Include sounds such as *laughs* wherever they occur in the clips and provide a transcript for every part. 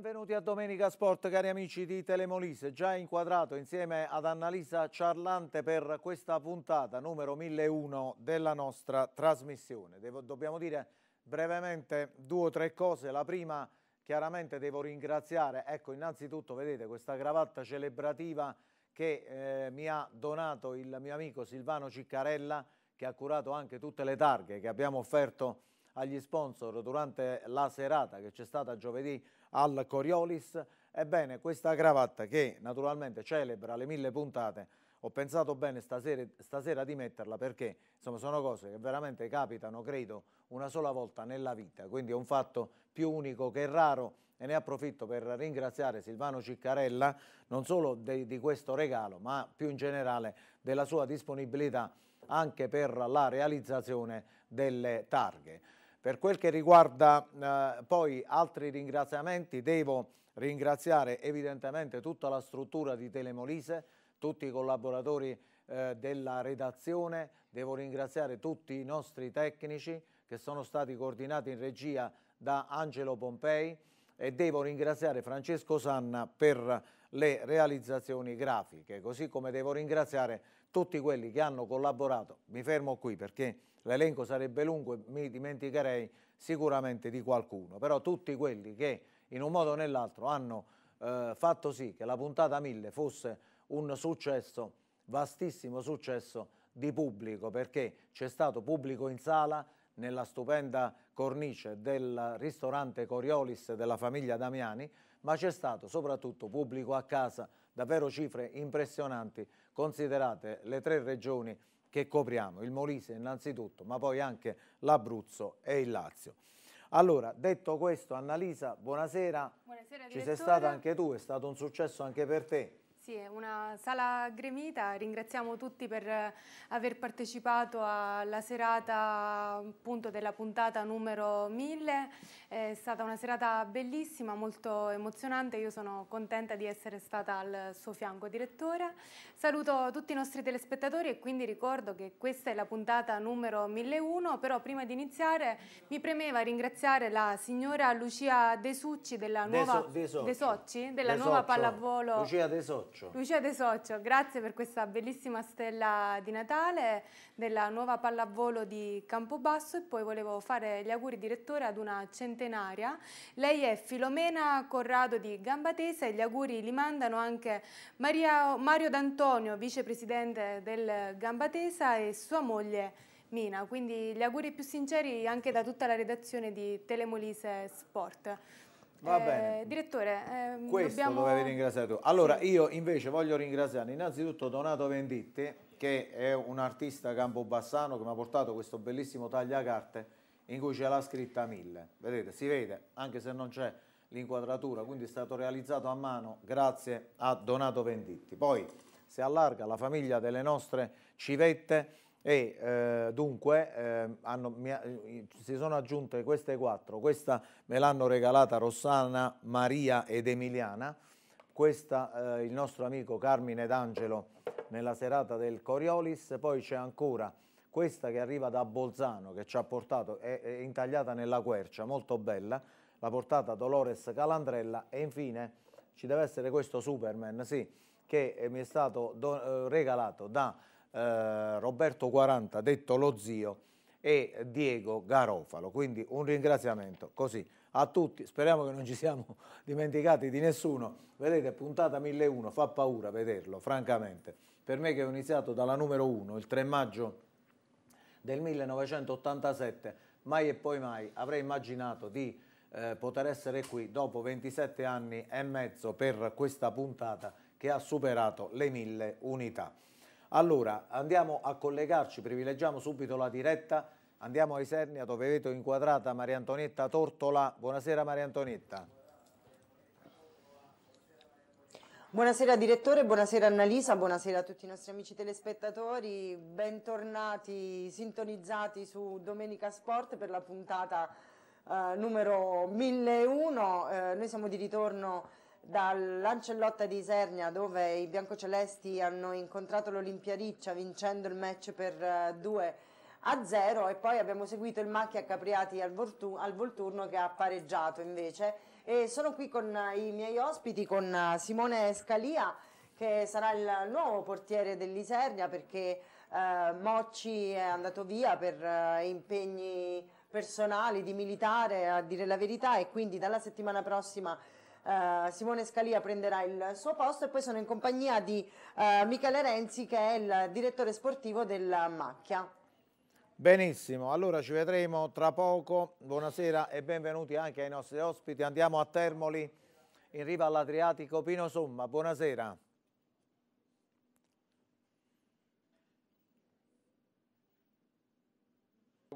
Benvenuti a Domenica Sport, cari amici di Telemolise, già inquadrato insieme ad Annalisa Ciarlante per questa puntata numero 1001 della nostra trasmissione. Devo, dobbiamo dire brevemente due o tre cose. La prima, chiaramente, devo ringraziare. Ecco, innanzitutto, vedete questa cravatta celebrativa che eh, mi ha donato il mio amico Silvano Ciccarella, che ha curato anche tutte le targhe che abbiamo offerto agli sponsor durante la serata che c'è stata giovedì al Coriolis. Ebbene, questa cravatta che naturalmente celebra le mille puntate, ho pensato bene stasera, stasera, di metterla perché insomma, sono cose che veramente capitano, credo, una sola volta nella vita, quindi è un fatto più unico che raro e ne approfitto per ringraziare Silvano Ciccarella non solo de, di questo regalo ma più in generale della sua disponibilità anche per la realizzazione delle targhe. Per quel che riguarda eh, poi altri ringraziamenti, devo ringraziare evidentemente tutta la struttura di Telemolise, tutti i collaboratori eh, della redazione, devo ringraziare tutti i nostri tecnici che sono stati coordinati in regia da Angelo Pompei e devo ringraziare Francesco Sanna per le realizzazioni grafiche, così come devo ringraziare tutti quelli che hanno collaborato. Mi fermo qui perché l'elenco sarebbe lungo e mi dimenticherei sicuramente di qualcuno, però tutti quelli che in un modo o nell'altro hanno eh, fatto sì che la puntata 1000 fosse un successo, vastissimo successo di pubblico, perché c'è stato pubblico in sala nella stupenda cornice del ristorante Coriolis della famiglia Damiani, ma c'è stato soprattutto pubblico a casa, davvero cifre impressionanti, considerate le tre regioni che copriamo, il Molise innanzitutto, ma poi anche l'Abruzzo e il Lazio. Allora, detto questo, Annalisa, buonasera. Buonasera, Ci sei stata anche tu, è stato un successo anche per te. Sì, è una sala gremita, ringraziamo tutti per eh, aver partecipato alla serata appunto, della puntata numero 1000, è stata una serata bellissima, molto emozionante, io sono contenta di essere stata al suo fianco direttore. Saluto tutti i nostri telespettatori e quindi ricordo che questa è la puntata numero 1001, però prima di iniziare mi premeva ringraziare la signora Lucia De Succi della nuova, De so, De Socci. De Socci, della nuova pallavolo. Lucia De Socci. Soccio. Lucia De Soccio, grazie per questa bellissima stella di Natale della nuova pallavolo di Campobasso e poi volevo fare gli auguri direttore ad una centenaria. Lei è Filomena Corrado di Gambatesa e gli auguri li mandano anche Maria, Mario D'Antonio, vicepresidente del Gambatesa e sua moglie Mina, quindi gli auguri più sinceri anche da tutta la redazione di Telemolise Sport. Va eh, bene. direttore, eh, questo dobbiamo... dovevi ringraziare tu. Allora, sì. io invece voglio ringraziare innanzitutto Donato Venditti, che è un artista campobassano che mi ha portato questo bellissimo tagliacarte in cui c'è la scritta 1000. Vedete, si vede, anche se non c'è l'inquadratura, quindi è stato realizzato a mano grazie a Donato Venditti. Poi si allarga la famiglia delle nostre civette e eh, dunque eh, hanno, mia, si sono aggiunte queste quattro, questa me l'hanno regalata Rossana, Maria ed Emiliana, questa eh, il nostro amico Carmine D'Angelo nella serata del Coriolis, poi c'è ancora questa che arriva da Bolzano che ci ha portato, è, è intagliata nella quercia, molto bella, la portata Dolores Calandrella e infine ci deve essere questo Superman, sì, che mi è stato eh, regalato da eh, Roberto 40, detto lo zio, e Diego Garofalo. Quindi un ringraziamento così a tutti, speriamo che non ci siamo *laughs* dimenticati di nessuno. Vedete, puntata 1001, fa paura vederlo, francamente. Per me che ho iniziato dalla numero 1, il 3 maggio del 1987, mai e poi mai avrei immaginato di eh, poter essere qui dopo 27 anni e mezzo per questa puntata che ha superato le mille unità. Allora, andiamo a collegarci, privilegiamo subito la diretta, andiamo a Isernia dove vedo inquadrata Maria Antonietta Tortola. Buonasera Maria Antonietta. Buonasera direttore, buonasera Annalisa, buonasera a tutti i nostri amici telespettatori, bentornati, sintonizzati su Domenica Sport per la puntata eh, numero 1001, eh, noi siamo di ritorno dall'Ancellotta di Isernia dove i biancocelesti hanno incontrato l'Olimpiadiccia vincendo il match per 2 eh, a 0 e poi abbiamo seguito il Macchia Capriati al, Voltu al Volturno che ha pareggiato invece e sono qui con eh, i miei ospiti con eh, Simone Scalia che sarà il nuovo portiere dell'Isernia perché eh, Mocci è andato via per eh, impegni personali di militare a dire la verità e quindi dalla settimana prossima eh, Simone Scalia prenderà il suo posto e poi sono in compagnia di eh, Michele Renzi che è il direttore sportivo della Macchia. Benissimo, allora ci vedremo tra poco, buonasera e benvenuti anche ai nostri ospiti, andiamo a Termoli in riva all'Adriatico, Pino Somma, buonasera.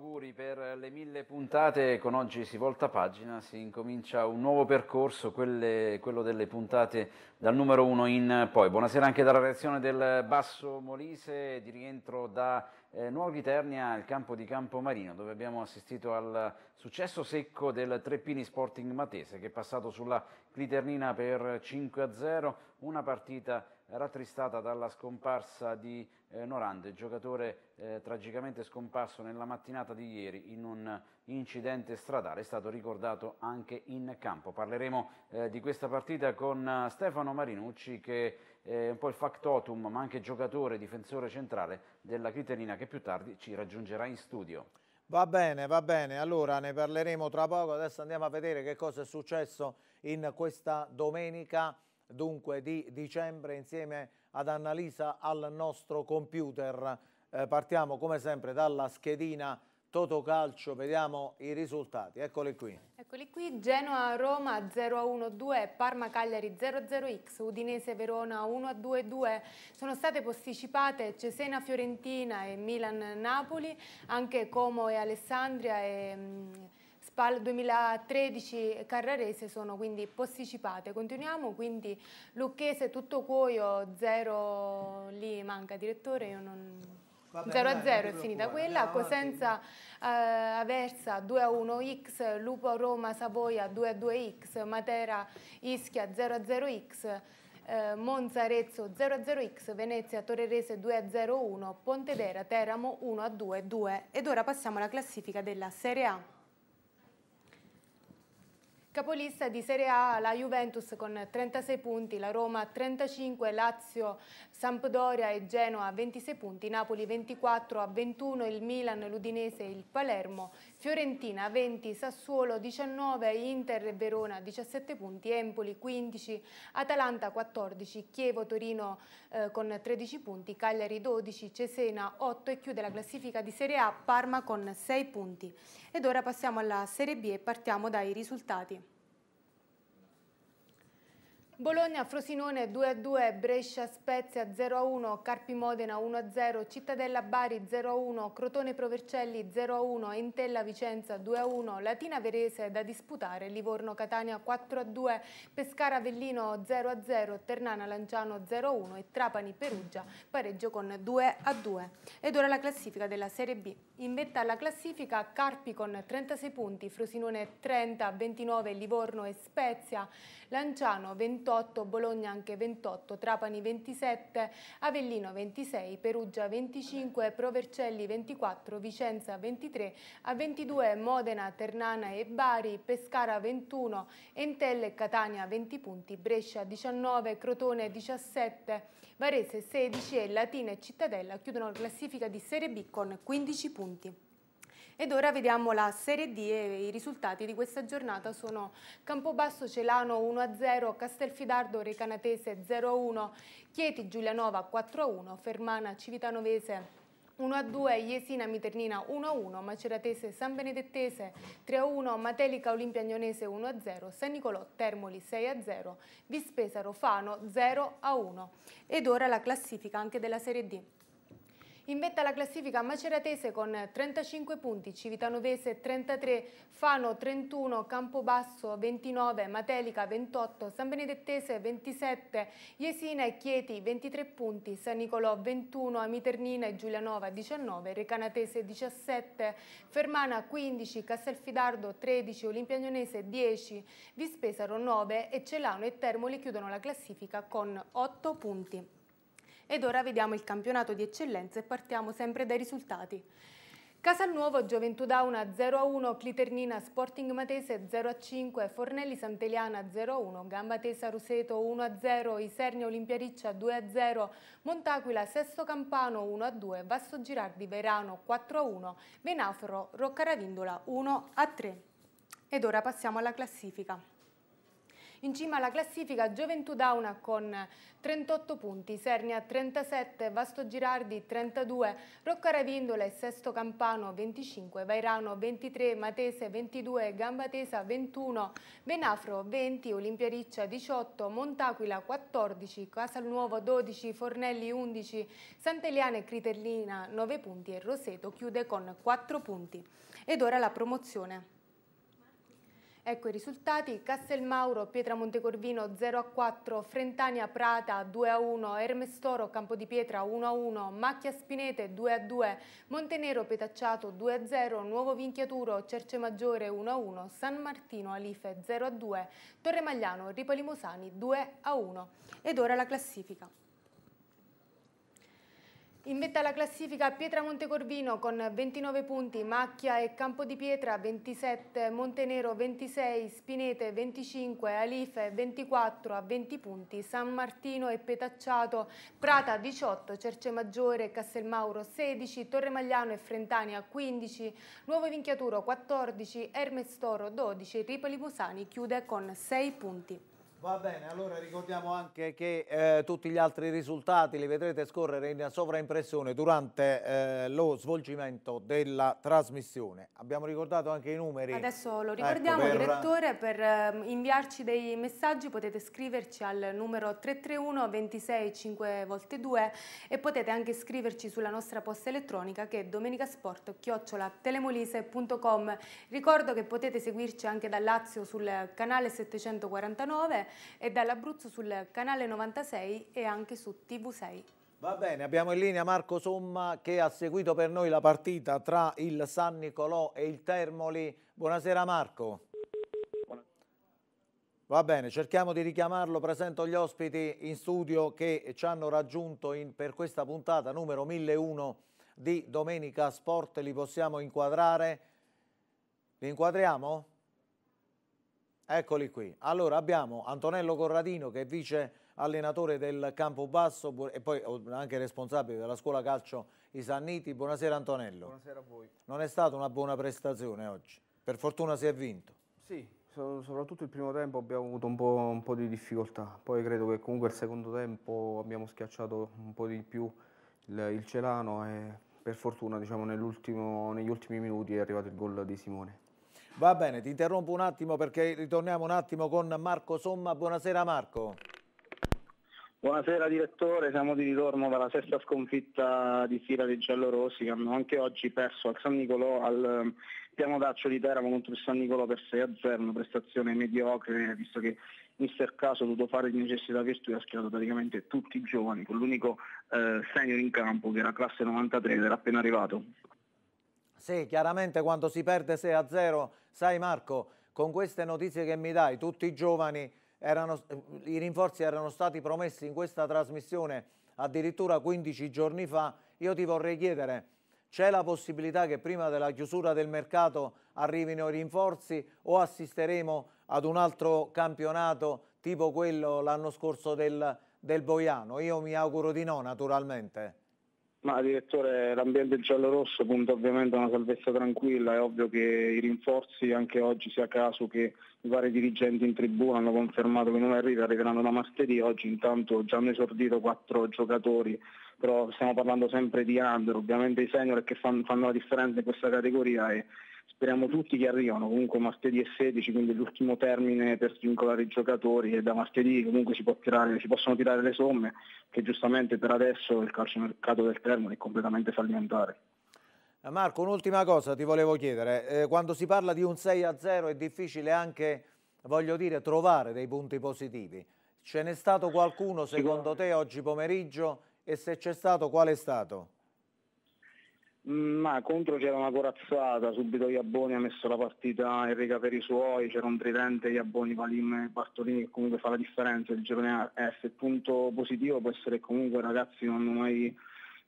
auguri per le mille puntate, con oggi si volta pagina, si incomincia un nuovo percorso, quelle, quello delle puntate dal numero uno in poi. Buonasera anche dalla reazione del Basso Molise, di rientro da eh, Nuovi Ternia al campo di Campomarino, dove abbiamo assistito al successo secco del Treppini Sporting Matese, che è passato sulla Cliternina per 5-0, una partita rattristata dalla scomparsa di eh, Norande, giocatore eh, tragicamente scomparso nella mattinata di ieri in un incidente stradale, è stato ricordato anche in campo. Parleremo eh, di questa partita con eh, Stefano Marinucci che eh, è un po' il factotum ma anche giocatore, difensore centrale della Criterina che più tardi ci raggiungerà in studio. Va bene, va bene, allora ne parleremo tra poco, adesso andiamo a vedere che cosa è successo in questa domenica dunque di dicembre insieme ad Annalisa al nostro computer. Eh, partiamo come sempre dalla schedina Totocalcio, vediamo i risultati, eccoli qui. Eccoli qui, Genoa-Roma 0-1-2, Parma-Cagliari 0-0-X, Udinese-Verona 1-2-2, sono state posticipate Cesena-Fiorentina e Milan-Napoli, anche Como e Alessandria e mm, Spal 2013 Carrarese sono quindi posticipate. Continuiamo, quindi Lucchese tutto cuoio, 0 lì manca direttore, io non... 0 a 0 è finita quella, Cosenza eh, Aversa 2 a 1 X, Lupo Roma Savoia 2 a 2 X, Matera Ischia 0 a 0 X, eh, Monza Arezzo 0 a 0 X, Venezia Torrerese 2 a 0 1, Pontedera Teramo 1 a 2 2. Ed ora passiamo alla classifica della Serie A. Capolista di Serie A la Juventus con 36 punti, la Roma 35, Lazio, Sampdoria e Genoa 26 punti, Napoli 24 a 21, il Milan, l'Udinese e il Palermo Fiorentina 20, Sassuolo 19, Inter e Verona 17 punti, Empoli 15, Atalanta 14, Chievo Torino eh, con 13 punti, Cagliari 12, Cesena 8 e chiude la classifica di Serie A Parma con 6 punti. Ed ora passiamo alla Serie B e partiamo dai risultati. Bologna-Frosinone 2-2, Brescia-Spezia 0-1, Carpi-Modena 1-0, Cittadella-Bari 0-1, Crotone-Provercelli 0-1, Entella-Vicenza 2-1, Latina-Verese da disputare, Livorno-Catania 4-2, pescara vellino 0-0, Ternana-Lanciano 0-1 e Trapani-Perugia pareggio con 2-2. Ed ora la classifica della Serie B. In vetta alla classifica Carpi con 36 punti, Frosinone 30, 29, Livorno e Spezia, Lanciano 28, 28, Bologna anche 28, Trapani 27, Avellino 26, Perugia 25, Provercelli 24, Vicenza 23, a 22 Modena, Ternana e Bari, Pescara 21, Entelle e Catania 20 punti, Brescia 19, Crotone 17, Varese 16 e Latina e Cittadella chiudono la classifica di Serie B con 15 punti. Ed ora vediamo la Serie D e i risultati di questa giornata sono Campobasso Celano 1-0, Castelfidardo Recanatese 0-1, Chieti Giulianova 4-1, Fermana Civitanovese 1-2 Iesina Miternina 1-1, Maceratese San Benedettese 3-1, Matelica Olimpiagnonese 1-0, San Nicolò Termoli 6-0, Vispesa Rofano 0-1. Ed ora la classifica anche della Serie D. In vetta la classifica maceratese con 35 punti, Civitanovese 33, Fano 31, Campobasso 29, Matelica 28, San Benedettese 27, Jesina e Chieti 23 punti, San Nicolò 21, Amiternina e Giulianova 19, Recanatese 17, Fermana 15, Castelfidardo 13, Olimpiagnonese 10, Vispesaro 9 e Celano e Termoli chiudono la classifica con 8 punti. Ed ora vediamo il campionato di eccellenza e partiamo sempre dai risultati. Casalnuovo, Gioventù Dauna 0-1, Cliternina, Sporting Matese 0-5, Fornelli Santeliana 0-1, Gambatesa Roseto 1-0, Isernia Olimpia Riccia 2-0, Montaquila Sesto Campano 1-2, Vasto Girardi Verano 4-1, Venafro Roccaravindola 1-3. Ed ora passiamo alla classifica. In cima alla classifica Gioventù Dauna con 38 punti, Sernia 37, Vasto Girardi 32, Roccara e Sesto Campano 25, Vairano 23, Matese 22, Gambatesa 21, Benafro 20, Olimpia Riccia 18, Montaquila 14, Casalnuovo 12, Fornelli 11, Sant'Eliana e Critellina 9 punti e Roseto chiude con 4 punti. Ed ora la promozione. Ecco i risultati, Castelmauro, Pietra Montecorvino 0-4, a Frentania Prata 2-1, a Ermestoro, Campo di Pietra 1-1, a Macchia Spinete 2-2, a Montenero Petacciato 2-0, a Nuovo Vinchiaturo, Cerce Maggiore 1-1, San Martino Alife 0-2, a Torre Magliano, Ripoli Mosani 2-1. Ed ora la classifica. In vetta alla classifica Pietra Montecorvino con 29 punti, Macchia e Campo di Pietra 27, Montenero 26, Spinete 25, Alife 24 a 20 punti, San Martino e Petacciato, Prata 18, Cercemaggiore e Castelmauro 16, Torre Magliano e Frentania 15, Nuovo Vinchiaturo 14, Ermestoro 12, Ripoli Musani chiude con 6 punti. Va bene, allora ricordiamo anche che eh, tutti gli altri risultati li vedrete scorrere in sovraimpressione durante eh, lo svolgimento della trasmissione. Abbiamo ricordato anche i numeri. Adesso lo ecco, ricordiamo, ecco, per... direttore, per eh, inviarci dei messaggi potete scriverci al numero 331 26 5 volte 2 e potete anche scriverci sulla nostra posta elettronica che è domenicasport Ricordo che potete seguirci anche da Lazio sul canale 749 e dall'Abruzzo sul canale 96 e anche su TV6. Va bene, abbiamo in linea Marco Somma che ha seguito per noi la partita tra il San Nicolò e il Termoli. Buonasera Marco. Va bene, cerchiamo di richiamarlo. Presento gli ospiti in studio che ci hanno raggiunto in, per questa puntata numero 1001 di Domenica Sport. Li possiamo inquadrare? Li inquadriamo? Sì. Eccoli qui. Allora abbiamo Antonello Corradino che è vice allenatore del Campo Basso e poi oh, anche responsabile della scuola calcio I Sanniti. Buonasera Antonello. Buonasera a voi. Non è stata una buona prestazione oggi. Per fortuna si è vinto. Sì, soprattutto il primo tempo abbiamo avuto un po', un po', di difficoltà. Poi credo che comunque il secondo tempo abbiamo schiacciato un po' di più il, il Celano e per fortuna diciamo, negli ultimi minuti è arrivato il gol di Simone. Va bene, ti interrompo un attimo perché ritorniamo un attimo con Marco Somma. Buonasera Marco. Buonasera direttore, siamo di ritorno dalla sesta sconfitta di fila dei giallorossi che hanno anche oggi perso al San Nicolò al ehm, pianodaccio di Teramo contro il San Nicolò per 6-0, una prestazione mediocre visto che Mister Caso ha dovuto fare di necessità virtù e ha schierato praticamente tutti i giovani con l'unico eh, senior in campo che era classe 93 ed era appena arrivato. Sì, chiaramente quando si perde 6-0, sai Marco, con queste notizie che mi dai, tutti i giovani, erano, i rinforzi erano stati promessi in questa trasmissione addirittura 15 giorni fa, io ti vorrei chiedere, c'è la possibilità che prima della chiusura del mercato arrivino i rinforzi o assisteremo ad un altro campionato tipo quello l'anno scorso del, del Boiano? Io mi auguro di no naturalmente. Ma direttore, l'ambiente giallo-rosso punta ovviamente a una salvezza tranquilla, è ovvio che i rinforzi anche oggi sia caso che i vari dirigenti in tribuna hanno confermato che non arriva, arriveranno da martedì, oggi intanto già hanno esordito quattro giocatori, però stiamo parlando sempre di under, ovviamente i senior che fanno, fanno la differenza in questa categoria e speriamo tutti che arrivano, comunque martedì è 16, quindi l'ultimo termine per svincolare i giocatori e da martedì comunque si, tirare, si possono tirare le somme che giustamente per adesso il calcio mercato del termine è completamente fallimentare. Eh, Marco, un'ultima cosa ti volevo chiedere, eh, quando si parla di un 6 a 0 è difficile anche, voglio dire, trovare dei punti positivi. Ce n'è stato qualcuno secondo te oggi pomeriggio e se c'è stato qual è stato? Ma contro c'era una corazzata, subito Iaboni ha messo la partita in riga per i suoi, c'era un tridente Iaboni, Palim e Bartolini che comunque fa la differenza, il girone F. Il punto positivo può essere che comunque ragazzi non hanno mai,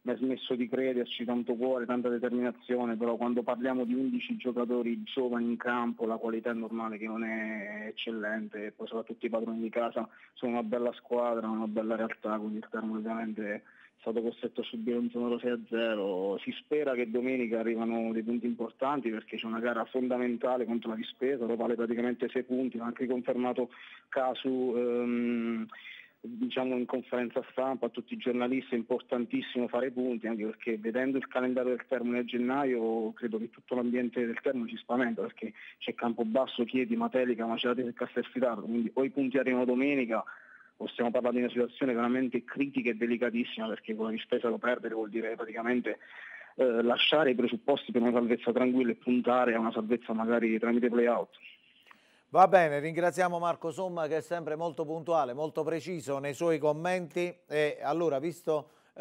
mai smesso di crederci, tanto cuore, tanta determinazione, però quando parliamo di 11 giocatori giovani in campo la qualità è normale che non è eccellente, poi soprattutto i padroni di casa sono una bella squadra, una bella realtà, quindi il termine ovviamente stato costretto a subire un sonoro 6-0. a Si spera che domenica arrivano dei punti importanti perché c'è una gara fondamentale contro la dispesa, lo vale praticamente 6 punti, ma anche confermato Casu ehm, diciamo in conferenza stampa a tutti i giornalisti, è importantissimo fare punti, anche perché vedendo il calendario del termine a gennaio credo che tutto l'ambiente del termine si spaventa perché c'è Campobasso, Chiedi, Matelica, Macerati e Castelfidardo, quindi o i punti arrivano domenica o stiamo parlando di una situazione veramente critica e delicatissima perché con la spesa lo perdere vuol dire praticamente eh, lasciare i presupposti per una salvezza tranquilla e puntare a una salvezza magari tramite playout. Va bene, ringraziamo Marco Somma che è sempre molto puntuale, molto preciso nei suoi commenti e allora visto eh,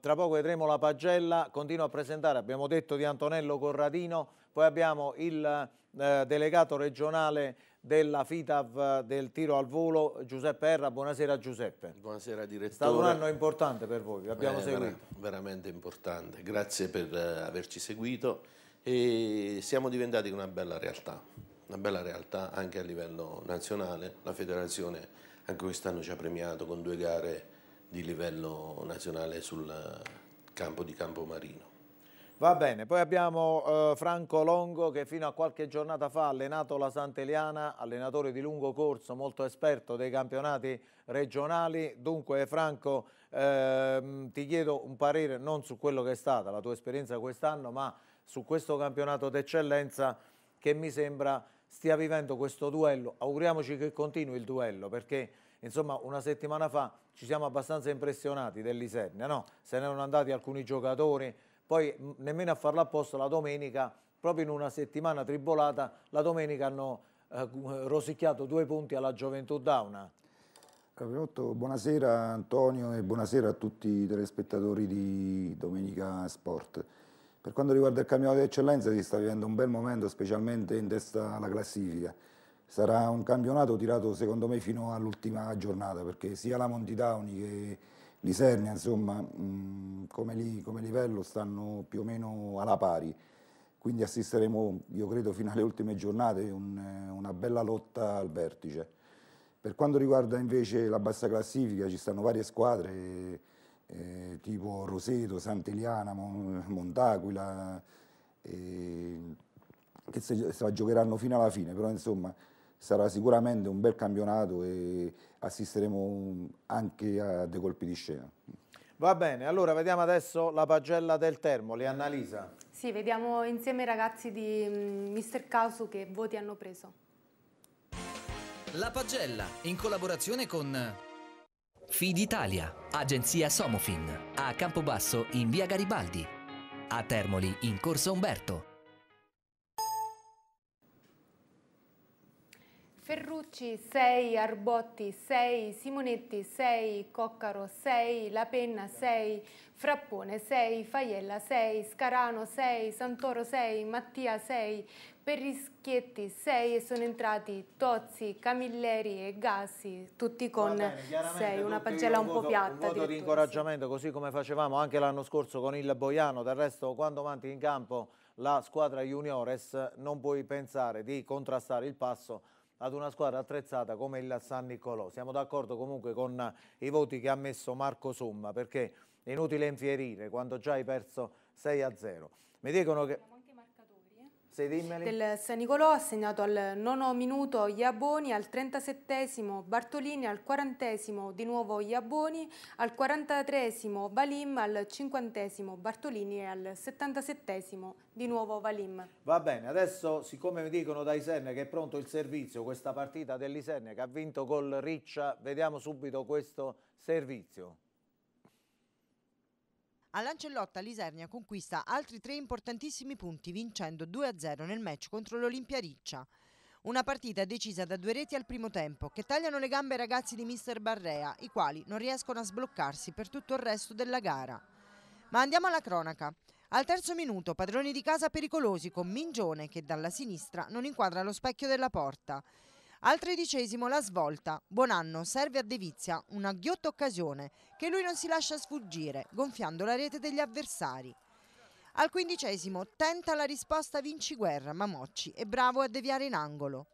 tra poco vedremo la pagella, continuo a presentare, abbiamo detto di Antonello Corradino, poi abbiamo il eh, delegato regionale della FITAV del tiro al volo Giuseppe Erra. Buonasera Giuseppe. Buonasera direttore. È stato un anno importante per voi, vi abbiamo eh, seguito. veramente importante, grazie per eh, averci seguito e siamo diventati una bella realtà, una bella realtà anche a livello nazionale. La federazione anche quest'anno ci ha premiato con due gare di livello nazionale sul campo di Campomarino. Va bene, poi abbiamo eh, Franco Longo che fino a qualche giornata fa ha allenato la Sant'Eliana, allenatore di lungo corso, molto esperto dei campionati regionali. Dunque Franco, ehm, ti chiedo un parere non su quello che è stata la tua esperienza quest'anno, ma su questo campionato d'eccellenza che mi sembra stia vivendo questo duello. Auguriamoci che continui il duello perché insomma una settimana fa ci siamo abbastanza impressionati dell'Isernia, no? Se ne erano andati alcuni giocatori, poi mm, nemmeno a farla apposta la domenica, proprio in una settimana tribolata, la domenica hanno eh, eh rosicchiato due punti alla Gioventù Dauna. Capimotto, buonasera Antonio e buonasera a tutti i telespettatori di Domenica Sport. Per quanto riguarda il campionato di eccellenza si sta vivendo un bel momento, specialmente in testa alla classifica. Sarà un campionato tirato secondo me fino all'ultima giornata, perché sia la Monti Montidauni che di Sernia, insomma, come, li, come, livello stanno più o meno alla pari. Quindi assisteremo, io credo, fino alle ultime giornate un, una bella lotta al vertice. Per quanto riguarda invece la bassa classifica, ci stanno varie squadre eh, tipo Roseto, Sant'Eliana, Montaquila, eh, che se, se la giocheranno fino alla fine, però insomma sarà sicuramente un bel campionato e assisteremo anche a dei colpi di scena. Va bene, allora vediamo adesso la pagella del termo, le Annalisa. Sì, vediamo insieme i ragazzi di mm, Mister Causu che voti hanno preso. La pagella, in collaborazione con Fiditalia, agenzia Somofin, a Campobasso in via Garibaldi, a Termoli in corso Umberto Ferrucci 6, Arbotti 6, Simonetti 6, Coccaro 6, La Penna 6, Frappone 6, Faiella 6, Scarano 6, Santoro 6, Mattia 6, Perrischietti 6 e sono entrati Tozzi, Camilleri e Gassi, tutti con 6, una pagella un, po' piatta. Un voto di incoraggiamento, così come facevamo anche l'anno scorso con il Boiano, del resto quando manti in campo la squadra juniores non puoi pensare di contrastare il passo ad una squadra attrezzata come il San Niccolò. Siamo d'accordo comunque con i voti che ha messo Marco Somma perché è inutile infierire quando già hai perso 6 0. Mi dicono che... Del San Nicolò ha segnato al nono minuto Iaboni, al 37 Bartolini, al 40 di nuovo Iaboni, al 43 Valim, al 50 Bartolini e al 77 di nuovo Valim. Va bene, adesso siccome mi dicono da Iserne che è pronto il servizio, questa partita dell'Iserne che ha vinto col Riccia, vediamo subito questo servizio. All'Ancellotta Lisernia conquista altri tre importantissimi punti vincendo 2-0 nel match contro l'Olimpia Riccia. Una partita decisa da due reti al primo tempo che tagliano le gambe ai ragazzi di Mister Barrea, i quali non riescono a sbloccarsi per tutto il resto della gara. Ma andiamo alla cronaca. Al terzo minuto, padroni di casa pericolosi con Mingione che dalla sinistra non inquadra lo specchio della porta. Al tredicesimo la svolta. Buon anno, serve a Devizia una ghiotta occasione che lui non si lascia sfuggire, gonfiando la rete degli avversari. Al quindicesimo tenta la risposta Vinciguerra, ma Mocci è bravo a deviare in angolo.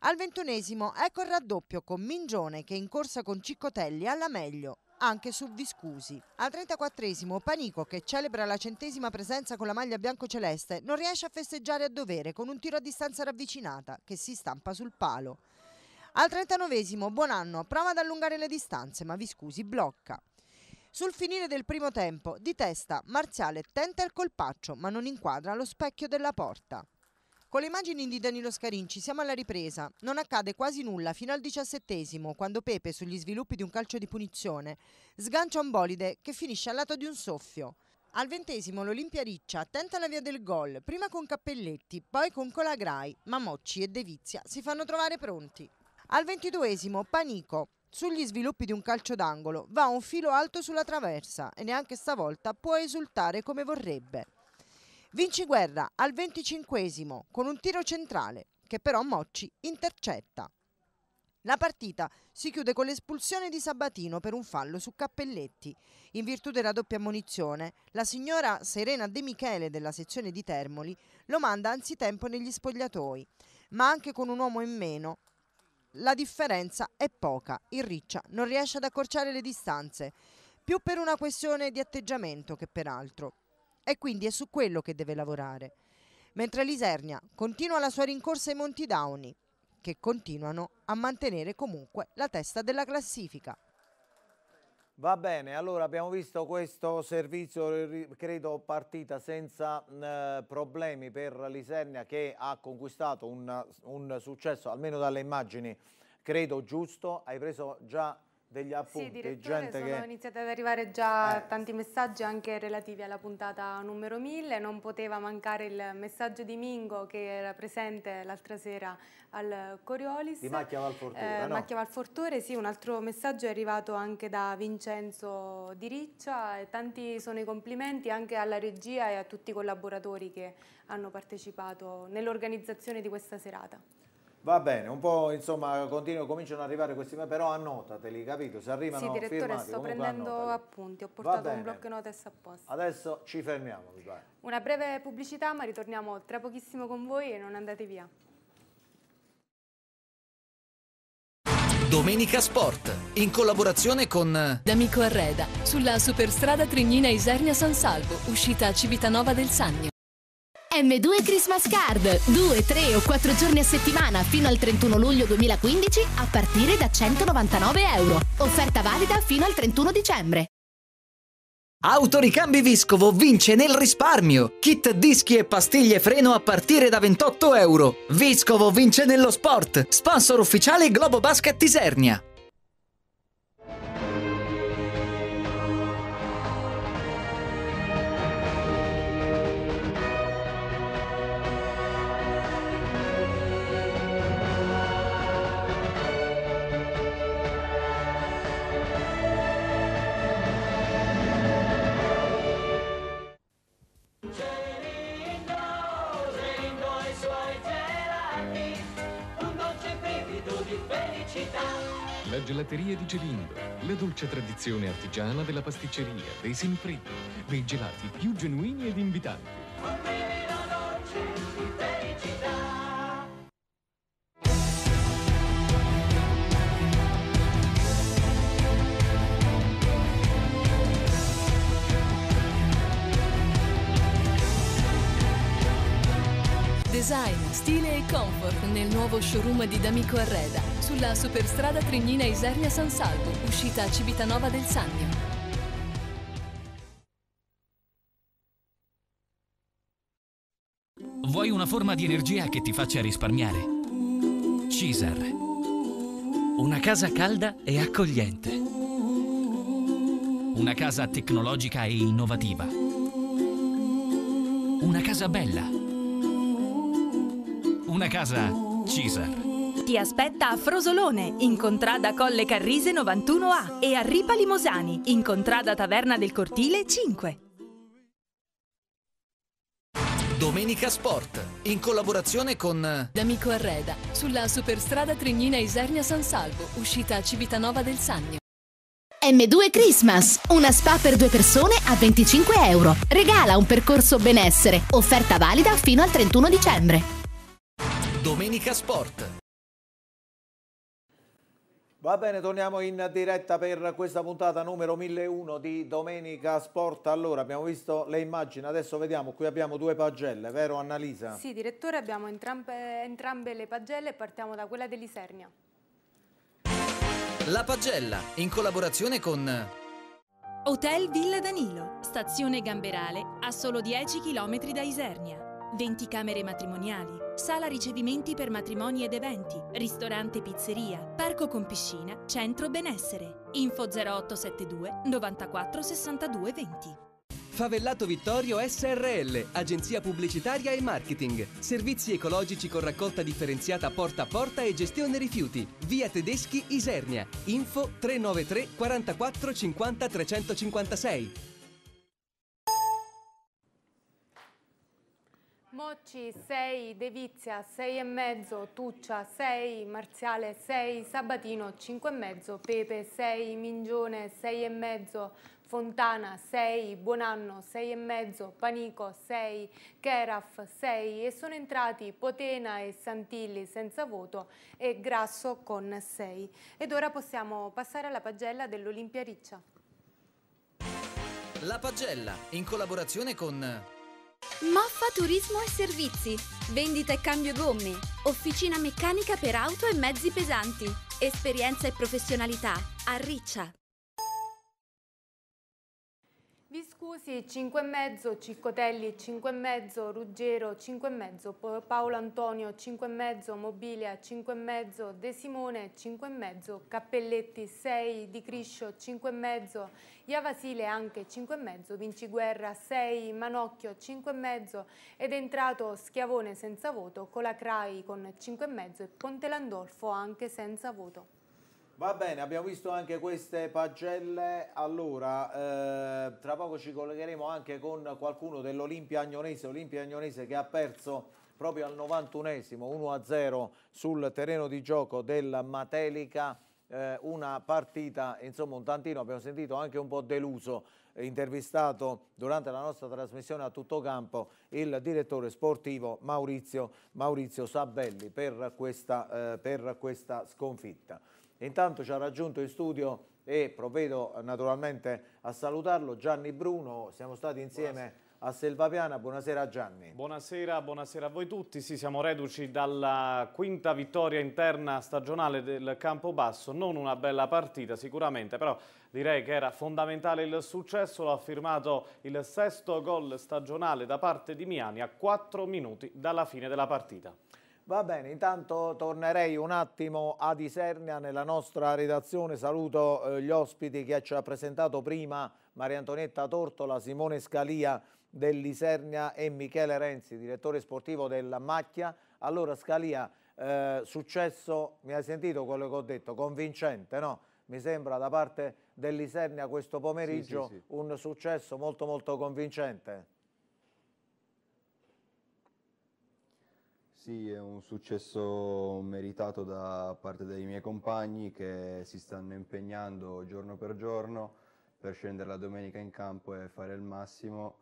Al ventunesimo ecco il raddoppio con Mingione che in corsa con Ciccotelli alla meglio anche su Viscusi. Al 34esimo Panico, che celebra la centesima presenza con la maglia biancoceleste, non riesce a festeggiare a dovere con un tiro a distanza ravvicinata che si stampa sul palo. Al 39esimo Buonanno prova ad allungare le distanze ma Viscusi blocca. Sul finire del primo tempo, di testa, Marziale tenta il colpaccio ma non inquadra lo specchio della porta. Con le immagini di Danilo Scarinci siamo alla ripresa. Non accade quasi nulla fino al diciassettesimo, quando Pepe, sugli sviluppi di un calcio di punizione, sgancia un bolide che finisce al lato di un soffio. Al ventesimo l'Olimpia Riccia tenta la via del gol, prima con Cappelletti, poi con Colagrai, ma Mocci e De Vizia si fanno trovare pronti. Al ventiduesimo Panico, sugli sviluppi di un calcio d'angolo, va un filo alto sulla traversa e neanche stavolta può esultare come vorrebbe. Vinci Guerra al 25 con un tiro centrale che però Mocci intercetta. La partita si chiude con l'espulsione di Sabatino per un fallo su Cappelletti. In virtù della doppia munizione, la signora Serena De Michele della sezione di Termoli lo manda anzitempo negli spogliatoi, ma anche con un uomo in meno. La differenza è poca, il Riccia non riesce ad accorciare le distanze, più per una questione di atteggiamento che per altro e quindi è su quello che deve lavorare. Mentre l'Isernia continua la sua rincorsa ai Monti Dauni, che continuano a mantenere comunque la testa della classifica. Va bene, allora abbiamo visto questo servizio, credo partita senza eh, problemi per l'Isernia che ha conquistato un, un, successo, almeno dalle immagini, credo giusto. Hai preso già degli appunti. Sì, direttore, gente sono che... iniziati ad arrivare già eh. tanti messaggi anche relativi alla puntata numero 1000, non poteva mancare il messaggio di Mingo che era presente l'altra sera al Coriolis. Di Macchia Valfortore, eh, no? Macchia Valfortore, sì, un altro messaggio è arrivato anche da Vincenzo Di Riccia, tanti sono i complimenti anche alla regia e a tutti i collaboratori che hanno partecipato nell'organizzazione di questa serata. Va bene, un po' insomma continuo, cominciano ad arrivare questi, però annotateli, capito? Se arrivano Sì, direttore, firmati, sto prendendo annotali. appunti, ho portato un blocco notes apposta. Adesso ci fermiamo, mi pare. Una breve pubblicità, ma ritorniamo tra pochissimo con voi e non andate via. Domenica Sport, in collaborazione con D'Amico Arreda, sulla superstrada Trignina Isernia San Salvo, uscita a Civitanova del Sannio. M2 Christmas Card. Due, tre o quattro giorni a settimana fino al 31 luglio 2015 a partire da 199 euro. Offerta valida fino al 31 dicembre. Autoricambi Viscovo vince nel risparmio. Kit dischi e pastiglie freno a partire da 28 euro. Viscovo vince nello sport. Sponsor ufficiale Globo Basket Tisernia. gelateria di Gelindo, la dolce tradizione artigiana della pasticceria, dei semprimi, dei gelati più genuini ed invitanti. design, stile e comfort nel nuovo showroom di D'Amico Arreda, sulla superstrada Trignina Isernia San Salvo, uscita a Civitanova del Sannio. Vuoi una forma di energia che ti faccia risparmiare? Cisar. Una casa calda e accogliente. Una casa tecnologica e innovativa. Una casa bella una casa Cisa. Ti aspetta a Frosolone, in contrada Colle Carrise 91A e a Ripa Limosani, in contrada Taverna del Cortile 5. Domenica Sport, in collaborazione con D'Amico Arreda, sulla superstrada Trignina Isernia San Salvo, uscita a Civitanova del Sannio. M2 Christmas, una spa per due persone a 25 euro. Regala un percorso benessere, offerta valida fino al 31 dicembre. Domenica Sport. Va bene, torniamo in diretta per questa puntata numero 1001 di Domenica Sport. Allora, abbiamo visto le immagini, adesso vediamo, qui abbiamo due pagelle, vero Annalisa? Sì, direttore, abbiamo entrambe, entrambe le pagelle e partiamo da quella dell'Isernia. La pagella, in collaborazione con... Hotel Villa Danilo, stazione Gamberale, a solo 10 km da Isernia. 20 camere matrimoniali, sala ricevimenti per matrimoni ed eventi, ristorante pizzeria, parco con piscina, centro benessere. Info 0872 94 62 20. Favellato Vittorio SRL, agenzia pubblicitaria e marketing. Servizi ecologici con raccolta differenziata porta a porta e gestione rifiuti. Via Tedeschi Isernia. Info 393 44 50 356. Mocci 6, Devizia 6,5, Tuccia 6, Marziale 6, Sabatino 5,5, Pepe 6, Mingione 6,5, Fontana 6, Buonanno 6,5, Panico 6, Keraf 6 e sono entrati Potena e Santilli senza voto e Grasso con 6. Ed ora possiamo passare alla pagella dell'Olimpia Riccia. La pagella in collaborazione con Moffa Turismo e Servizi. Vendita e cambio gomme. Officina meccanica per auto e mezzi pesanti. Esperienza e professionalità. A Riccia. Scusi 5,5, Ciccotelli 5,5, Ruggero 5,5, Paolo Antonio 5,5, Mobilia 5,5, De Simone 5,5, Cappelletti 6, Di Criscio 5,5, Iavasile anche 5,5, Vinciguerra 6, Manocchio 5,5 ed è entrato Schiavone senza voto, Colacrai con 5,5 e Ponte Landolfo anche senza voto. Va bene, abbiamo visto anche queste pagelle. Allora, eh, tra poco ci collegheremo anche con qualcuno dell'Olimpia Agnonese, Olimpia Agnonese che ha perso proprio al 91esimo 1-0 sul terreno di gioco del Matelica eh, una partita, insomma un tantino abbiamo sentito anche un po' deluso intervistato durante la nostra trasmissione a tutto campo il direttore sportivo Maurizio, Maurizio Sabelli per questa, eh, per questa sconfitta. Intanto ci ha raggiunto in studio e provvedo eh, naturalmente a salutarlo Gianni Bruno, siamo stati insieme a Selvapiana. Buonasera Gianni. Buonasera, buonasera a voi tutti. Sì, siamo reduci dalla quinta vittoria interna stagionale del Campobasso. Non una bella partita sicuramente, però direi che era fondamentale il successo. Lo ha firmato il sesto gol stagionale da parte di Miani a 4 minuti dalla fine della partita. Va bene, intanto tornerei un attimo ad Isernia nella nostra redazione. Saluto eh, gli ospiti che ci ha presentato prima Maria Antonietta Tortola, Simone Scalia dell'Isernia e Michele Renzi, direttore sportivo della Macchia. Allora Scalia, eh, successo, mi hai sentito quello che ho detto, convincente, no? Mi sembra da parte dell'Isernia questo pomeriggio sì, sì, sì. un successo molto molto convincente. Sì, è un successo meritato da parte dei miei compagni che si stanno impegnando giorno per giorno per scendere la domenica in campo e fare il massimo,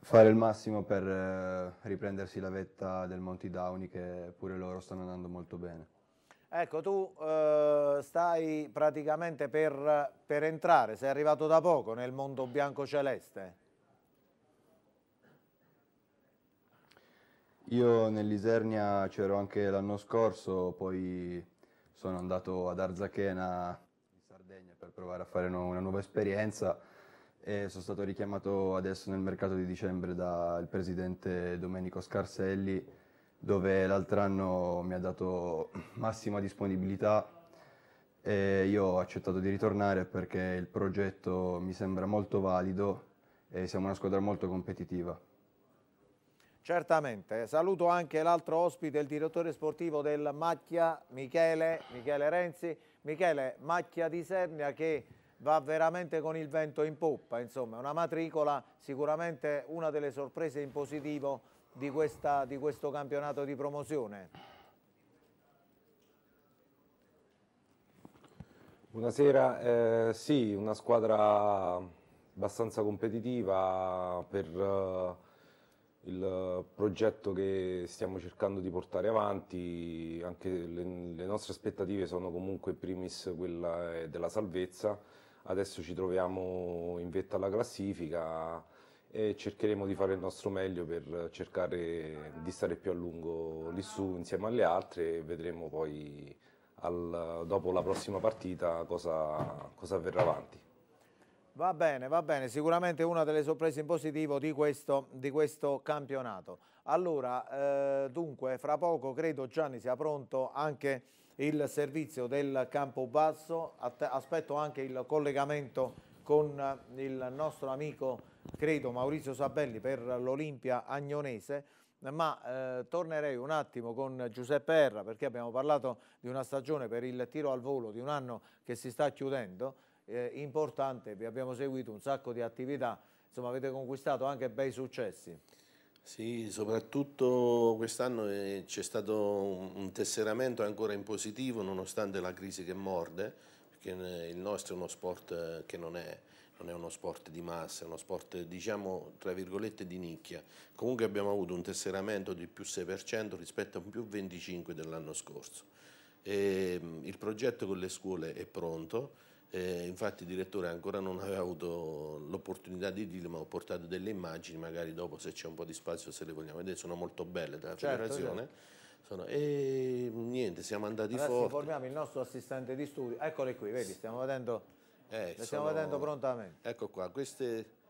fare il massimo per eh, riprendersi la vetta del Monti Downey che pure loro stanno andando molto bene. Ecco, tu eh, stai praticamente per, per entrare, sei arrivato da poco nel mondo bianco celeste. Io nell'Isernia c'ero anche l'anno scorso, poi sono andato ad Arzachena in Sardegna per provare a fare una nuova esperienza e sono stato richiamato adesso nel mercato di dicembre dal presidente Domenico Scarselli dove l'altro anno mi ha dato massima disponibilità e io ho accettato di ritornare perché il progetto mi sembra molto valido e siamo una squadra molto competitiva. Certamente, saluto anche l'altro ospite, il direttore sportivo del Macchia, Michele, Michele Renzi. Michele, Macchia di Sernia che va veramente con il vento in poppa, insomma, una matricola sicuramente una delle sorprese in positivo di, questa, di questo campionato di promozione. Buonasera, eh, sì, una squadra abbastanza competitiva per... Eh, il progetto che stiamo cercando di portare avanti, anche le, le nostre aspettative sono comunque in primis quella eh, della salvezza, adesso ci troviamo in vetta alla classifica e cercheremo di fare il nostro meglio per cercare di stare più a lungo lì su insieme alle altre e vedremo poi al, dopo la prossima partita cosa, cosa avverrà avanti. Va bene, va bene, sicuramente una delle sorprese in positivo di questo, di questo campionato. Allora, eh, dunque, fra poco credo Gianni sia pronto anche il servizio del campo basso. aspetto anche il collegamento con eh, il nostro amico, credo, Maurizio Sabelli per l'Olimpia Agnonese, ma eh, tornerei un attimo con Giuseppe Erra perché abbiamo parlato di una stagione per il tiro al volo, di un anno che si sta chiudendo, eh, importante, vi abbiamo seguito un sacco di attività, insomma avete conquistato anche bei successi. Sì, soprattutto quest'anno eh, c'è stato un tesseramento ancora in positivo nonostante la crisi che morde, perché eh, il nostro è uno sport eh, che non è, non è uno sport di massa, è uno sport diciamo tra virgolette di nicchia. Comunque abbiamo avuto un tesseramento di più 6% rispetto a un più 25% dell'anno scorso. E ehm, il progetto con le scuole è pronto eh, infatti il direttore ancora non aveva avuto l'opportunità di dirlo, ma ho portato delle immagini, magari dopo se c'è un po' di spazio se le vogliamo vedere, sono molto belle della certo, federazione. Certo. Sono, e niente, siamo andati Adesso forti. informiamo il nostro assistente di studio, eccole qui, vedi, stiamo vedendo, eh, le stiamo sono, vedendo prontamente. Ecco qua, queste...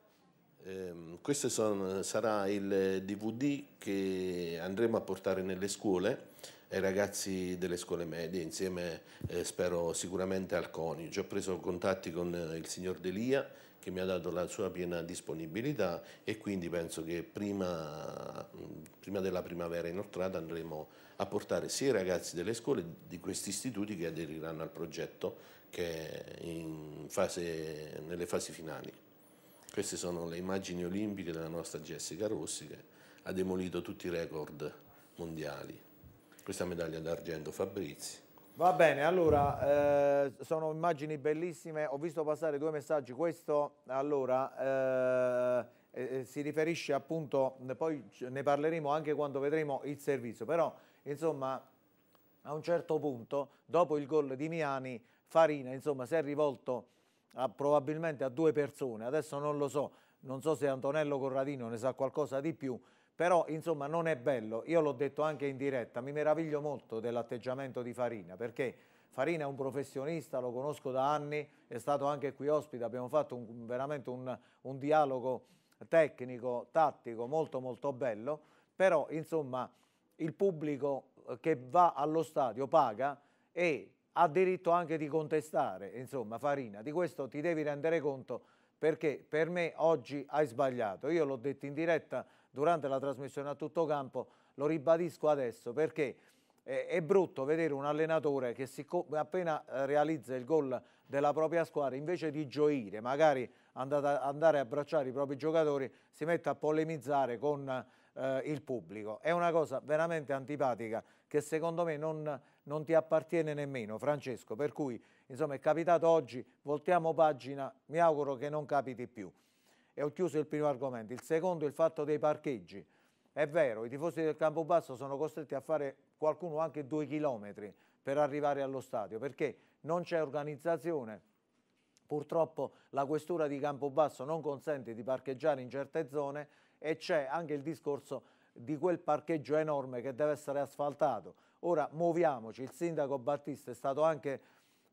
Eh, questo sono, sarà il DVD eh, che andremo a portare nelle scuole ai ragazzi delle scuole medie, insieme eh, spero sicuramente al CONI. Già ho preso contatti con eh, il signor Delia che mi ha dato la sua piena disponibilità e quindi penso che prima, prima della primavera inoltrata andremo a portare sia i ragazzi delle scuole di questi istituti che aderiranno al progetto che è fase, nelle fasi finali. Queste sono le immagini olimpiche della nostra Jessica Rossi che ha demolito tutti i record mondiali questa medaglia d'argento Fabrizi. Va bene, allora, eh, sono immagini bellissime, ho visto passare due messaggi, questo allora eh, eh, si riferisce appunto, poi ne parleremo anche quando vedremo il servizio, però insomma a un certo punto, dopo il gol di Miani, Farina insomma, si è rivolto a, probabilmente a due persone, adesso non lo so, non so se Antonello Corradino ne sa qualcosa di più, però insomma non è bello, io l'ho detto anche in diretta, mi meraviglio molto dell'atteggiamento di Farina perché Farina è un professionista, lo conosco da anni, è stato anche qui ospite, abbiamo fatto un, veramente un, un dialogo tecnico, tattico molto molto bello, però insomma il pubblico eh, che va allo stadio paga e ha diritto anche di contestare, insomma Farina, di questo ti devi rendere conto perché per me oggi hai sbagliato, io l'ho detto in diretta, durante la trasmissione a tutto campo, lo ribadisco adesso perché eh, è brutto vedere un allenatore che appena eh, realizza il gol della propria squadra invece di gioire, magari andare a abbracciare i propri giocatori, si mette a polemizzare con eh, il pubblico. È una cosa veramente antipatica che secondo me non, non ti appartiene nemmeno, Francesco, per cui insomma, è capitato oggi, voltiamo pagina, mi auguro che non capiti più e ho chiuso il primo argomento. Il secondo è il fatto dei parcheggi. È vero, i tifosi del Campobasso sono costretti a fare qualcuno anche due chilometri per arrivare allo stadio, perché non c'è organizzazione. Purtroppo la questura di Campobasso non consente di parcheggiare in certe zone e c'è anche il discorso di quel parcheggio enorme che deve essere asfaltato. Ora muoviamoci, il sindaco Battista è stato anche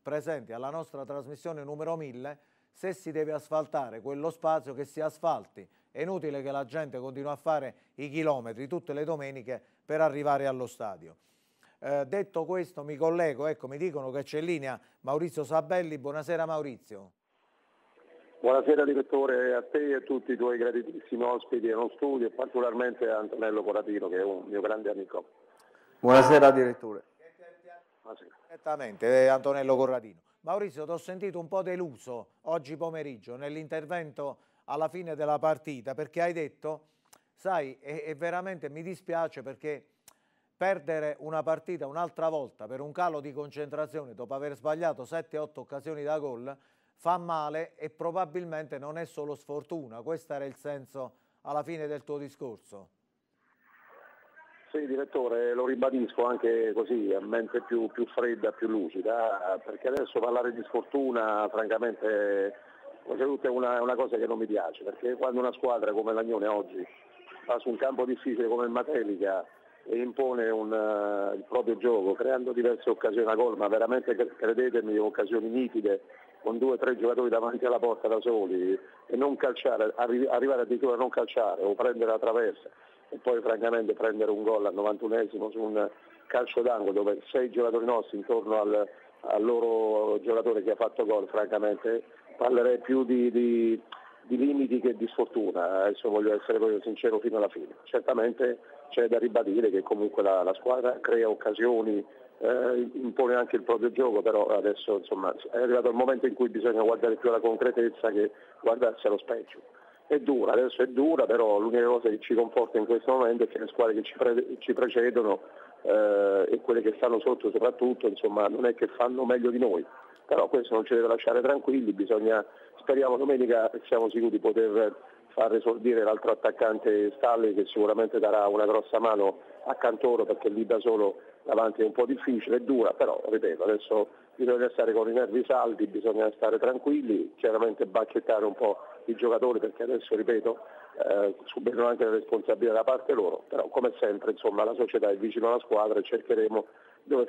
presente alla nostra trasmissione numero 1000 se si deve asfaltare quello spazio che si asfalti. È inutile che la gente continui a fare i chilometri tutte le domeniche per arrivare allo stadio. Eh, detto questo mi collego, ecco mi dicono che c'è in linea Maurizio Sabelli, buonasera Maurizio. Buonasera direttore a te e a tutti i tuoi gratitissimi ospiti e allo studio e particolarmente a Antonello Coratino che è un mio grande amico. Buonasera direttore. Buonasera. Esattamente, eh, Antonello Corradino. Maurizio, ti ho sentito un po' deluso oggi pomeriggio nell'intervento alla fine della partita perché hai detto, sai, e, e veramente mi dispiace perché perdere una partita un'altra volta per un calo di concentrazione dopo aver sbagliato 7-8 occasioni da gol fa male e probabilmente non è solo sfortuna, questo era il senso alla fine del tuo discorso. Sì, direttore, lo ribadisco anche così, a mente più, più fredda, più lucida, perché adesso parlare di sfortuna francamente è una, una cosa che non mi piace, perché quando una squadra come l'Agnone oggi va su un campo difficile come il Matelica e impone un, uh, il proprio gioco, creando diverse occasioni a gol, ma veramente credetemi, occasioni nitide, con due o tre giocatori davanti alla porta da soli e non calciare, arri- arrivare addirittura a non calciare o prendere la traversa e poi francamente prendere un gol al 91esimo su un calcio d'angolo dove sei giocatori nostri intorno al, al loro giocatore che ha fatto gol, francamente parlerei più di, di, di limiti che di sfortuna, adesso voglio essere proprio sincero fino alla fine. Certamente c'è da ribadire che comunque la, la squadra crea occasioni, eh, impone anche il proprio gioco, però adesso insomma, è arrivato il momento in cui bisogna guardare più alla concretezza che guardarsi allo specchio è dura, adesso è dura, però l'unica cosa che ci conforta in questo momento è che le squadre che ci, pre- ci precedono eh, e quelle che stanno sotto soprattutto, insomma, non è che fanno meglio di noi. Però questo non ci deve lasciare tranquilli, bisogna, speriamo domenica siamo sicuri di poter far esordire l'altro attaccante Stalli che sicuramente darà una grossa mano a Cantoro perché lì da solo davanti è un po' difficile, è dura, però ripeto, adesso bisogna stare con i nervi saldi, bisogna stare tranquilli, chiaramente bacchettare un po' i giocatori perché adesso ripeto eh, subiranno anche le responsabilità da parte loro, però come sempre insomma, la società è vicino alla squadra e cercheremo dove,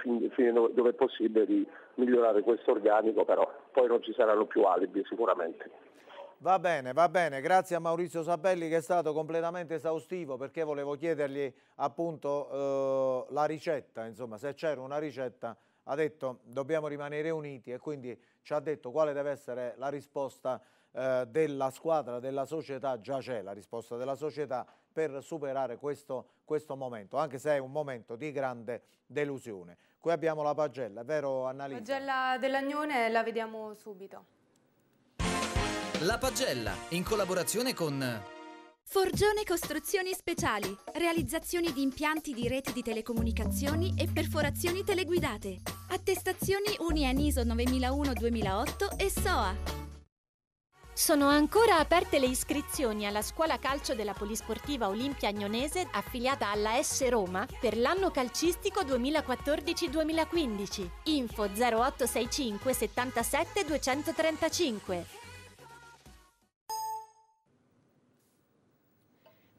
dove è possibile di migliorare questo organico, però poi non ci saranno più alibi sicuramente. Va bene, va bene, grazie a Maurizio Sabelli che è stato completamente esaustivo perché volevo chiedergli appunto eh, la ricetta, insomma se c'era una ricetta ha detto dobbiamo rimanere uniti e quindi ci ha detto quale deve essere la risposta eh, della squadra, della società, già c'è la risposta della società per superare questo, questo, momento, anche se è un momento di grande delusione. Qui abbiamo la pagella, vero Annalisa? La pagella dell'Agnone la vediamo subito. La pagella, in collaborazione con... Forgione Costruzioni Speciali, realizzazioni di impianti di reti di telecomunicazioni e perforazioni teleguidate. Attestazioni Unia ISO 9001-2008 e SOA. Sono ancora aperte le iscrizioni alla scuola calcio della Polisportiva Olimpia Agnonese affiliata alla S Roma per l'anno calcistico 2014-2015. Info 0865 77 235.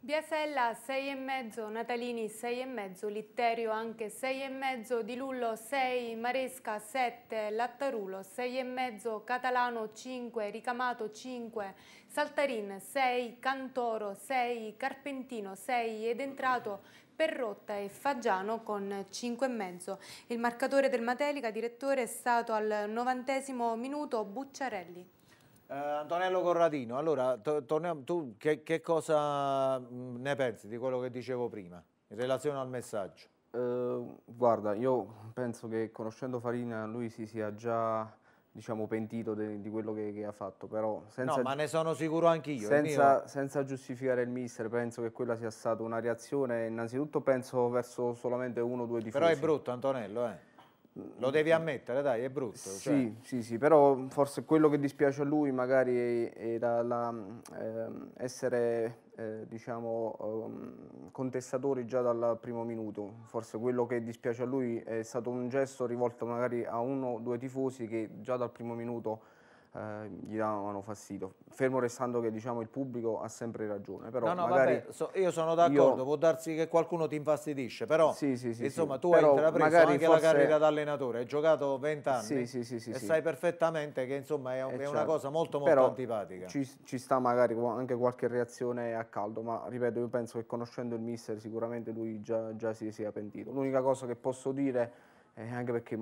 Biasella 6,5, Natalini 6,5, Litterio anche 6,5, Di Lullo 6, Maresca 7, Lattarulo 6,5, Catalano 5, Ricamato 5, Saltarin 6, Cantoro 6, Carpentino 6 ed entrato Perrotta e Faggiano con 5,5. Il marcatore del Matelica, direttore, è stato al novantesimo minuto Bucciarelli. Eh, Antonello Corradino, allora torniamo, tu che, che cosa mm, ne pensi di quello che dicevo prima in relazione al messaggio? Eh, guarda, io penso che conoscendo Farina lui si sia già diciamo, pentito di quello che, che ha fatto, però senza, no, ma ne sono sicuro anch'io. Senza, mio... senza, giustificare il mister, penso che quella sia stata una reazione, innanzitutto penso verso solamente uno o due difensori. Però è brutto Antonello, eh. Lo devi ammettere, dai, è brutto. Sì, cioè. sì, sì, però forse quello che dispiace a lui magari era la, eh, essere, eh, diciamo, eh, contestatori già dal primo minuto. Forse quello che dispiace a lui è stato un gesto rivolto magari a uno o due tifosi che già dal primo minuto Ehm, gli davano fastidio. Fermo restando che diciamo, il pubblico ha sempre ragione. Però no, no, vabbè, so, io sono d'accordo, io... può darsi che qualcuno ti infastidisce, però sì, sì, sì, insomma tu hai intrapreso anche fosse... la carriera da allenatore, hai giocato 20 anni e sai perfettamente che insomma è, un, eh, è certo. una cosa molto molto però antipatica. Ci, ci sta magari anche qualche reazione a caldo, ma ripeto io penso che conoscendo il mister sicuramente lui già, già si sia pentito. L'unica cosa che posso dire... Eh, anche perché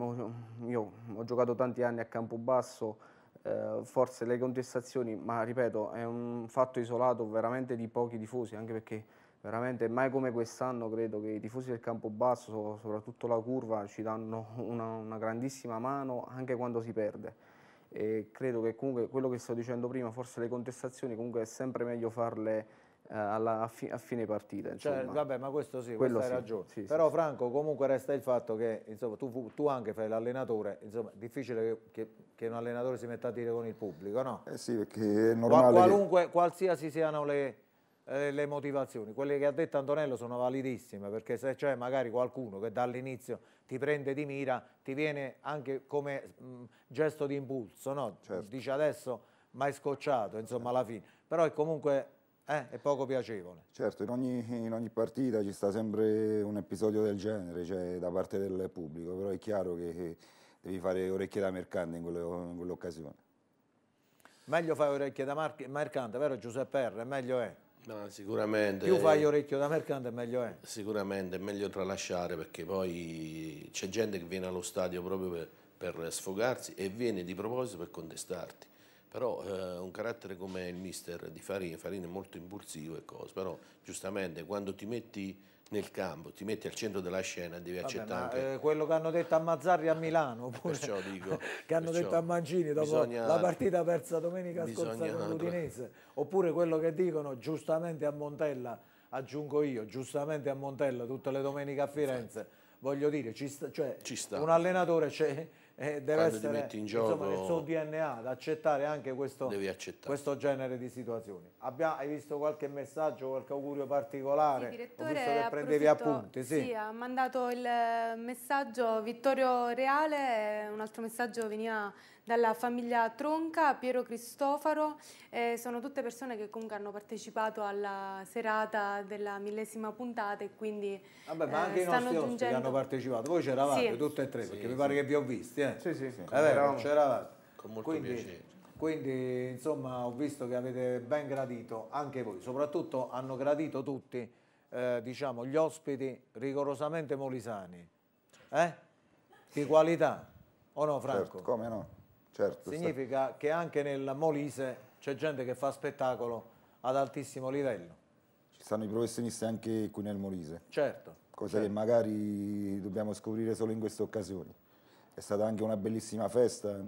io ho giocato tanti anni a Campobasso eh, forse le contestazioni, ma ripeto, è un fatto isolato veramente di pochi tifosi, anche perché veramente mai come quest'anno credo che i tifosi del campo basso, soprattutto la curva, ci danno una, una grandissima mano anche quando si perde. E credo che comunque quello che sto dicendo prima, forse le contestazioni comunque è sempre meglio farle eh, alla, a, fi, a, fine partita. Cioè, vabbè, ma questo sì, Quello hai sì, ragione. Sì, Però sì, Franco, comunque resta il fatto che insomma, tu, tu, anche fai l'allenatore, insomma, è difficile che, che, che, un allenatore si metta a dire con il pubblico, no? Eh sì, perché è normale. qualunque, qualsiasi siano le, eh, le, motivazioni, quelle che ha detto Antonello sono validissime, perché se c'è magari qualcuno che dall'inizio ti prende di mira, ti viene anche come mh, mm, gesto di impulso, no? Certo. Dice adesso, ma è scocciato, insomma, alla fine. Però è comunque eh, è poco piacevole. Certo, in ogni, in ogni, partita ci sta sempre un episodio del genere, cioè da parte del pubblico, però è chiaro che devi fare orecchie da mercante in quell'occasione. Meglio fai orecchie da mercante, vero Giuseppe R? Meglio è. No, sicuramente. Più fai orecchio da mercante meglio è. Sicuramente, è meglio tralasciare perché poi c'è gente che viene allo stadio proprio per, per sfogarsi e viene di proposito per contestarti però eh, un carattere come il mister di Farina, Farina è molto impulsivo e cose, però giustamente quando ti metti nel campo, ti metti al centro della scena devi Vabbè, accettare ma, eh, anche... eh, quello che hanno detto a Mazzarri a Milano *laughs* pure, perciò dico, *laughs* che hanno perciò detto a Mancini dopo bisogna... la partita persa domenica scorsa con l'Udinese oppure quello che dicono giustamente a Montella aggiungo io, giustamente a Montella tutte le domeniche a Firenze sì. voglio dire, ci sta, cioè, ci sta. un allenatore c'è eh, deve Quando essere in gioco, insomma, nel suo DNA ad accettare anche questo, questo genere di situazioni. Abbia, hai visto qualche messaggio, qualche augurio particolare? Sì, direttore, Ho visto che prendevi appunti. Sì. sì, ha mandato il messaggio Vittorio Reale, un altro messaggio veniva dalla famiglia Tronca a Piero Cristofaro, eh, sono tutte persone che comunque hanno partecipato alla serata della millesima puntata e quindi Vabbè, ma eh, anche eh, i nostri giungendo... ospiti hanno partecipato, voi c'eravate sì. tutte e tre, perché sì, mi pare che vi ho visti, eh? Sì, sì, sì. c'eravate. Con molto quindi, piacere. Quindi insomma ho visto che avete ben gradito anche voi, soprattutto hanno gradito tutti eh, diciamo, gli ospiti rigorosamente molisani, eh? di qualità, o no Franco? Certo, come no? Certo, Significa sta... che anche nella Molise c'è gente che fa spettacolo ad altissimo livello. Ci stanno i professionisti anche qui nel Molise. Certo. Cosa certo. che magari dobbiamo scoprire solo in queste occasioni. È stata anche una bellissima festa,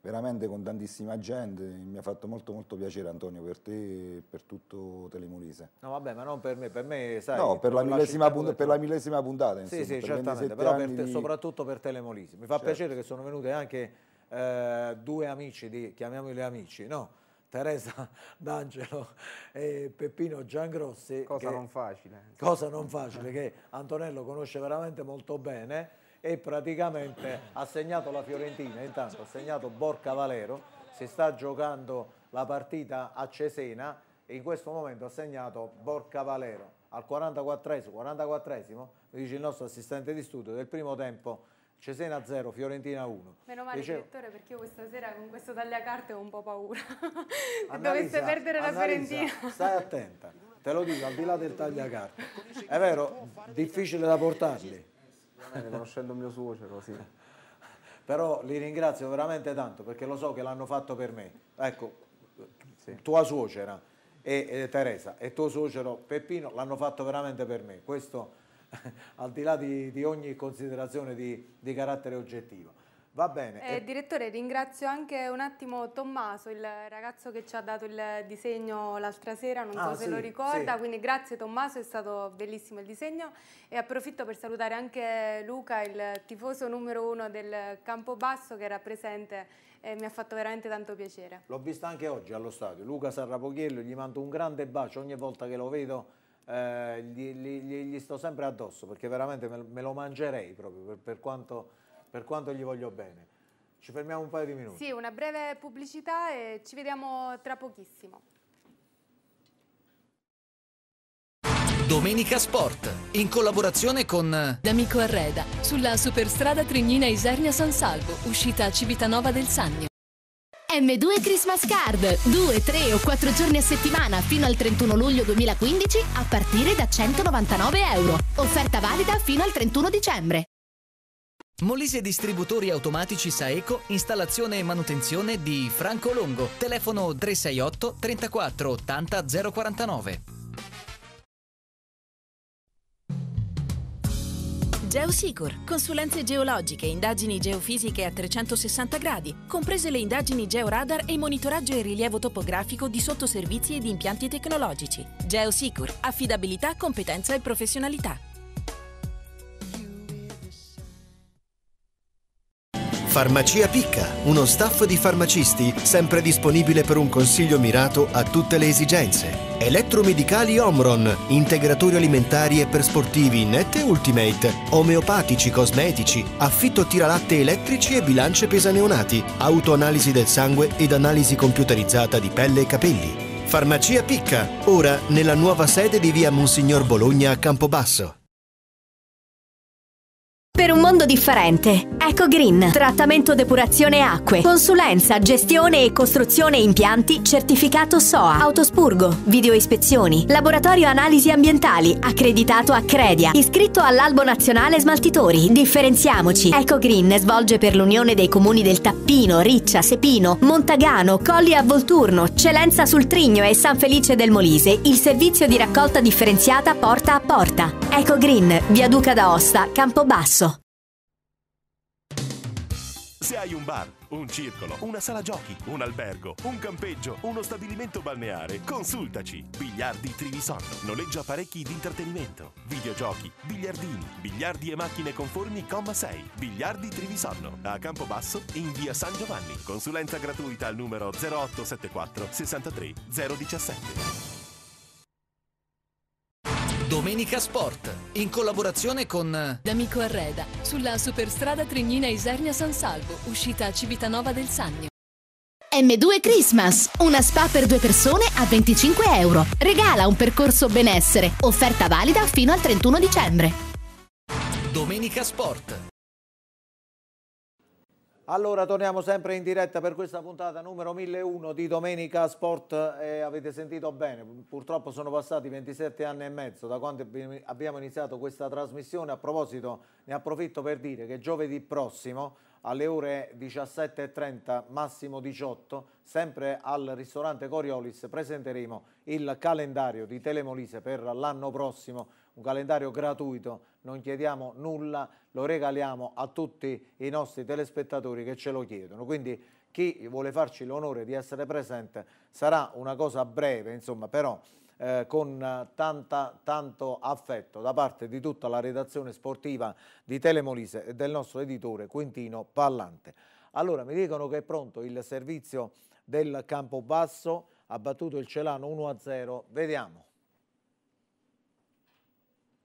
veramente con tantissima gente. Mi ha fatto molto molto piacere Antonio per te e per tutto Telemolise. No vabbè, ma non per me, per me sai... No, per, la, millesima puntata, per la, millesima, puntata, insomma. Sì, sì, certamente, però per te, di... soprattutto per Telemolise. Mi fa certo. piacere che sono venute anche eh, due amici di, chiamiamoli amici, no? Teresa *laughs* D'Angelo e Peppino Giangrossi. Cosa che, non facile. Cosa non facile, che Antonello conosce veramente molto bene e praticamente ha segnato la Fiorentina, intanto ha segnato Borca Valero, si sta giocando la partita a Cesena e in questo momento ha segnato Borca Valero al 44esimo, 44esimo, mi dice il nostro assistente di studio, del primo tempo Cesena 0, Fiorentina 1. Meno male, Dicevo... direttore, perché io questa sera con questo tagliacarte ho un po' paura. Se *laughs* dovesse perdere Annalisa, la Fiorentina. Stai attenta, te lo dico, al di là del tagliacarte. È vero, difficile da portarli. Conoscendo mio suocero, sì. Però li ringrazio veramente tanto perché lo so che l'hanno fatto per me. Ecco, sì. tua suocera e, e Teresa e tuo suocero Peppino l'hanno fatto veramente per me. Questo *laughs* al di là di, di ogni considerazione di, di carattere oggettivo. Va bene. Eh, direttore, ringrazio anche un attimo Tommaso, il ragazzo che ci ha dato il disegno l'altra sera, non so ah, se sì, lo ricorda, sì. quindi grazie Tommaso, è stato bellissimo il disegno e approfitto per salutare anche Luca, il tifoso numero uno del Campobasso che era presente e mi ha fatto veramente tanto piacere. L'ho visto anche oggi allo stadio, Luca Sarrapochiello, gli mando un grande bacio ogni volta che lo vedo eh, gli, gli, gli, sto sempre addosso perché veramente me, me lo mangerei proprio per, per, quanto, per quanto gli voglio bene. Ci fermiamo un paio di minuti. Sì, una breve pubblicità e ci vediamo tra pochissimo. Domenica Sport, in collaborazione con D'Amico Arreda, sulla superstrada Trignina Isernia San Salvo, uscita a Civitanova del Sannio. M2 Christmas Card. 2, 3 o 4 giorni a settimana fino al 31 luglio 2015 a partire da 199 euro. Offerta valida fino al 31 dicembre. Molise Distributori Automatici Saeco, installazione e manutenzione di Franco Longo. Telefono 368 34 80 049. Geosicur, consulenze geologiche, indagini geofisiche a 360 gradi, comprese le indagini georadar e monitoraggio e rilievo topografico di sottoservizi ed impianti tecnologici. Geosicur, affidabilità, competenza e professionalità. Farmacia Picca, uno staff di farmacisti sempre disponibile per un consiglio mirato a tutte le esigenze. Elettromedicali Omron, integratori alimentari e per sportivi Net e Ultimate, omeopatici, cosmetici, affitto tiralatte elettrici e bilance pesaneonati, autoanalisi del sangue ed analisi computerizzata di pelle e capelli. Farmacia Picca, ora nella nuova sede di via Monsignor Bologna a Campobasso per un mondo differente. Eco Green, trattamento depurazione acque, consulenza, gestione e costruzione impianti, certificato SOA, autospurgo, video ispezioni, laboratorio analisi ambientali, accreditato a Credia, iscritto all'Albo Nazionale Smaltitori. Differenziamoci. Eco Green svolge per l'Unione dei Comuni del Tappino, Riccia, Sepino, Montagano, Colli a Volturno, Celenza sul Trigno e San Felice del Molise il servizio di raccolta differenziata porta a porta. Eco Green, via Duca d'Aosta, Campobasso. Se hai un bar, un circolo, una sala giochi, un albergo, un campeggio, uno stabilimento balneare, consultaci. Biliardi Trivisonno. Noleggia apparecchi di intrattenimento, videogiochi, biliardini, biliardi e macchine conformi, comma 6. Biliardi Trivisonno. A Campobasso, in via San Giovanni. Consulenza gratuita al numero 0874 63 017. Domenica Sport, in collaborazione con D'Amico Arreda, sulla superstrada Trignina Isernia San Salvo, uscita a Civitanova del Sannio. M2 Christmas, una spa per due persone a 25 euro. Regala un percorso benessere, offerta valida fino al 31 dicembre. Domenica Sport. Allora torniamo sempre in diretta per questa puntata numero 1001 di Domenica Sport eh, avete sentito bene, purtroppo sono passati 27 anni e mezzo da quando abbiamo iniziato questa trasmissione, a proposito ne approfitto per dire che giovedì prossimo alle ore 17.30 massimo 18 sempre al ristorante Coriolis presenteremo il calendario di Telemolise per l'anno prossimo un calendario gratuito, non chiediamo nulla, lo regaliamo a tutti i nostri telespettatori che ce lo chiedono. Quindi chi vuole farci l'onore di essere presente sarà una cosa breve, insomma, però eh, con tanta, tanto affetto da parte di tutta la redazione sportiva di Telemolise e del nostro editore Quintino Pallante. Allora, mi dicono che è pronto il servizio del Campobasso, ha battuto il Celano 1-0, vediamo.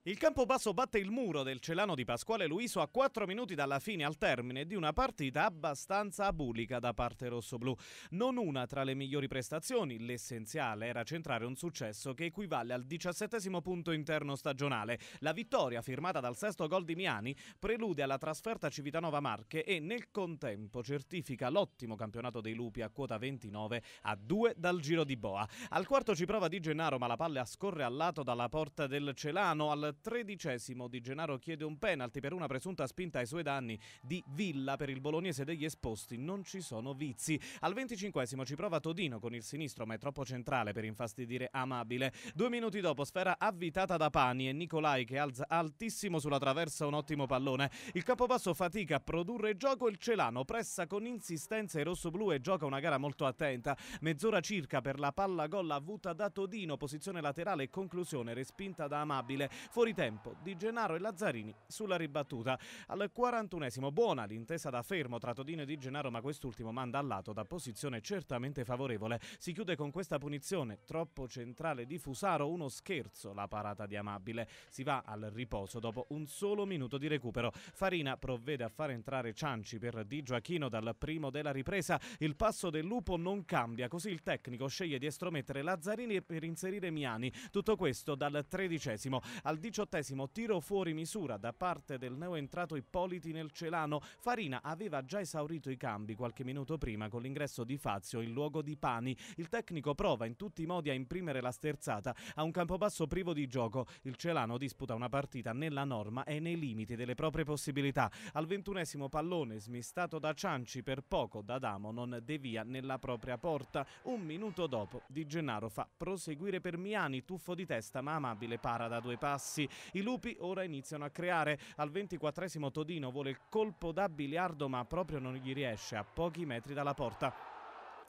Il Campobasso batte il muro del Celano di Pasquale Luiso a 4 minuti dalla fine al termine di una partita abbastanza abulica da parte rossoblù. Non una tra le migliori prestazioni, l'essenziale era centrare un successo che equivale al diciassettesimo punto interno stagionale. La vittoria, firmata dal sesto gol di Miani, prelude alla trasferta Civitanova Marche e nel contempo certifica l'ottimo campionato dei Lupi a quota 29 a 2 dal giro di Boa. Al quarto ci prova Di Gennaro ma la palla scorre al lato dalla porta del Celano al al tredicesimo Di Gennaro chiede un penalty per una presunta spinta ai suoi danni di Villa per il bolognese degli esposti. Non ci sono vizi. Al venticinquesimo ci prova Todino con il sinistro ma è troppo centrale per infastidire Amabile. Due minuti dopo sfera avvitata da Pani e Nicolai che alza altissimo sulla traversa un ottimo pallone. Il capopasso fatica a produrre gioco, il Celano pressa con insistenza i rossoblù e gioca una gara molto attenta. Mezz'ora circa per la palla gol avuta da Todino, posizione laterale e conclusione respinta da Amabile. Fuori fuori tempo di Gennaro e Lazzarini sulla ribattuta. Al 41esimo buona l'intesa da fermo tra Todino e Di Gennaro ma quest'ultimo manda al lato da posizione certamente favorevole. Si chiude con questa punizione troppo centrale di Fusaro, uno scherzo la parata di Amabile. Si va al riposo dopo un solo minuto di recupero. Farina provvede a far entrare Cianci per Di Gioachino dal primo della ripresa. Il passo del Lupo non cambia, così il tecnico sceglie di estromettere Lazzarini per inserire Miani. Tutto questo dal tredicesimo al diciottesimo diciottesimo tiro fuori misura da parte del neoentrato Ippoliti nel Celano. Farina aveva già esaurito i cambi qualche minuto prima con l'ingresso di Fazio in luogo di Pani. Il tecnico prova in tutti i modi a imprimere la sterzata a un campobasso privo di gioco. Il Celano disputa una partita nella norma e nei limiti delle proprie possibilità. Al ventunesimo pallone smistato da Cianci per poco D'Adamo non devia nella propria porta. Un minuto dopo Di Gennaro fa proseguire per Miani, tuffo di testa ma amabile para da due passi bassi. I lupi ora iniziano a creare. Al 24 Todino vuole il colpo da biliardo ma proprio non gli riesce a pochi metri dalla porta.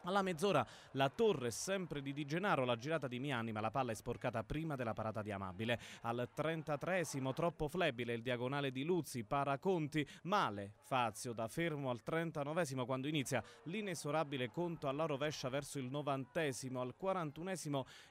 Alla mezz'ora la torre sempre di Di Gennaro, la girata di Miani, ma la palla è sporcata prima della parata di Amabile. Al 33 troppo flebile il diagonale di Luzzi, Paraconti, male Fazio da fermo al 39 quando inizia l'inesorabile conto alla rovescia verso il 90 al 41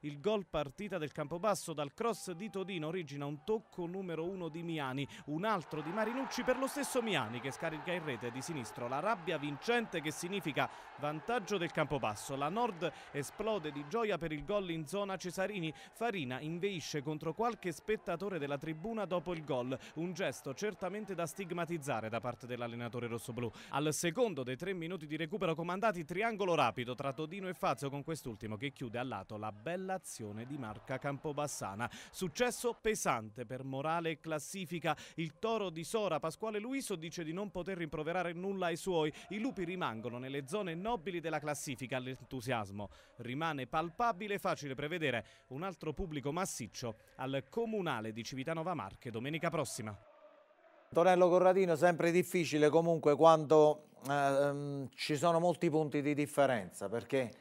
il gol partita del Campobasso dal cross di Todino origina un tocco numero uno di Miani, un altro di Marinucci per lo stesso Miani che scarica in rete di sinistro la rabbia vincente che significa vantaggio del Campobasso Campobasso. La Nord esplode di gioia per il gol in zona Cesarini. Farina inveisce contro qualche spettatore della tribuna dopo il gol. Un gesto certamente da stigmatizzare da parte dell'allenatore rossoblù. Al secondo dei tre minuti di recupero comandati triangolo rapido tra Todino e Fazio con quest'ultimo che chiude a lato la bella azione di Marca Campobassana. Successo pesante per morale e classifica. Il toro di Sora Pasquale Luiso dice di non poter rimproverare nulla ai suoi. I lupi rimangono nelle zone nobili della classifica giustifica l'entusiasmo. Rimane palpabile e facile prevedere un altro pubblico massiccio al Comunale di Civitanova Marche domenica prossima. Antonello Corradino, sempre difficile comunque quando ehm, ci sono molti punti di differenza perché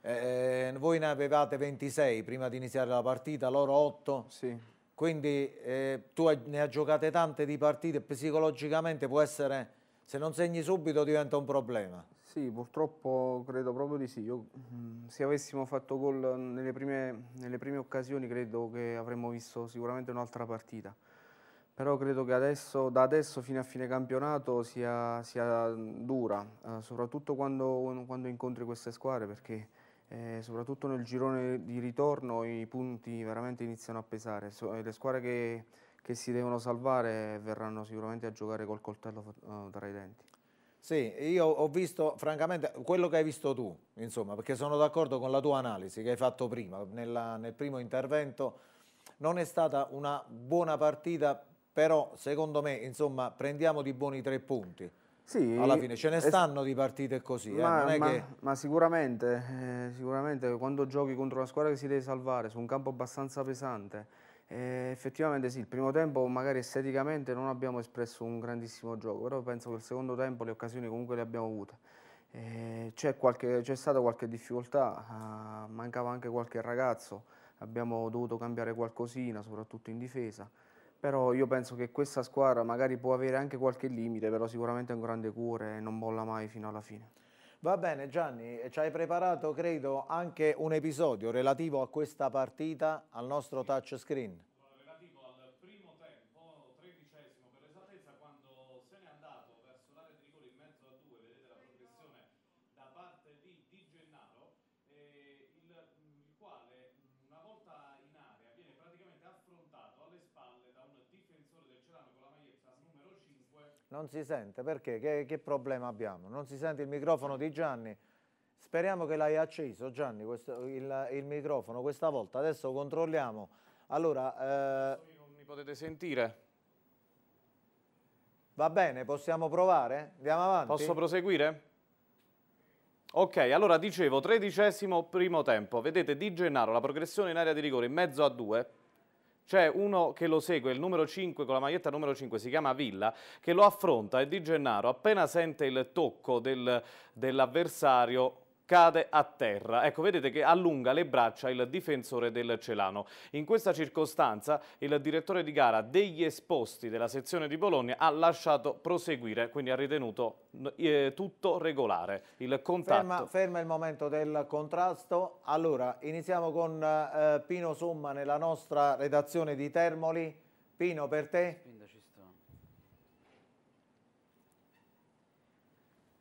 eh, voi ne avevate 26 prima di iniziare la partita, loro 8. Sì. Quindi eh, tu ne hai giocate tante di partite, psicologicamente può essere, se non segni subito diventa un problema. Sì, purtroppo credo proprio di sì. Io, mm, se avessimo fatto gol nelle prime, nelle prime occasioni credo che avremmo visto sicuramente un'altra partita però credo che adesso, da adesso fino a fine campionato sia, sia dura, eh, soprattutto quando, quando, incontri queste squadre, perché eh, soprattutto nel girone di ritorno i punti veramente iniziano a pesare, so, eh, le squadre che, che, si devono salvare verranno sicuramente a giocare col coltello eh, tra i denti. Sì, io ho visto francamente quello che hai visto tu, insomma, perché sono d'accordo con la tua analisi che hai fatto prima, nella, nel primo intervento. Non è stata una buona partita, però secondo me, insomma, prendiamo di buoni tre punti. Sì, alla fine ce ne stanno di partite così. Eh, ma, eh, ma, che... ma sicuramente, eh, sicuramente quando giochi contro una squadra che si deve salvare su un campo abbastanza pesante, eh, effettivamente sì, il primo tempo magari esteticamente non abbiamo espresso un grandissimo gioco, però penso che il secondo tempo le occasioni comunque le abbiamo avute. Eh, c'è, stata qualche difficoltà, eh, mancava anche qualche ragazzo, abbiamo dovuto cambiare qualcosina, soprattutto in difesa, però io penso che questa squadra magari può avere anche qualche limite, però sicuramente ha un grande cuore e non bolla mai fino alla fine. Va bene Gianni, ci hai preparato credo anche un episodio relativo a questa partita al nostro touchscreen. Non si sente, perché? Che, che, problema abbiamo? Non si sente il microfono di Gianni? Speriamo che l'hai acceso Gianni, questo, il, il, microfono questa volta. Adesso controlliamo. Allora... Eh... Non mi potete sentire? Va bene, possiamo provare? Andiamo avanti? Posso proseguire? Ok, allora dicevo, tredicesimo primo tempo. Vedete Di Gennaro, la progressione in area di rigore in mezzo a due c'è uno che lo segue, il numero 5, con la maglietta numero 5, si chiama Villa, che lo affronta e Di Gennaro appena sente il tocco del, dell'avversario cade a terra. Ecco, vedete che allunga le braccia il difensore del Celano. In questa circostanza il direttore di gara degli esposti della sezione di Bologna ha lasciato proseguire, quindi ha ritenuto eh, tutto regolare il contatto. Ferma, ferma, il momento del contrasto. Allora, iniziamo con eh, Pino Somma nella nostra redazione di Termoli. Pino, per te?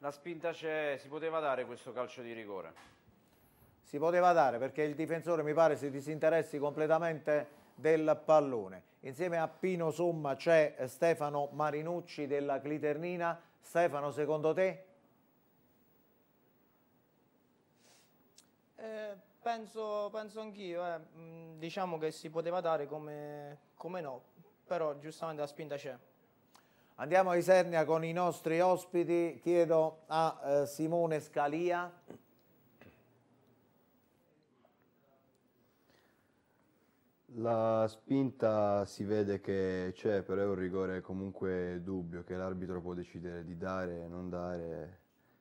la spinta c'è, si poteva dare questo calcio di rigore? Si poteva dare perché il difensore mi pare si disinteressi completamente del pallone. Insieme a Pino Somma c'è Stefano Marinucci della Cliternina. Stefano, secondo te? Eh, penso, penso anch'io, eh. Mm, diciamo che si poteva dare come, come no, però giustamente la spinta c'è. Andiamo a Isernia con i nostri ospiti, chiedo a eh, Simone Scalia. La spinta si vede che c'è, però è un rigore comunque dubbio che l'arbitro può decidere di dare, non dare.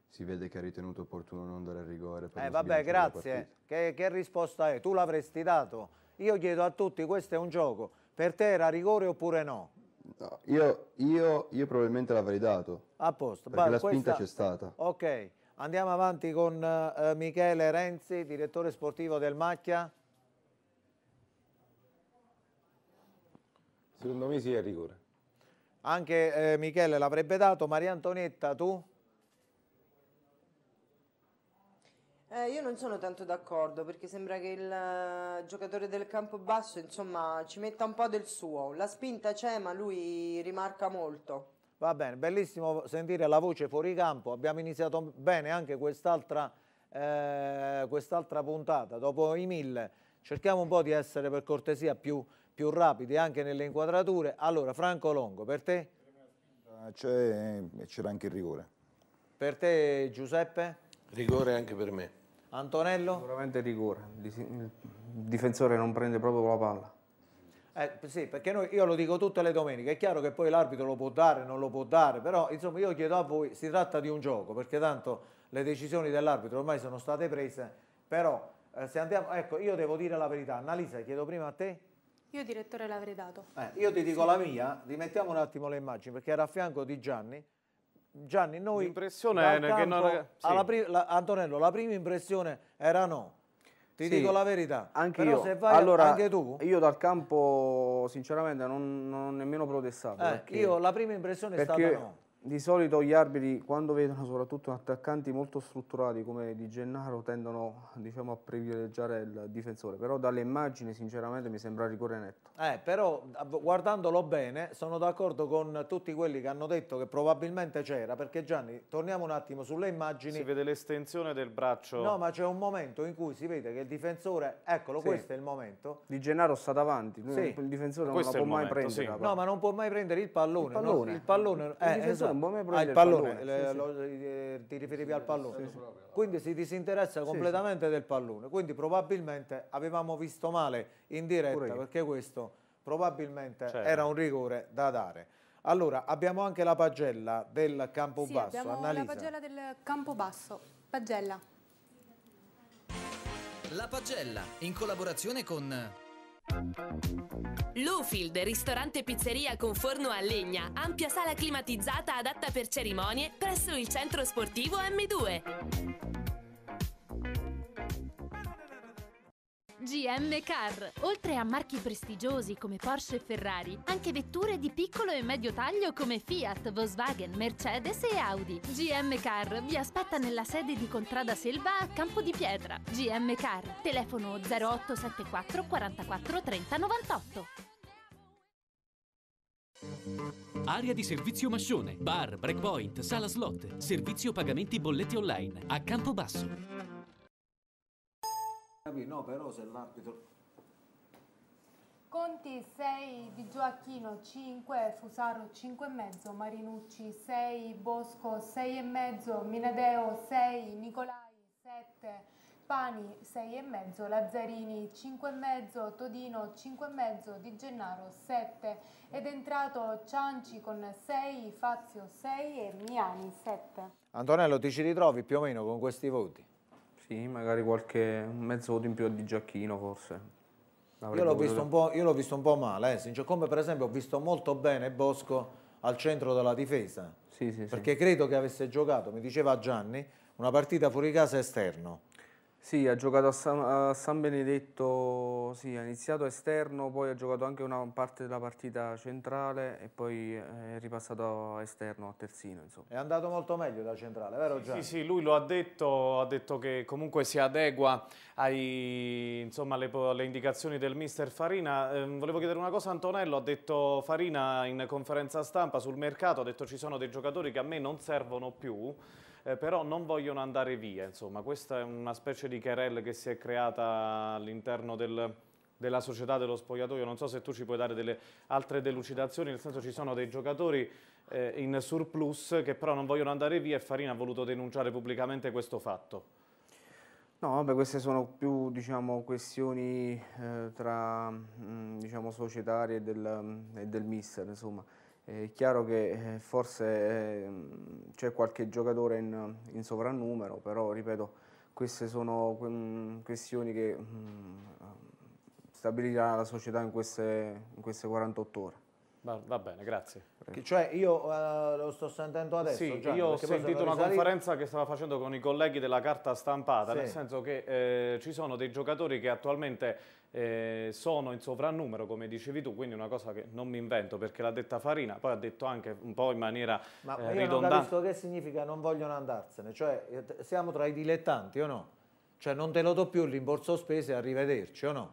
Si vede che ha ritenuto opportuno non dare il rigore. Eh vabbè, grazie. Che, che risposta è? Tu l'avresti dato. Io chiedo a tutti, questo è un gioco. Per te era rigore oppure no? No, io, io, io, probabilmente l'avrei dato. A posto. Perché Beh, la spinta c'è stata. Ok, andiamo avanti con eh, Michele Renzi, direttore sportivo del Macchia. Secondo me sì è rigore. Anche eh, Michele l'avrebbe dato, Maria Antonietta tu? Eh, io non sono tanto d'accordo perché sembra che il eh, giocatore del campo basso insomma ci metta un po' del suo. La spinta c'è ma lui rimarca molto. Va bene, bellissimo sentire la voce fuori campo. Abbiamo iniziato bene anche quest'altra eh, quest puntata. Dopo i mille cerchiamo un po' di essere per cortesia più, più rapidi anche nelle inquadrature. Allora Franco Longo, per te? Eh, c'era anche il rigore. Per te Giuseppe? Rigore anche per me. Antonello? Sicuramente rigore, il difensore non prende proprio la palla. Eh, sì, perché noi, io lo dico tutte le domeniche, è chiaro che poi l'arbitro lo può dare, non lo può dare, però insomma io chiedo a voi, si tratta di un gioco, perché tanto le decisioni dell'arbitro ormai sono state prese, però eh, se andiamo, ecco io devo dire la verità, Annalisa chiedo prima a te. Io direttore l'avrei dato. Eh, io ti dico la mia, rimettiamo un attimo le immagini perché era a fianco di Gianni, Gianni, noi l'impressione è che non... sì. la, Antonello, la prima impressione era no. Ti sì, dico la verità. Anche Però io. Vai, allora, anche tu. Io dal campo sinceramente non, non ho nemmeno protestato. Eh, io la prima impressione è stata no di solito gli arbitri quando vedono soprattutto attaccanti molto strutturati come Di Gennaro tendono diciamo, a privilegiare il difensore, però dalle immagini sinceramente mi sembra rigore netto. Eh, però guardandolo bene sono d'accordo con tutti quelli che hanno detto che probabilmente c'era, perché Gianni, torniamo un attimo sulle immagini. Si vede l'estensione del braccio. No, ma c'è un momento in cui si vede che il difensore, eccolo, sì. questo è il momento. Di Gennaro sta davanti, sì. il difensore questo non la può mai momento, prendere. Sì. No, ma non può mai prendere il pallone. Il pallone, no? il pallone eh, il esatto come ah, prende ah, il pallone? pallone. Sì, eh, lo, ti riferivi al pallone. Sì, Quindi si disinteressa completamente del pallone. Quindi probabilmente avevamo visto male in diretta perché questo probabilmente certo. era un rigore da dare. Allora, abbiamo anche la pagella del Campobasso. Sì, abbiamo Annalisa. la pagella del campo basso. Pagella. La pagella, in collaborazione con... Lufield, ristorante pizzeria con forno a legna, ampia sala climatizzata adatta per cerimonie presso il centro sportivo M2. GM Car. Oltre a marchi prestigiosi come Porsche e Ferrari, anche vetture di piccolo e medio taglio come Fiat, Volkswagen, Mercedes e Audi. GM Car vi aspetta nella sede di Contrada Selva a Campo di Pietra. GM Car, telefono 0874 44 30 98. Area di servizio Mascione, bar, breakpoint, sala slot, servizio pagamenti bollette online a Campobasso. Capì? No, però se l'arbitro... Conti 6, Di Gioacchino 5, Fusaro 5 e mezzo, Marinucci 6, Bosco 6 e mezzo, Minadeo 6, Nicolai 7, Pani 6 e mezzo, Lazzarini 5 e mezzo, Todino 5 e mezzo, Di Gennaro 7 ed entrato Cianci con 6, Fazio 6 e Miani 7. Antonello ti ci ritrovi più o meno con questi voti? Sì, magari qualche mezzo voto in più di Giacchino forse. Io l'ho, visto un, visto un po', male, eh, come per esempio ho visto molto bene Bosco al centro della difesa, sì, sì, perché sì. credo che avesse giocato, mi diceva Gianni, una partita fuori casa esterno sì, ha giocato a San, a San Benedetto, sì, ha iniziato esterno, poi ha giocato anche una parte della partita centrale e poi è ripassato a esterno, a terzino. Insomma. È andato molto meglio da centrale, vero Gianni? Sì, sì, lui lo ha detto, ha detto che comunque si adegua ai, insomma, alle, alle, indicazioni del mister Farina. Eh, volevo chiedere una cosa a Antonello, ha detto Farina in conferenza stampa sul mercato, ha detto ci sono dei giocatori che a me non servono più, eh, però non vogliono andare via. Insomma, questa è una specie di querelle che si è creata all'interno del, della società dello spogliatoio, non so se tu ci puoi dare delle altre delucidazioni, nel senso ci sono dei giocatori eh, in surplus che però non vogliono andare via e Farina ha voluto denunciare pubblicamente questo fatto. No, vabbè, queste sono più diciamo, questioni eh, tra mh, mm, diciamo, societarie e del, mm, e del mister, insomma. È chiaro che eh, forse ehm, c'è qualche giocatore in, in, sovrannumero, però ripeto, queste sono questioni che mm, stabilirà la società in queste, in queste 48 ore. Va, bene, grazie. Che, cioè io uh, lo sto sentendo adesso. Sì, Gianni, io ho sentito una risalire... conferenza che stava facendo con i colleghi della carta stampata, sì. nel senso che eh, ci sono dei giocatori che attualmente eh, sono in sovrannumero, come dicevi tu, quindi una cosa che non mi invento perché l'ha detta Farina, poi ha detto anche un po' in maniera Ma eh, io ridondante. non capisco che significa non vogliono andarsene, cioè eh, siamo tra i dilettanti o no? Cioè non te lo do più il rimborso spese, arrivederci o no?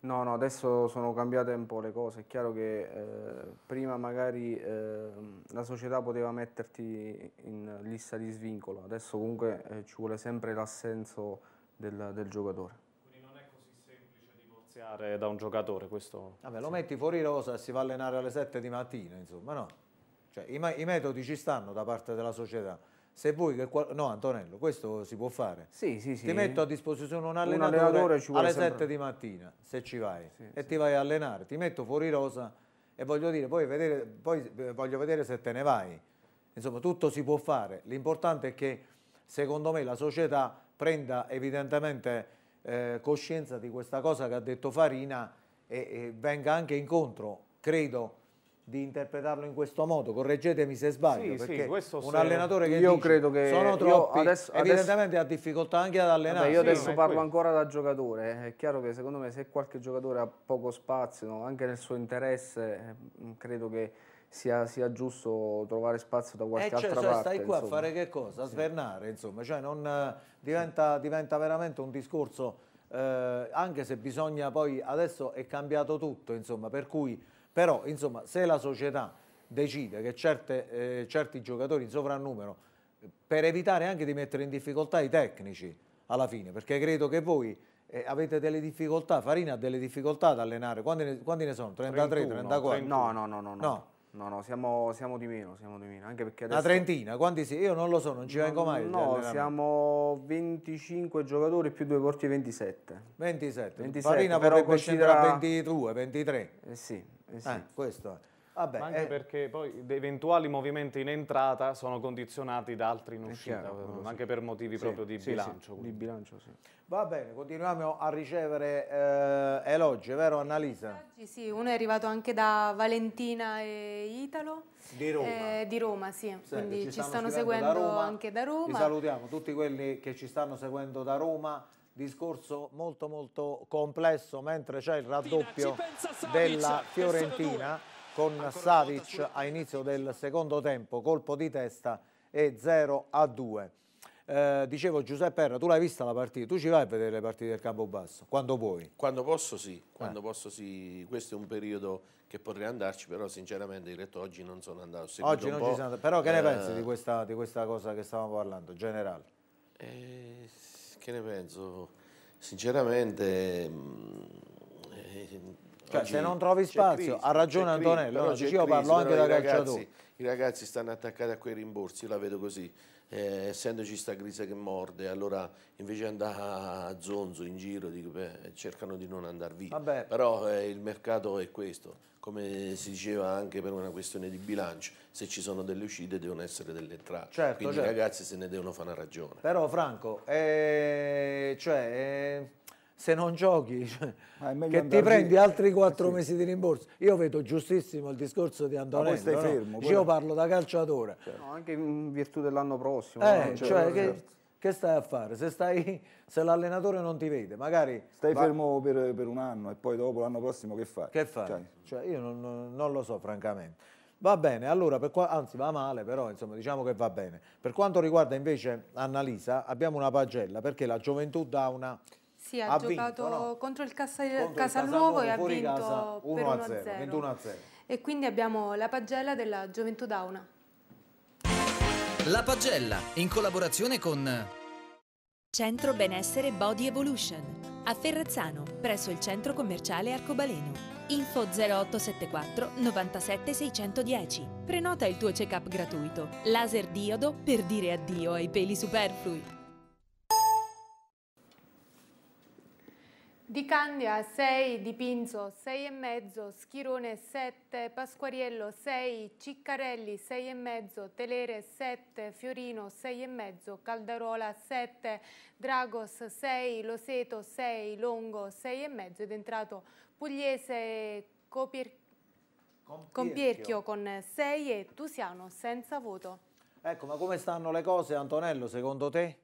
No, no, adesso sono cambiate un po' le cose. È chiaro che eh, prima magari eh, la società poteva metterti in lista di svincolo, adesso comunque eh, ci vuole sempre l'assenso del, del giocatore iniziare da un giocatore. Questo... Vabbè, lo sì. metti fuori rosa e si va a allenare alle 7 di mattina, insomma, no. Cioè, i, i, metodi ci stanno da parte della società. Se vuoi che... No, Antonello, questo si può fare. Sì, sì, sì. Ti metto a disposizione un allenatore, un allenatore alle sempre... 7 di mattina, se ci vai, sì, e sì. ti vai a allenare. Ti metto fuori rosa e voglio dire, poi, vedere, poi eh, voglio vedere se te ne vai. Insomma, tutto si può fare. L'importante è che, secondo me, la società prenda evidentemente eh, coscienza di questa cosa che ha detto Farina e, e venga anche incontro, credo di interpretarlo in questo modo, correggetemi se sbaglio, sì, perché sì, un allenatore che io dice, credo che sono troppi, adesso, evidentemente adesso, ha difficoltà anche ad allenarsi. io adesso sì, parlo ancora da giocatore, eh. è chiaro che secondo me se qualche giocatore ha poco spazio, anche nel suo interesse, eh, credo che sia, sia giusto trovare spazio da eh, qualche eh, altra cioè, parte. Stai qua insomma. a fare che cosa? A svernare, insomma, cioè non, eh, diventa, diventa veramente un discorso, eh, anche se bisogna poi, adesso è cambiato tutto, insomma, per cui, però, insomma, se la società decide che certe, eh, certi giocatori in sovrannumero, per evitare anche di mettere in difficoltà i tecnici, alla fine, perché credo che voi eh, avete delle difficoltà, Farina ha delle difficoltà ad allenare, quanti ne, quanti ne sono? 33, 31, 34? 30. no, no, no. no. no. No, no, siamo, siamo, di meno, siamo di meno, anche perché adesso... La trentina, quanti si? Io non lo so, non ci no, vengo mai. No, siamo 25 giocatori più due porti 27. 27, 27 Farina però potrebbe considera... 22, 23. Eh sì, eh, eh sì. Eh, questo è. Vabbè, ah, Ma anche eh... perché poi eventuali movimenti in entrata sono condizionati da altri in uscita, chiaro, mm, anche sì. per motivi sì, proprio di sì, bilancio. di bilancio, sì. Va bene, continuiamo a ricevere eh, elogi, vero Annalisa? Sì, uno è arrivato anche da Valentina e Italo. Di Roma. Eh, di Roma, sì. Quindi ci, ci stanno seguendo da Roma, anche da Roma. Vi salutiamo tutti quelli che ci stanno seguendo da Roma discorso molto molto complesso mentre c'è il raddoppio della Fiorentina con Savic a inizio del secondo tempo, colpo di testa e 0 a 2. Eh, dicevo Giuseppe Erra, tu l'hai vista la partita, tu ci vai a vedere le partite del Campobasso, quando puoi? Quando posso sì, quando eh. posso sì, questo è un periodo che potrei andarci, però sinceramente diretto oggi non sono andato. Oggi non ci sono andato, però che ne eh, pensi di questa, di questa, cosa che stavamo parlando, generale? Eh, che ne penso? Sinceramente... Mh, mm, eh, cioè, se non trovi spazio, crisi, ha ragione Antonello, no, io crisi, parlo anche da calciatore. I ragazzi stanno attaccati a quei rimborsi, io la vedo così. Eh, essendoci sta grise che morde, allora invece andare a zonzo in giro dico, beh, cercano di non andare via. Vabbè. Però eh, il mercato è questo, come si diceva anche per una questione di bilancio, se ci sono delle uscite devono essere delle entrate, certo, quindi certo. i ragazzi se ne devono fare una ragione. Però Franco, eh, cioè, eh, se non giochi, *laughs* cioè, che ti prendi via. altri quattro eh, sì. mesi di rimborso. Io vedo giustissimo il discorso di Antonello, stai fermo, io parlo da calciatore. Certo. No, anche in virtù dell'anno prossimo. Eh, no? cioè, cioè, che, certo. che, stai a fare? Se, se l'allenatore non ti vede, magari... Stai va... fermo per, per, un anno e poi dopo l'anno prossimo che fai? Che fai? Cioè, cioè, io non, non lo so francamente. Va bene, allora, qua, anzi va male, però insomma, diciamo che va bene. Per quanto riguarda invece Annalisa, abbiamo una pagella, perché la gioventù dà una sì, ha, ha giocato vinto, no? contro il Cassa... Casalnuovo e ha vinto 1-0. 21-0. E quindi abbiamo la pagella della Gioventù Dauna. La pagella, in collaborazione con... Centro Benessere Body Evolution, a Ferrazzano, presso il centro commerciale Arcobaleno. Info 0874 97 610. Prenota il tuo check-up gratuito. Laser diodo per dire addio ai peli superflui. Di Candia 6, Di Pinzo 6,5, Schirone 7, Pasquariello 6, Ciccarelli 6,5, Telere 7, Fiorino 6,5, Caldarola 7, Dragos 6, Loseto 6, Longo 6,5 ed è entrato Pugliese Copir... Compierchio con 6 e Tusiano senza voto. Ecco, ma come stanno le cose Antonello secondo te?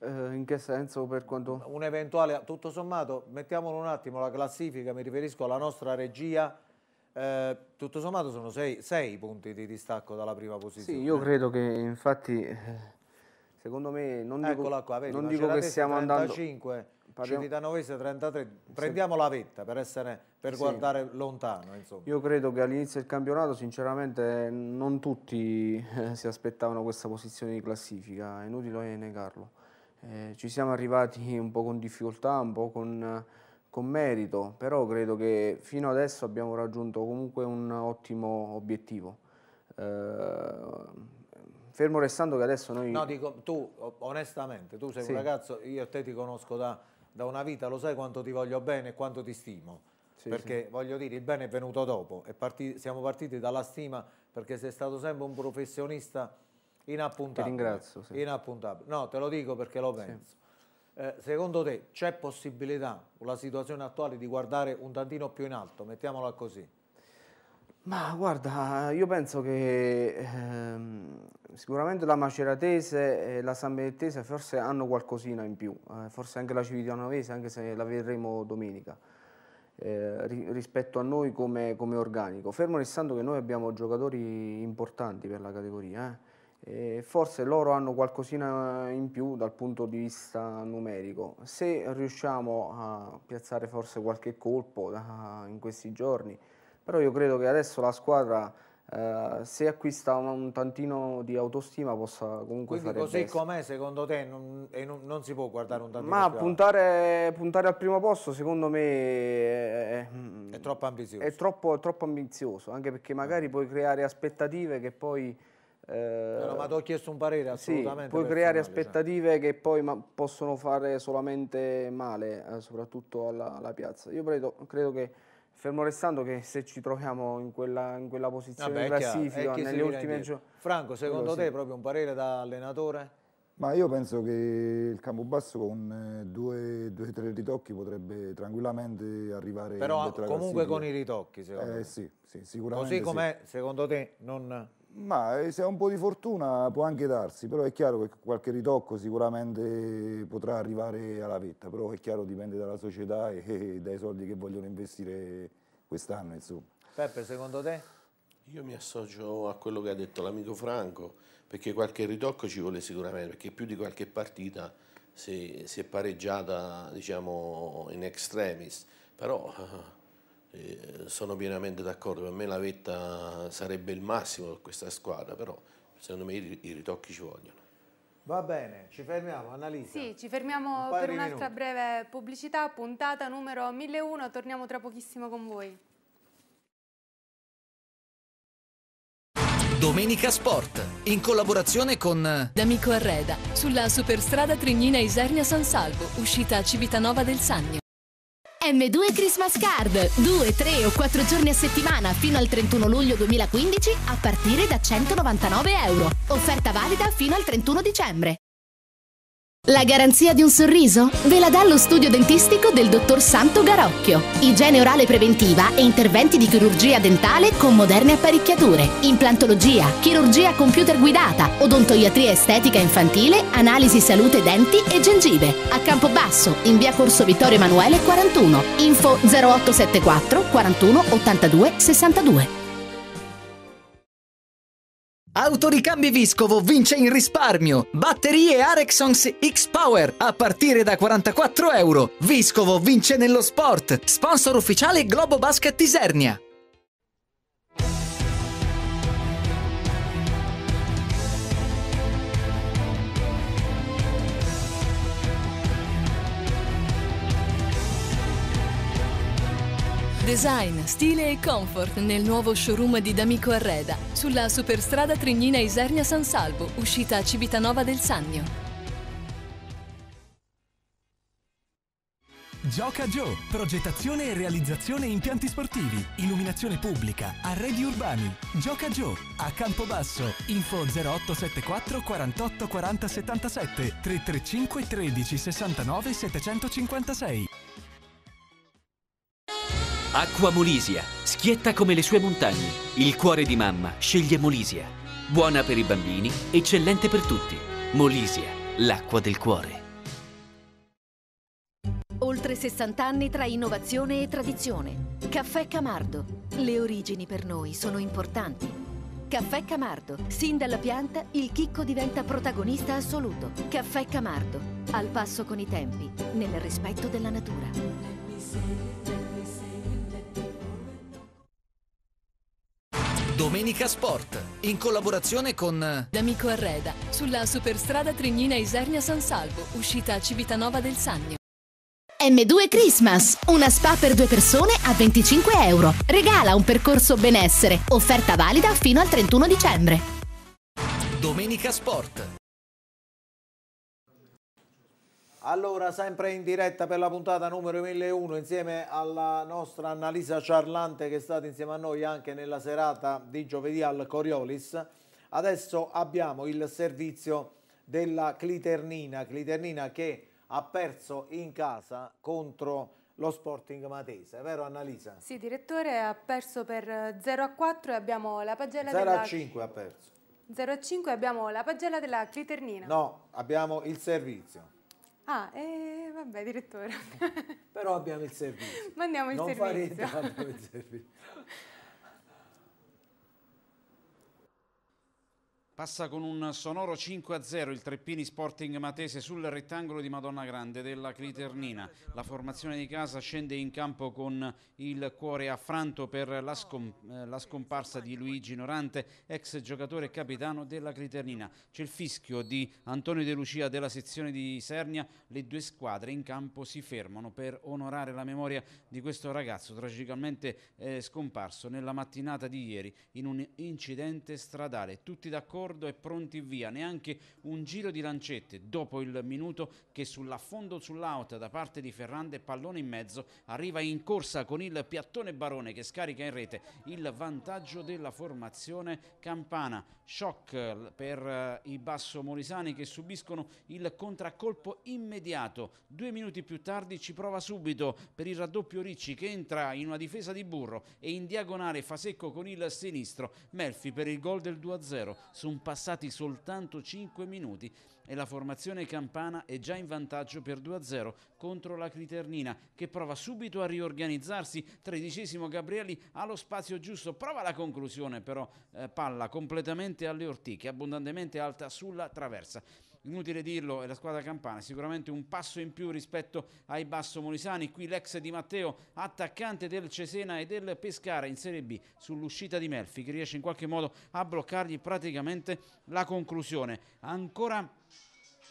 Eh, in che senso? Per quanto... Un eventuale, tutto sommato, mettiamolo un attimo la classifica, mi riferisco alla nostra regia. Eh, tutto sommato sono sei, sei, punti di distacco dalla prima posizione. Sì, io credo che infatti, eh, secondo me, non Eccola dico, qua, vedi, non dico che stiamo 35, andando... Parliamo... Civitanovese 33, prendiamo sì. la vetta per, essere, per sì. guardare lontano. Insomma. Io credo che all'inizio del campionato sinceramente non tutti eh, si aspettavano questa posizione di classifica, è inutile negarlo. Eh, ci siamo arrivati *laughs* un po' con difficoltà, un po' con, con, merito, però credo che fino adesso abbiamo raggiunto comunque un ottimo obiettivo. Eh, fermo restando che adesso noi... No, dico, tu onestamente, tu sei sì. un ragazzo, io e te ti conosco da, da una vita, lo sai quanto ti voglio bene e quanto ti stimo. Sì, perché sì. voglio dire, il bene è venuto dopo, è partito, siamo partiti dalla stima perché sei stato sempre un professionista inappuntabile. Ti ringrazio. Sì. Inappuntabile. No, te lo dico perché lo penso. Sì. Eh, secondo te c'è possibilità, la situazione attuale, di guardare un tantino più in alto? Mettiamola così. Ma guarda, io penso che ehm, sicuramente la Maceratese e la San Benettese forse hanno qualcosina in più, eh, forse anche la Civitanovese, anche se la vedremo domenica, eh, rispetto a noi come, come organico. Fermo restando che noi abbiamo giocatori importanti per la categoria, eh eh, forse loro hanno qualcosina in più dal punto di vista numerico. Se riusciamo a piazzare forse qualche colpo da, in questi giorni, però io credo che adesso la squadra eh, se acquista un, tantino di autostima possa comunque Quindi fare così com'è secondo te non, non, non, si può guardare un tantino ma puntare, puntare, al primo posto secondo me è, mm, è troppo ambizioso è troppo, è troppo ambizioso anche perché magari puoi creare aspettative che poi No, ma ti ho chiesto un parere assolutamente. Sì, puoi creare cioè. aspettative cioè. che poi possono fare solamente male, eh, soprattutto alla, alla, piazza. Io credo, credo, che, fermo restando, che se ci troviamo in quella, in quella posizione Vabbè, classifica nelle ultime giornate. Franco, secondo te sì. proprio un parere da allenatore? Ma io penso che il Campobasso con eh, due o tre ritocchi potrebbe tranquillamente arrivare Però comunque con i ritocchi, secondo eh, me. Sì, sì, sicuramente. Così com'è, secondo te, non ma eh, se ha un po' di fortuna può anche darsi, però è chiaro che qualche ritocco sicuramente potrà arrivare alla vetta, però è chiaro dipende dalla società e, *laughs* e dai soldi che vogliono investire quest'anno. Peppe, secondo te? Io mi associo a quello che ha detto l'amico Franco, perché qualche ritocco ci vuole sicuramente, perché più di qualche partita si, si è pareggiata diciamo, in extremis, però *laughs* Eh, sono pienamente d'accordo, per me la vetta sarebbe il massimo per questa squadra, però secondo me i ritocchi ci vogliono. Va bene, ci fermiamo, Annalisa. Sì, ci fermiamo Un per un'altra breve pubblicità, puntata numero 1001, torniamo tra pochissimo con voi. Domenica Sport, in collaborazione con D'Amico Arreda, sulla superstrada Trignina Isernia San Salvo, uscita a Civitanova del Sannio. M2 Christmas Card. 2, 3 o 4 giorni a settimana fino al 31 luglio 2015 a partire da 199 euro. Offerta valida fino al 31 dicembre. La garanzia di un sorriso? Ve la dà lo studio dentistico del dottor Santo Garocchio. Igiene orale preventiva e interventi di chirurgia dentale con moderne apparecchiature, implantologia, chirurgia computer guidata, odontoiatria estetica infantile, analisi salute denti e gengive. A Campobasso, in via Corso Vittorio Emanuele 41. Info 0874 41 82 62. Autoricambi Vescovo vince in risparmio. Batterie Arexons X-Power a partire da 44 euro. Vescovo vince nello sport. Sponsor ufficiale Globo Basket Isernia. Design, stile e comfort nel nuovo showroom di D'Amico Arreda, sulla superstrada Trignina Isernia San Salvo, uscita a Civitanova del Sannio. Gioca Gio, progettazione e realizzazione impianti sportivi, illuminazione pubblica, arredi urbani. Gioca Gio, a Campobasso, info 0874 48 40 77 335 13 69 756. Acqua Molisia, schietta come le sue montagne. Il cuore di mamma sceglie Molisia. Buona per i bambini, eccellente per tutti. Molisia, l'acqua del cuore. Oltre 60 anni tra innovazione e tradizione. Caffè Camardo. Le origini per noi sono importanti. Caffè Camardo. Sin dalla pianta il chicco diventa protagonista assoluto. Caffè Camardo. Al passo con i tempi, nel rispetto della natura. Domenica Sport, in collaborazione con D'Amico Arreda, sulla superstrada Trignina Isernia San Salvo, uscita a Civitanova del Sannio. M2 Christmas, una spa per due persone a 25 euro. Regala un percorso benessere, offerta valida fino al 31 dicembre. Domenica Sport. Allora, sempre in diretta per la puntata numero 1001 insieme alla nostra Annalisa Ciarlante che è stata insieme a noi anche nella serata di giovedì al Coriolis. Adesso abbiamo il servizio della Cliternina, Cliternina che ha perso in casa contro lo Sporting Matese, vero Annalisa? Sì, direttore, ha perso per 0 a 4 e abbiamo la pagella 0 della... a 5 ha perso. 0 a 5 abbiamo la pagella della Cliternina. No, abbiamo il servizio. Ah, eh, vabbè, direttore. Però abbiamo il servizio. *laughs* Mandiamo il non servizio. Non farete, il servizio. *laughs* Passa con un sonoro 5-0 il Treppini Sporting Matese sul rettangolo di Madonna Grande della Criternina. La formazione di casa scende in campo con il cuore affranto per la, scom eh, la scomparsa di Luigi Norante, ex giocatore e capitano della Criternina. C'è il fischio di Antonio De Lucia della sezione di Sernia. Le due squadre in campo si fermano per onorare la memoria di questo ragazzo tragicamente eh, scomparso nella mattinata di ieri in un incidente stradale. Tutti d'accordo? bordo e pronti via, neanche un giro di lancette dopo il minuto che sull'affondo sull'out da parte di Ferrande pallone in mezzo arriva in corsa con il piattone Barone che scarica in rete il vantaggio della formazione campana. Shock per eh, i basso molisani che subiscono il contraccolpo immediato. Due minuti più tardi ci prova subito per il raddoppio Ricci che entra in una difesa di Burro e in diagonale fa secco con il sinistro. Melfi per il gol del 2-0 su un sono passati soltanto 5 minuti e la formazione campana è già in vantaggio per 2-0 contro la Criternina che prova subito a riorganizzarsi. Tredicesimo Gabrielli ha lo spazio giusto, prova la conclusione però eh, palla completamente alle ortiche, abbondantemente alta sulla traversa inutile dirlo, è la squadra campana, sicuramente un passo in più rispetto ai Basso Molisani, qui l'ex Di Matteo, attaccante del Cesena e del Pescara in Serie B sull'uscita di Melfi, che riesce in qualche modo a bloccargli praticamente la conclusione. Ancora,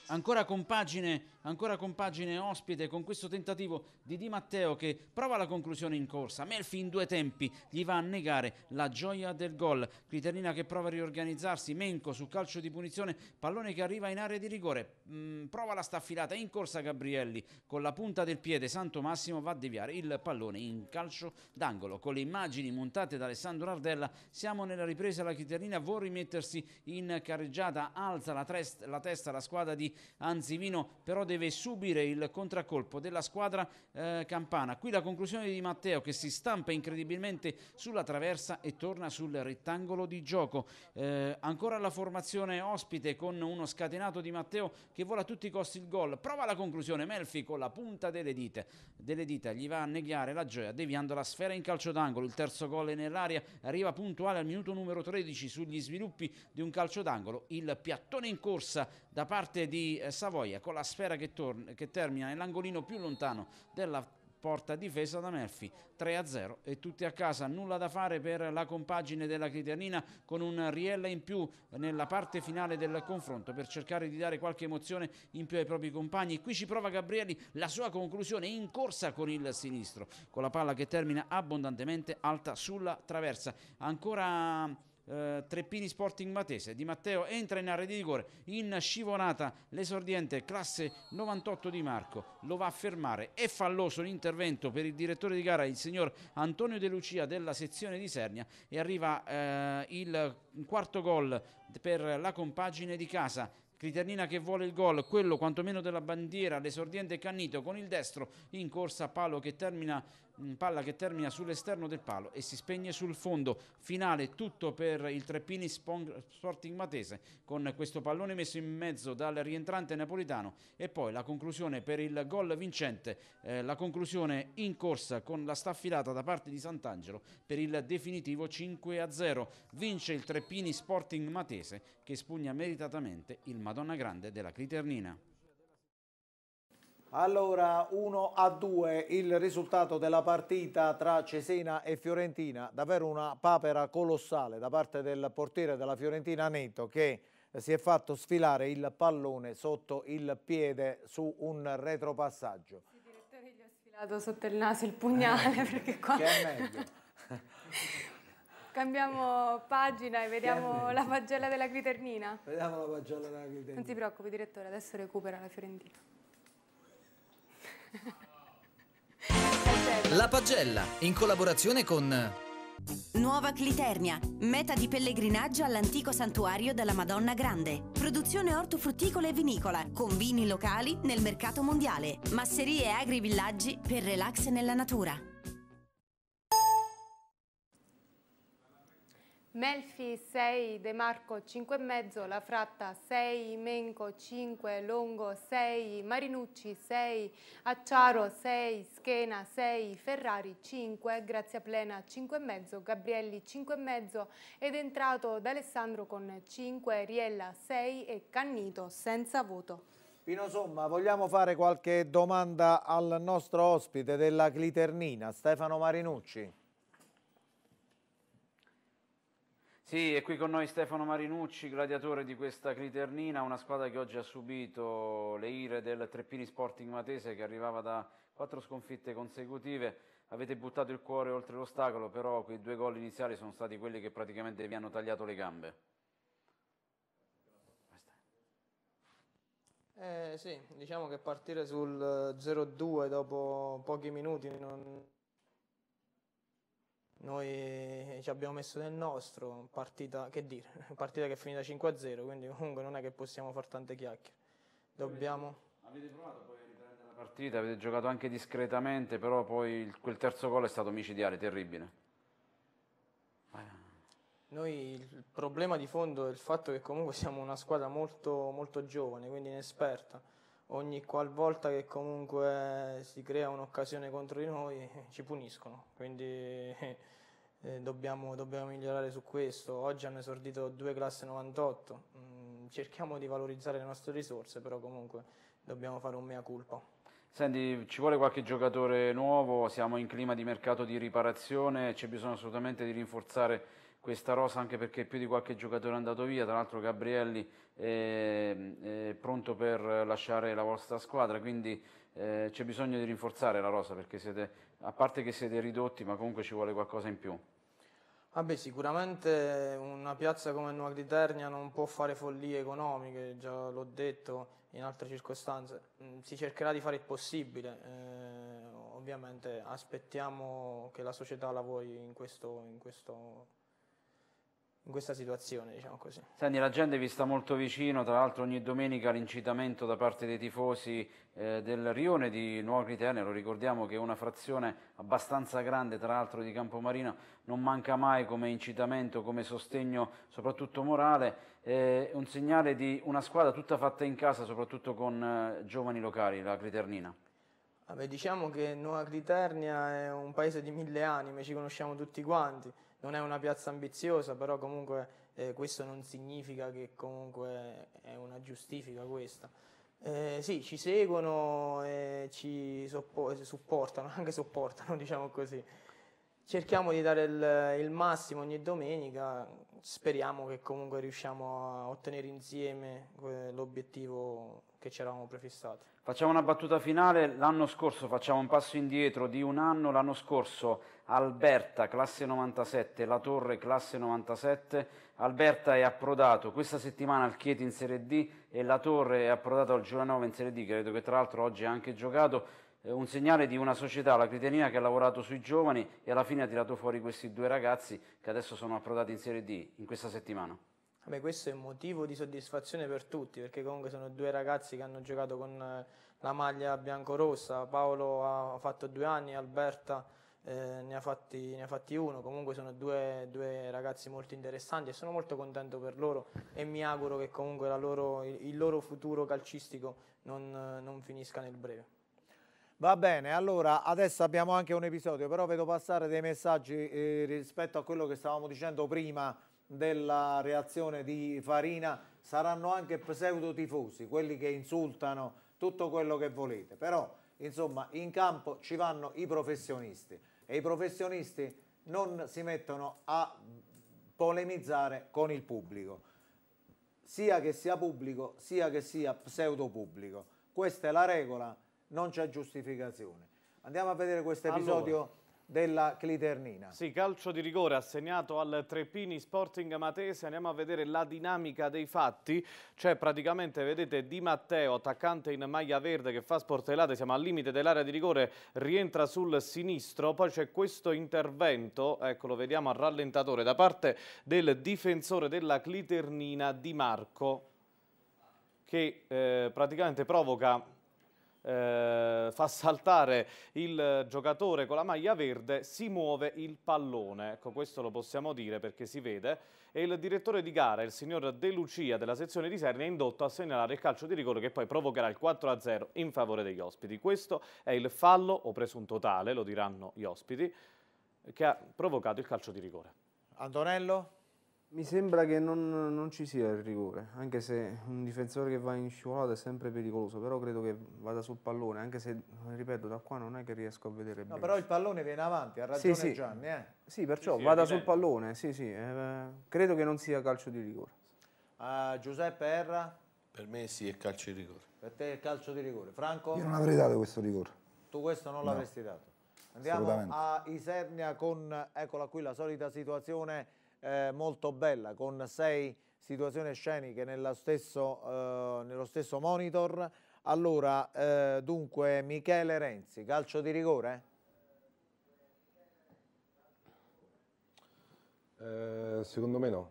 ancora compagine ancora con pagine ospite con questo tentativo di Di Matteo che prova la conclusione in corsa. Melfi in due tempi gli va a negare la gioia del gol. Criterina che prova a riorganizzarsi, Menco su calcio di punizione, pallone che arriva in area di rigore, mh, mm, prova la staffilata in corsa Gabrielli con la punta del piede, Santo Massimo va a deviare il pallone in calcio d'angolo. Con le immagini montate da Alessandro Ardella siamo nella ripresa, la Criterina vuole rimettersi in carreggiata, alza la, la testa la squadra di Anzivino, però deve deve subire il contraccolpo della squadra eh, campana. Qui la conclusione di Matteo che si stampa incredibilmente sulla traversa e torna sul rettangolo di gioco. Eh, ancora la formazione ospite con uno scatenato di Matteo che vola a tutti i costi il gol. Prova la conclusione Melfi con la punta delle, dite, delle dita. Gli va a negare la gioia deviando la sfera in calcio d'angolo. Il terzo gol è nell'aria. Arriva puntuale al minuto numero 13 sugli sviluppi di un calcio d'angolo. Il piattone in corsa da parte di eh, Savoia con la sfera che che, che termina nell'angolino più lontano della porta difesa da Murphy 3-0 e tutti a casa nulla da fare per la compagine della Criternina con un riella in più nella parte finale del confronto per cercare di dare qualche emozione in più ai propri compagni qui ci prova Gabrieli la sua conclusione in corsa con il sinistro con la palla che termina abbondantemente alta sulla traversa ancora eh, Treppini Sporting Matese. Di Matteo entra in area di rigore, in scivolata l'esordiente classe 98 di Marco, lo va a fermare, è falloso l'intervento per il direttore di gara, il signor Antonio De Lucia della sezione di Sernia e arriva eh, il quarto gol per la compagine di casa. Criternina che vuole il gol, quello quantomeno della bandiera, l'esordiente Cannito con il destro in corsa palo che termina palla che termina sull'esterno del palo e si spegne sul fondo finale tutto per il Treppini Sporting Matese con questo pallone messo in mezzo dal rientrante napolitano e poi la conclusione per il gol vincente eh, la conclusione in corsa con la staffilata da parte di Sant'Angelo per il definitivo 5 a 0 vince il Treppini Sporting Matese che spugna meritatamente il Madonna Grande della Criternina allora 1 a 2 il risultato della partita tra Cesena e Fiorentina, davvero una papera colossale da parte del portiere della Fiorentina Neto che si è fatto sfilare il pallone sotto il piede su un retropassaggio. Il direttore gli ha sfilato sotto il naso il pugnale eh, perché qua... Che è meglio. *laughs* Cambiamo pagina e vediamo la pagella della Criternina. Vediamo la pagella della Criternina. Non si preoccupi direttore, adesso recupera la Fiorentina. La pagella, in collaborazione con... Nuova Cliternia, meta di pellegrinaggio all'antico santuario della Madonna Grande. Produzione ortofrutticola e vinicola, con vini locali nel mercato mondiale. Masserie e villaggi per relax nella natura. Melfi 6, De Marco 5,5, La Fratta 6, Menco 5, Longo 6, Marinucci 6, Acciaro 6, Schena 6, Ferrari 5, Grazia Plena 5,5, Gabrielli 5,5 ed entrato D'Alessandro con 5, Riella 6 e Cannito senza voto. Pino Somma, vogliamo fare qualche domanda al nostro ospite della Cliternina, Stefano Marinucci. Sì, è qui con noi Stefano Marinucci, gladiatore di questa Criternina, una squadra che oggi ha subito le ire del Treppini Sporting Matese che arrivava da quattro sconfitte consecutive. Avete buttato il cuore oltre l'ostacolo, però quei due gol iniziali sono stati quelli che praticamente vi hanno tagliato le gambe. Eh, sì, diciamo che partire sul 0-2 dopo pochi minuti non, noi eh, ci abbiamo messo del nostro, partita che, dire, *laughs* partita che è finita 5-0, quindi comunque non è che possiamo fare tante chiacchiere. Dobbiamo... Avete provato poi a riprendere la partita, avete giocato anche discretamente, però poi quel terzo gol è stato micidiale, terribile. Noi il problema di fondo è il fatto che comunque siamo una squadra molto, molto giovane, quindi inesperta ogni qualvolta che comunque si crea un'occasione contro di noi eh, ci puniscono, quindi *laughs* eh, dobbiamo, dobbiamo, migliorare su questo. Oggi hanno esordito due classe 98, mm, cerchiamo di valorizzare le nostre risorse, però comunque dobbiamo fare un mea culpa. Senti, ci vuole qualche giocatore nuovo, siamo in clima di mercato di riparazione, c'è bisogno assolutamente di rinforzare questa rosa anche perché più di qualche giocatore è andato via, tra l'altro Gabrielli è, ehm, è pronto per lasciare la vostra squadra, quindi eh, c'è bisogno di rinforzare la rosa perché siete, a parte che siete ridotti, ma comunque ci vuole qualcosa in più. Ah sicuramente una piazza come Nuova di Ternia non può fare follie economiche, già l'ho detto in altre circostanze. Mm, si cercherà di fare il possibile, eh, ovviamente aspettiamo che la società lavori in questo, in questo in questa situazione, diciamo così. Senti, la gente vi sta molto vicino, tra l'altro ogni domenica l'incitamento da parte dei tifosi eh, del Rione di Nuova lo ricordiamo che è una frazione abbastanza grande, tra l'altro di Campomarino, non manca mai come incitamento, come sostegno soprattutto morale, eh, un segnale di una squadra tutta fatta in casa, soprattutto con eh, giovani locali, la Criternina. Vabbè, diciamo che Nuova Criternia è un paese di mille anime, ci conosciamo tutti quanti non è una piazza ambiziosa, però comunque eh, questo non significa che comunque è una giustifica questa. Eh, sì, ci seguono e ci supportano, *laughs* anche sopportano, diciamo così. Cerchiamo di dare il, il massimo ogni domenica, speriamo che comunque riusciamo a ottenere insieme eh, l'obiettivo che ci eravamo prefissati. Facciamo una battuta finale, l'anno scorso facciamo un passo indietro di un anno, l'anno scorso Alberta classe 97, La Torre classe 97, Alberta è approdato questa settimana al Chieti in Serie D e La Torre è approdato al Giulianova in Serie D, credo che tra l'altro oggi ha anche giocato, eh, un segnale di una società, la Criterina, che ha lavorato sui giovani e alla fine ha tirato fuori questi due ragazzi che adesso sono approdati in Serie D in questa settimana. Vabbè, questo è un motivo di soddisfazione per tutti, perché comunque sono due ragazzi che hanno giocato con eh, la maglia biancorossa. Paolo ha fatto due anni, Alberta eh, ne, ha fatti, ne, ha fatti, uno. Comunque sono due, due, ragazzi molto interessanti e sono molto contento per loro e mi auguro che comunque loro, il loro futuro calcistico non, non finisca nel breve. Va bene, allora adesso abbiamo anche un episodio, però vedo passare dei messaggi eh, rispetto a quello che stavamo dicendo prima della reazione di Farina saranno anche pseudotifosi, quelli che insultano tutto quello che volete, però insomma in campo ci vanno i professionisti e i professionisti non si mettono a polemizzare con il pubblico, sia che sia pubblico sia che sia pseudopubblico. Questa è la regola, non c'è giustificazione. Andiamo a vedere questo episodio. Allora della Cliternina. Sì, calcio di rigore assegnato al Treppini Sporting Matese. Andiamo a vedere la dinamica dei fatti. C'è praticamente, vedete, Di Matteo, attaccante in maglia verde che fa sportellate. Siamo al limite dell'area di rigore, rientra sul sinistro. Poi c'è questo intervento, eccolo, vediamo al rallentatore, da parte del difensore della Cliternina Di Marco che eh, praticamente provoca eh, fa saltare il giocatore con la maglia verde, si muove il pallone. Ecco, questo lo possiamo dire perché si vede. E il direttore di gara, il signor De Lucia della sezione di Serni, è indotto a segnalare il calcio di rigore che poi provocherà il 4-0 in favore degli ospiti. Questo è il fallo, o presunto tale, lo diranno gli ospiti, che ha provocato il calcio di rigore. Antonello? Mi sembra che non, non, ci sia il rigore, anche se un difensore che va in scivolata è sempre pericoloso, però credo che vada sul pallone, anche se, ripeto, da qua non è che riesco a vedere no, bene. però il pallone viene avanti, ha ragione sì, sì. Gianni. Eh. Sì, perciò sì, sì, vada sul pallone, sì, sì. Eh, credo che non sia calcio di rigore. Uh, Giuseppe Erra? Per me sì, è calcio di rigore. Per te è calcio di rigore. Franco? Io non avrei dato questo rigore. Tu questo non no. l'avresti dato? Andiamo a Isernia con, eccola qui, la solita situazione eh, molto bella con sei situazioni sceniche stesso, eh, nello stesso monitor. Allora, eh, dunque Michele Renzi, calcio di rigore? Eh, secondo me no.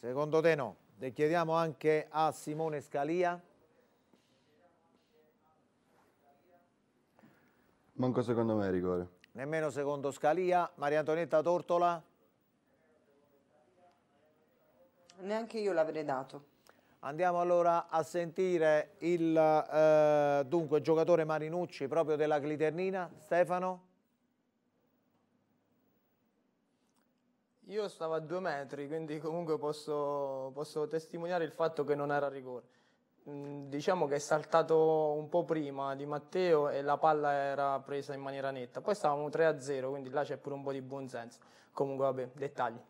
Secondo te no. Le chiediamo anche a Simone Scalia. Manco secondo me rigore. Nemmeno secondo Scalia. Maria Antonietta Tortola? Neanche io l'avrei dato. Andiamo allora a sentire il eh, dunque, giocatore Marinucci proprio della Cliternina, Stefano. Io stavo a due metri, quindi comunque posso, posso testimoniare il fatto che non era rigore. Mm, diciamo che è saltato un po' prima di Matteo e la palla era presa in maniera netta. Poi stavamo 3-0, quindi là c'è pure un po' di buonsenso. Comunque vabbè, dettagli.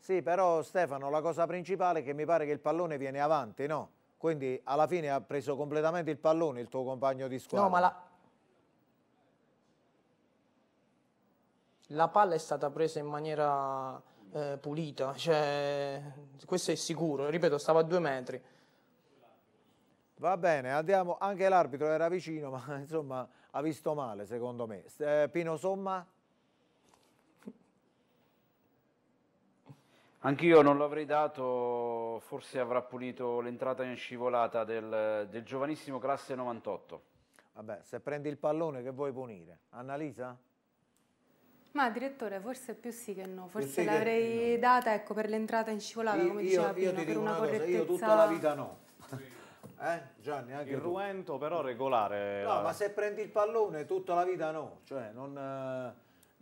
Sì, però Stefano, la cosa principale è che mi pare che il pallone viene avanti, no? Quindi alla fine ha preso completamente il pallone il tuo compagno di squadra. No, ma la... la palla è stata presa in maniera eh, pulita, cioè, questo è sicuro, ripeto, stava a due metri. Va bene, andiamo, anche l'arbitro era vicino, ma insomma ha visto male secondo me. Eh, Pino Somma? Anch'io non l'avrei dato, forse avrà pulito l'entrata in scivolata del, del giovanissimo classe 98. Vabbè, se prendi il pallone che vuoi punire? Annalisa? Ma direttore, forse più sì che no, forse l'avrei no. data ecco, per l'entrata in scivolata, io, come diceva Pino, per una, una cosa, Io tutta la vita no. *laughs* eh? Gianni, anche il tu. ruento però regolare. No, la... ma se prendi il pallone tutta la vita no, cioè non, eh,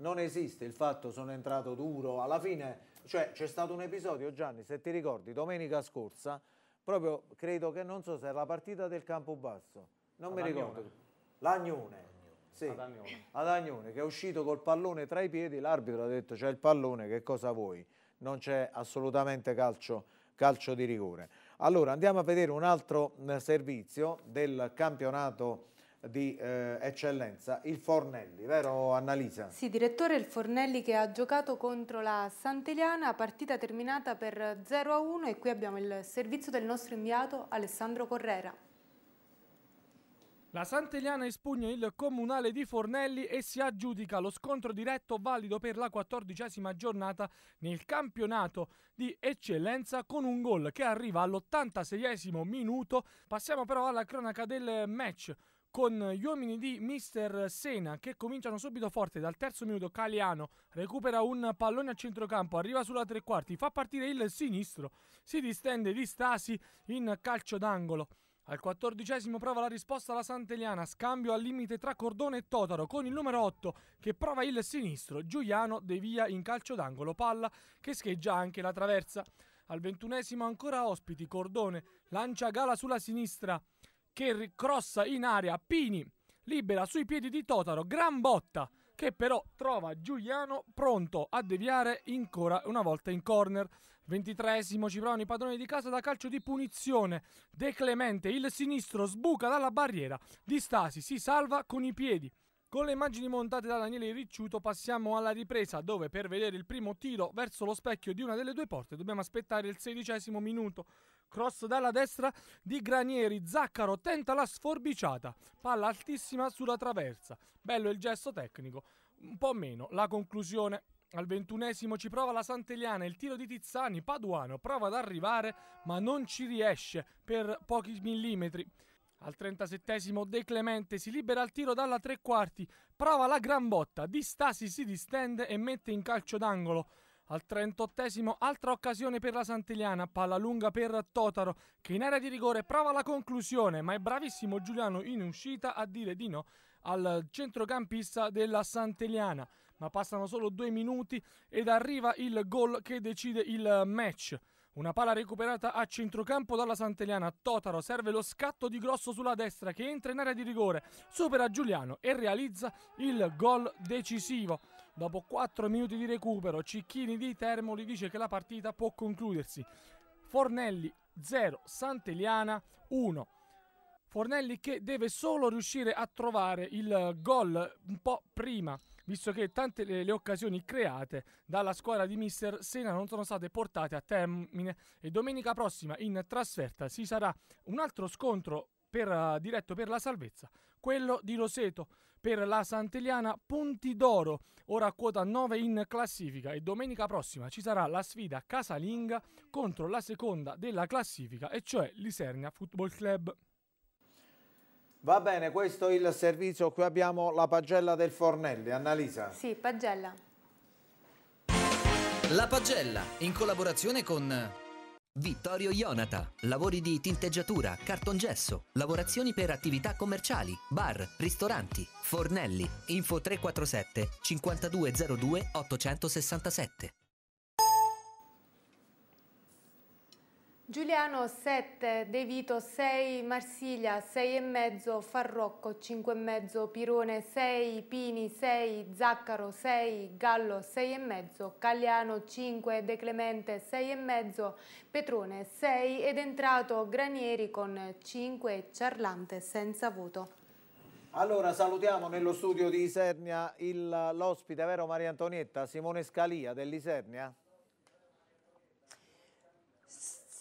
non esiste il fatto sono entrato duro, alla fine cioè c'è stato un episodio, Gianni, se ti ricordi, domenica scorsa, proprio credo che non so se è la partita del Campobasso, non Ad mi ricordo. L'Agnone. Sì, Ad Ad Agnone, che è uscito col pallone tra i piedi, l'arbitro ha detto c'è il pallone, che cosa vuoi? Non c'è assolutamente calcio, calcio di rigore. Allora andiamo a vedere un altro eh, servizio del campionato di eh, eccellenza, il Fornelli, vero Annalisa? Sì, direttore, il Fornelli che ha giocato contro la Santeliana, partita terminata per 0-1 e qui abbiamo il servizio del nostro inviato Alessandro Correra. La Santeliana espugna il comunale di Fornelli e si aggiudica lo scontro diretto valido per la quattordicesima giornata nel campionato di eccellenza con un gol che arriva all'86esimo minuto. Passiamo però alla cronaca del match con gli uomini di Mister Sena che cominciano subito forte dal terzo minuto Caliano recupera un pallone a centrocampo arriva sulla tre quarti fa partire il sinistro si distende di Stasi in calcio d'angolo al quattordicesimo prova la risposta la Santeliana, scambio al limite tra Cordone e Totaro con il numero 8 che prova il sinistro, Giuliano devia in calcio d'angolo, palla che scheggia anche la traversa. Al ventunesimo ancora ospiti, Cordone lancia Gala sulla sinistra, che crossa in area Pini, libera sui piedi di Totaro, gran botta che però trova Giuliano pronto a deviare ancora una volta in corner. Ventitresimo ci provano i padroni di casa da calcio di punizione. De Clemente, il sinistro, sbuca dalla barriera. Di Stasi si salva con i piedi. Con le immagini montate da Daniele Ricciuto passiamo alla ripresa dove per vedere il primo tiro verso lo specchio di una delle due porte dobbiamo aspettare il sedicesimo minuto. Cross dalla destra di Granieri. Zaccaro tenta la sforbiciata. Palla altissima sulla traversa. Bello il gesto tecnico. Un po' meno la conclusione. Al ventunesimo ci prova la Santeliana, il tiro di Tizzani, Paduano prova ad arrivare ma non ci riesce per pochi millimetri. Al trentasettesimo De Clemente si libera al tiro dalla tre quarti, prova la gran botta, di Stasi si distende e mette in calcio d'angolo. Al 38 esimo altra occasione per la Santillana, palla lunga per Totaro che in area di rigore prova la conclusione, ma è bravissimo Giuliano in uscita a dire di no al centrocampista della Santeliana. Ma passano solo due minuti ed arriva il gol che decide il match. Una palla recuperata a centrocampo dalla Santeliana. Totaro serve lo scatto di grosso sulla destra che entra in area di rigore, supera Giuliano e realizza il gol decisivo. Dopo 4 minuti di recupero, Cicchini di Termoli dice che la partita può concludersi. Fornelli 0, Santeliana 1. Fornelli che deve solo riuscire a trovare il gol un po' prima, visto che tante le, occasioni create dalla squadra di Mister Sena non sono state portate a termine e domenica prossima in trasferta ci sarà un altro scontro per, uh, diretto per la salvezza, quello di Roseto per la Santeliana punti d'oro, ora a quota 9 in classifica e domenica prossima ci sarà la sfida casalinga contro la seconda della classifica, e cioè l'Isernia Football Club. Va bene, questo è il servizio. Qui abbiamo la pagella del Fornelli. Annalisa. Sì, pagella. La pagella, in collaborazione con... Vittorio Ionata. Lavori di tinteggiatura, cartongesso, lavorazioni per attività commerciali, bar, ristoranti, fornelli. Info 347 5202 867. Giuliano 7, De Vito 6, Marsiglia 6,5, Farrocco 5,5, Pirone 6, Pini 6, Zaccaro 6, Gallo 6,5, Cagliano 5, De Clemente 6,5, Petrone 6 ed entrato Granieri con 5 Ciarlante senza voto. Allora salutiamo nello studio di Isernia l'ospite, vero Maria Antonietta, Simone Scalia dell'Isernia?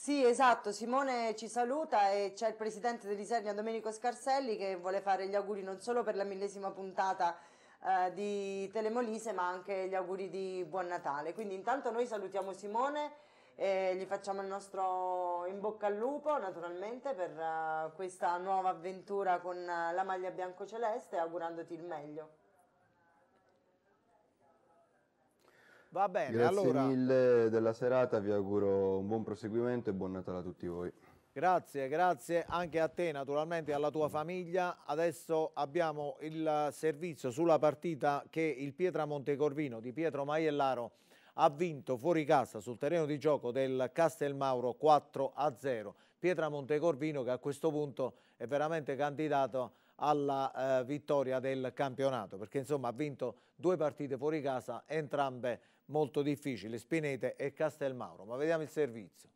Sì, esatto, Simone ci saluta e c'è il presidente dell'Isernia Domenico Scarselli che vuole fare gli auguri non solo per la millesima puntata eh, di Telemolise ma anche gli auguri di Buon Natale. Quindi intanto noi salutiamo Simone e gli facciamo il nostro in bocca al lupo naturalmente per uh, questa nuova avventura con uh, la maglia bianco celeste augurandoti il meglio. Va bene, Grazie allora... mille della serata, vi auguro un buon proseguimento e buon Natale a tutti voi. Grazie, grazie anche a te naturalmente e alla tua famiglia. Adesso abbiamo il servizio sulla partita che il Pietra Montecorvino di Pietro Maiellaro ha vinto fuori casa sul terreno di gioco del Castelmauro 4 a 0. Pietra Montecorvino che a questo punto è veramente candidato alla eh, vittoria del campionato perché insomma ha vinto due partite fuori casa entrambe molto difficile, Spinete e Castelmauro. Ma vediamo il servizio.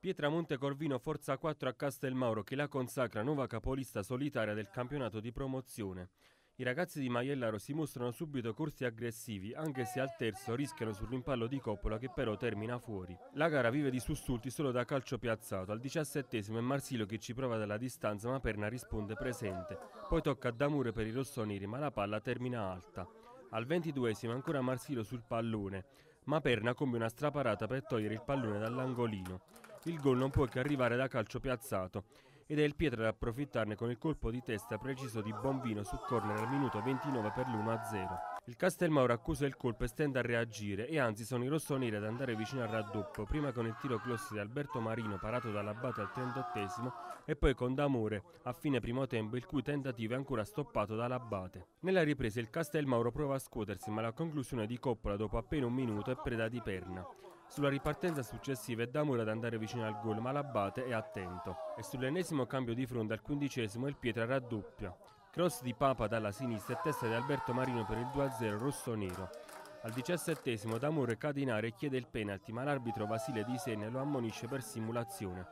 Pietramonte Corvino Forza 4 a Castelmauro che la consacra nuova capolista solitaria del campionato di promozione. I ragazzi di Maiellaro si mostrano subito corsi aggressivi, anche se al terzo rischiano sul rimpallo di Coppola che però termina fuori. La gara vive di sussulti solo da calcio piazzato, al diciassettesimo è Marsilo che ci prova dalla distanza ma Perna risponde presente. Poi tocca a Damure per i rossoneri ma la palla termina alta. Al ventiduesimo ancora Marsilo sul pallone, ma Perna compie una straparata per togliere il pallone dall'angolino. Il gol non può che arrivare da calcio piazzato ed è il Pietro ad approfittarne con il colpo di testa preciso di Bombino su corner al minuto 29 per l'1-0. Il Castelmauro accusa il colpo e stende a reagire e anzi sono i rossoneri ad andare vicino al raddoppio, prima con il tiro clossi di Alberto Marino parato dall'abate al 38 e poi con D'Amore a fine primo tempo il cui tentativo è ancora stoppato dall'abate. Nella ripresa il Castelmauro prova a scuotersi ma la conclusione di Coppola dopo appena un minuto è preda di perna. Sulla ripartenza successiva è Damur ad andare vicino al gol, ma l'Abate è attento. E sull'ennesimo cambio di fronte al quindicesimo il Pietra raddoppia. Cross di Papa dalla sinistra e testa di Alberto Marino per il 2-0 rosso-nero. Al diciassettesimo Damur cade in area e chiede il penalty, ma l'arbitro Vasile Di Senne lo ammonisce per simulazione.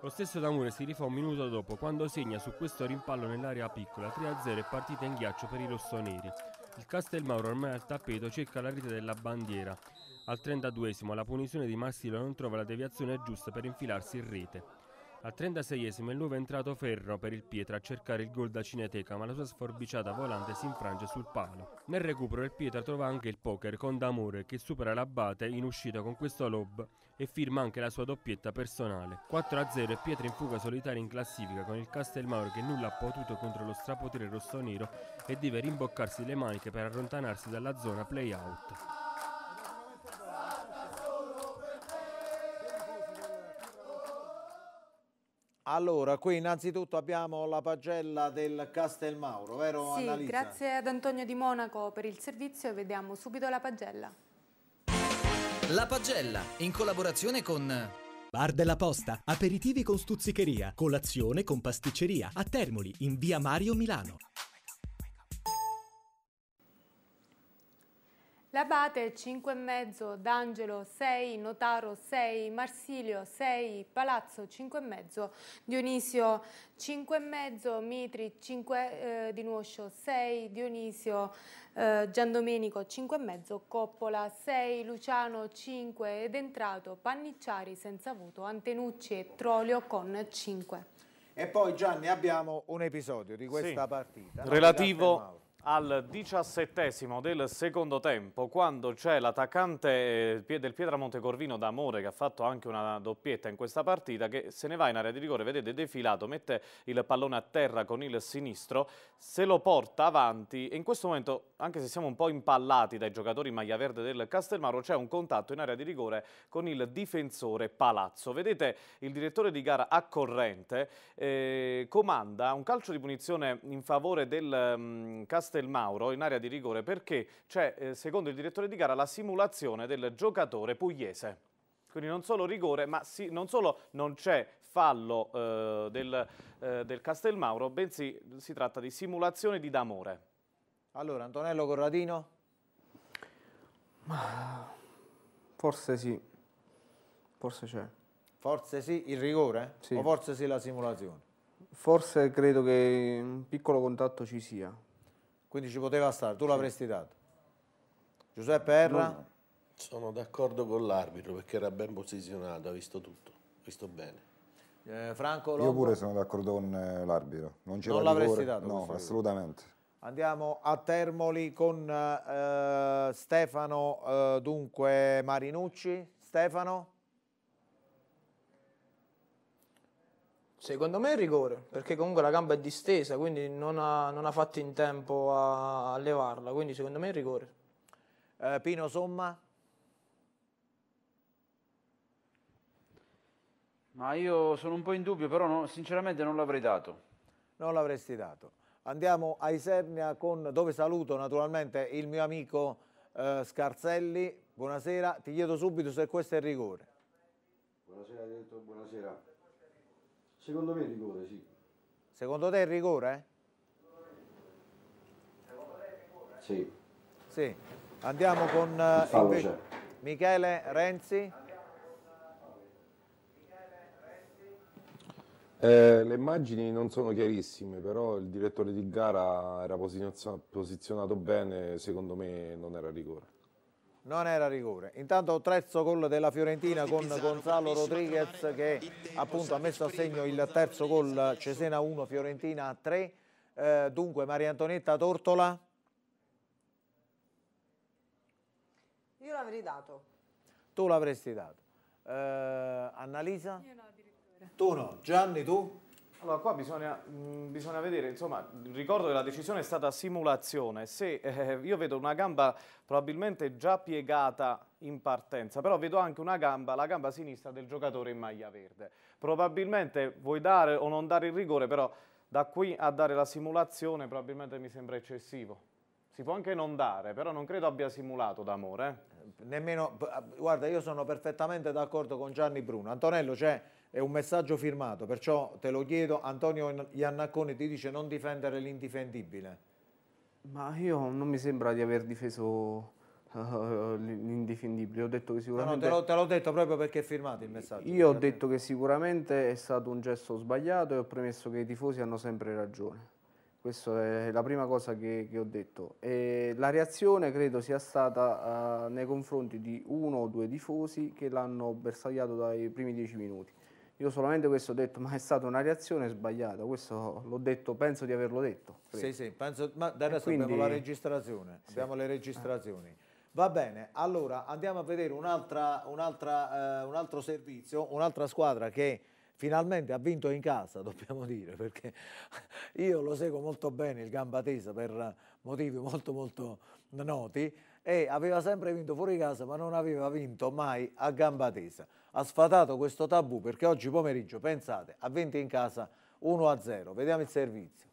Lo stesso Damur si rifà un minuto dopo quando segna su questo rimpallo nell'area piccola 3-0 e partita in ghiaccio per i rossoneri. Il Castel Mauro ormai al tappeto cerca la rete della bandiera. Al 32esimo la punizione di Massilo non trova la deviazione giusta per infilarsi in rete. Al 36esimo il nuovo è entrato Ferro per il Pietra a cercare il gol da Cineteca, ma la sua sforbiciata volante si infrange sul palo. Nel recupero il Pietra trova anche il poker con D'Amore che supera l'Abate in uscita con questo lob e firma anche la sua doppietta personale. 4-0 e Pietra in fuga solitaria in classifica con il Castelmauro che nulla ha potuto contro lo strapotere rossonero e deve rimboccarsi le maniche per allontanarsi dalla zona play-out. Allora, qui innanzitutto abbiamo la pagella del Castelmauro, vero sì, Annalisa? grazie ad Antonio Di Monaco per il servizio e vediamo subito la pagella. La pagella, in collaborazione con... Bar della Posta, aperitivi con stuzzicheria, colazione con pasticceria, a Termoli, in via Mario Milano. L'Abate 5,5, D'Angelo 6, Notaro 6, Marsilio 6, Palazzo 5,5, Dionisio 5,5, Mitri 5, eh, di Nuoscio 6, Dionisio eh, Giandomenico 5,5, Coppola 6, Luciano 5 ed entrato Pannicciari senza voto, Antenucci e Trolio con 5. E poi Gianni abbiamo un episodio di questa sì. partita. Relativo al diciassettesimo del secondo tempo, quando c'è l'attaccante eh, del Pietra Montecorvino d'Amore che ha fatto anche una doppietta in questa partita, che se ne va in area di rigore, vedete defilato, mette il pallone a terra con il sinistro, se lo porta avanti e in questo momento, anche se siamo un po' impallati dai giocatori maglia verde del Castelmaro, c'è un contatto in area di rigore con il difensore Palazzo. Vedete il direttore di gara a corrente eh, comanda un calcio di punizione in favore del um, Castelmaro Castelmauro in area di rigore perché c'è, eh, secondo il direttore di gara, la simulazione del giocatore pugliese. Quindi non solo rigore, ma sì, non solo non c'è fallo eh, del, eh, del Castelmauro, bensì si tratta di simulazione di d'amore. Allora, Antonello Corradino? Forse sì, forse c'è. Forse sì il rigore? Sì. O forse sì la simulazione? Forse credo che un piccolo contatto ci sia, quindi ci poteva stare, tu l'avresti dato. Giuseppe Erra? No, sono d'accordo con l'arbitro perché era ben posizionato, ha visto tutto, ha visto bene. Eh, Franco Longo? Io pure sono d'accordo con eh, l'arbitro. Non, non l'avresti dato? No, assolutamente. Andiamo a Termoli con eh, Stefano, eh, dunque Marinucci. Stefano? Secondo me è rigore, perché comunque la gamba è distesa, quindi non ha, non ha fatto in tempo a, a, levarla, quindi secondo me è rigore. Eh, Pino, somma? Ma io sono un po' in dubbio, però no, sinceramente non l'avrei dato. Non l'avresti dato. Andiamo a Isernia con, dove saluto naturalmente il mio amico eh, Scarzelli. Buonasera, ti chiedo subito se questo è rigore. Buonasera, direttore, buonasera. Secondo me il rigore, sì. Secondo te il rigore? Sì. Sì. Andiamo con uh, Michele Renzi. Eh, le immagini non sono chiarissime, però il direttore di gara era posizionato bene, secondo me non era rigore non era rigore. Intanto terzo gol della Fiorentina con Gonzalo Rodriguez che appunto ha messo a segno il terzo gol Cesena 1 Fiorentina 3. Eh, dunque Maria Antonietta Tortola. Io l'avrei dato. Tu l'avresti dato. Eh, Annalisa? Io no, addirittura. Tu no. Gianni, tu? Allora, qua bisogna, mh, mm, bisogna, vedere, insomma, ricordo che la decisione è stata simulazione. Se eh, io vedo una gamba probabilmente già piegata in partenza, però vedo anche una gamba, la gamba sinistra del giocatore in maglia verde. Probabilmente vuoi dare o non dare il rigore, però da qui a dare la simulazione probabilmente mi sembra eccessivo. Si può anche non dare, però non credo abbia simulato d'amore. Eh. Nemmeno, guarda, io sono perfettamente d'accordo con Gianni Bruno. Antonello, c'è... Cioè è un messaggio firmato, perciò te lo chiedo, Antonio Iannaccone ti dice non difendere l'indifendibile. Ma io non mi sembra di aver difeso uh, l'indifendibile, ho detto che sicuramente... No, no te l'ho detto proprio perché è firmato il messaggio. Io ho detto che sicuramente è stato un gesto sbagliato e ho premesso che i tifosi hanno sempre ragione. Questa è la prima cosa che, che ho detto. E la reazione credo sia stata uh, nei confronti di uno o due tifosi che l'hanno bersagliato dai primi dieci minuti. Io solamente questo ho detto, ma è stata una reazione sbagliata, questo l'ho detto, penso di averlo detto. Sì, sì, penso, ma da adesso quindi... abbiamo la registrazione, sì. abbiamo le registrazioni. Va bene, allora andiamo a vedere un'altra, un'altra, eh, un altro servizio, un'altra squadra che finalmente ha vinto in casa, *laughs* dobbiamo dire, perché io lo seguo molto bene il Gambatesa per motivi molto molto noti e aveva sempre vinto fuori casa ma non aveva vinto mai a Gambatesa ha sfatato questo tabù perché oggi pomeriggio, pensate, a 20 in casa 1-0. Vediamo il servizio.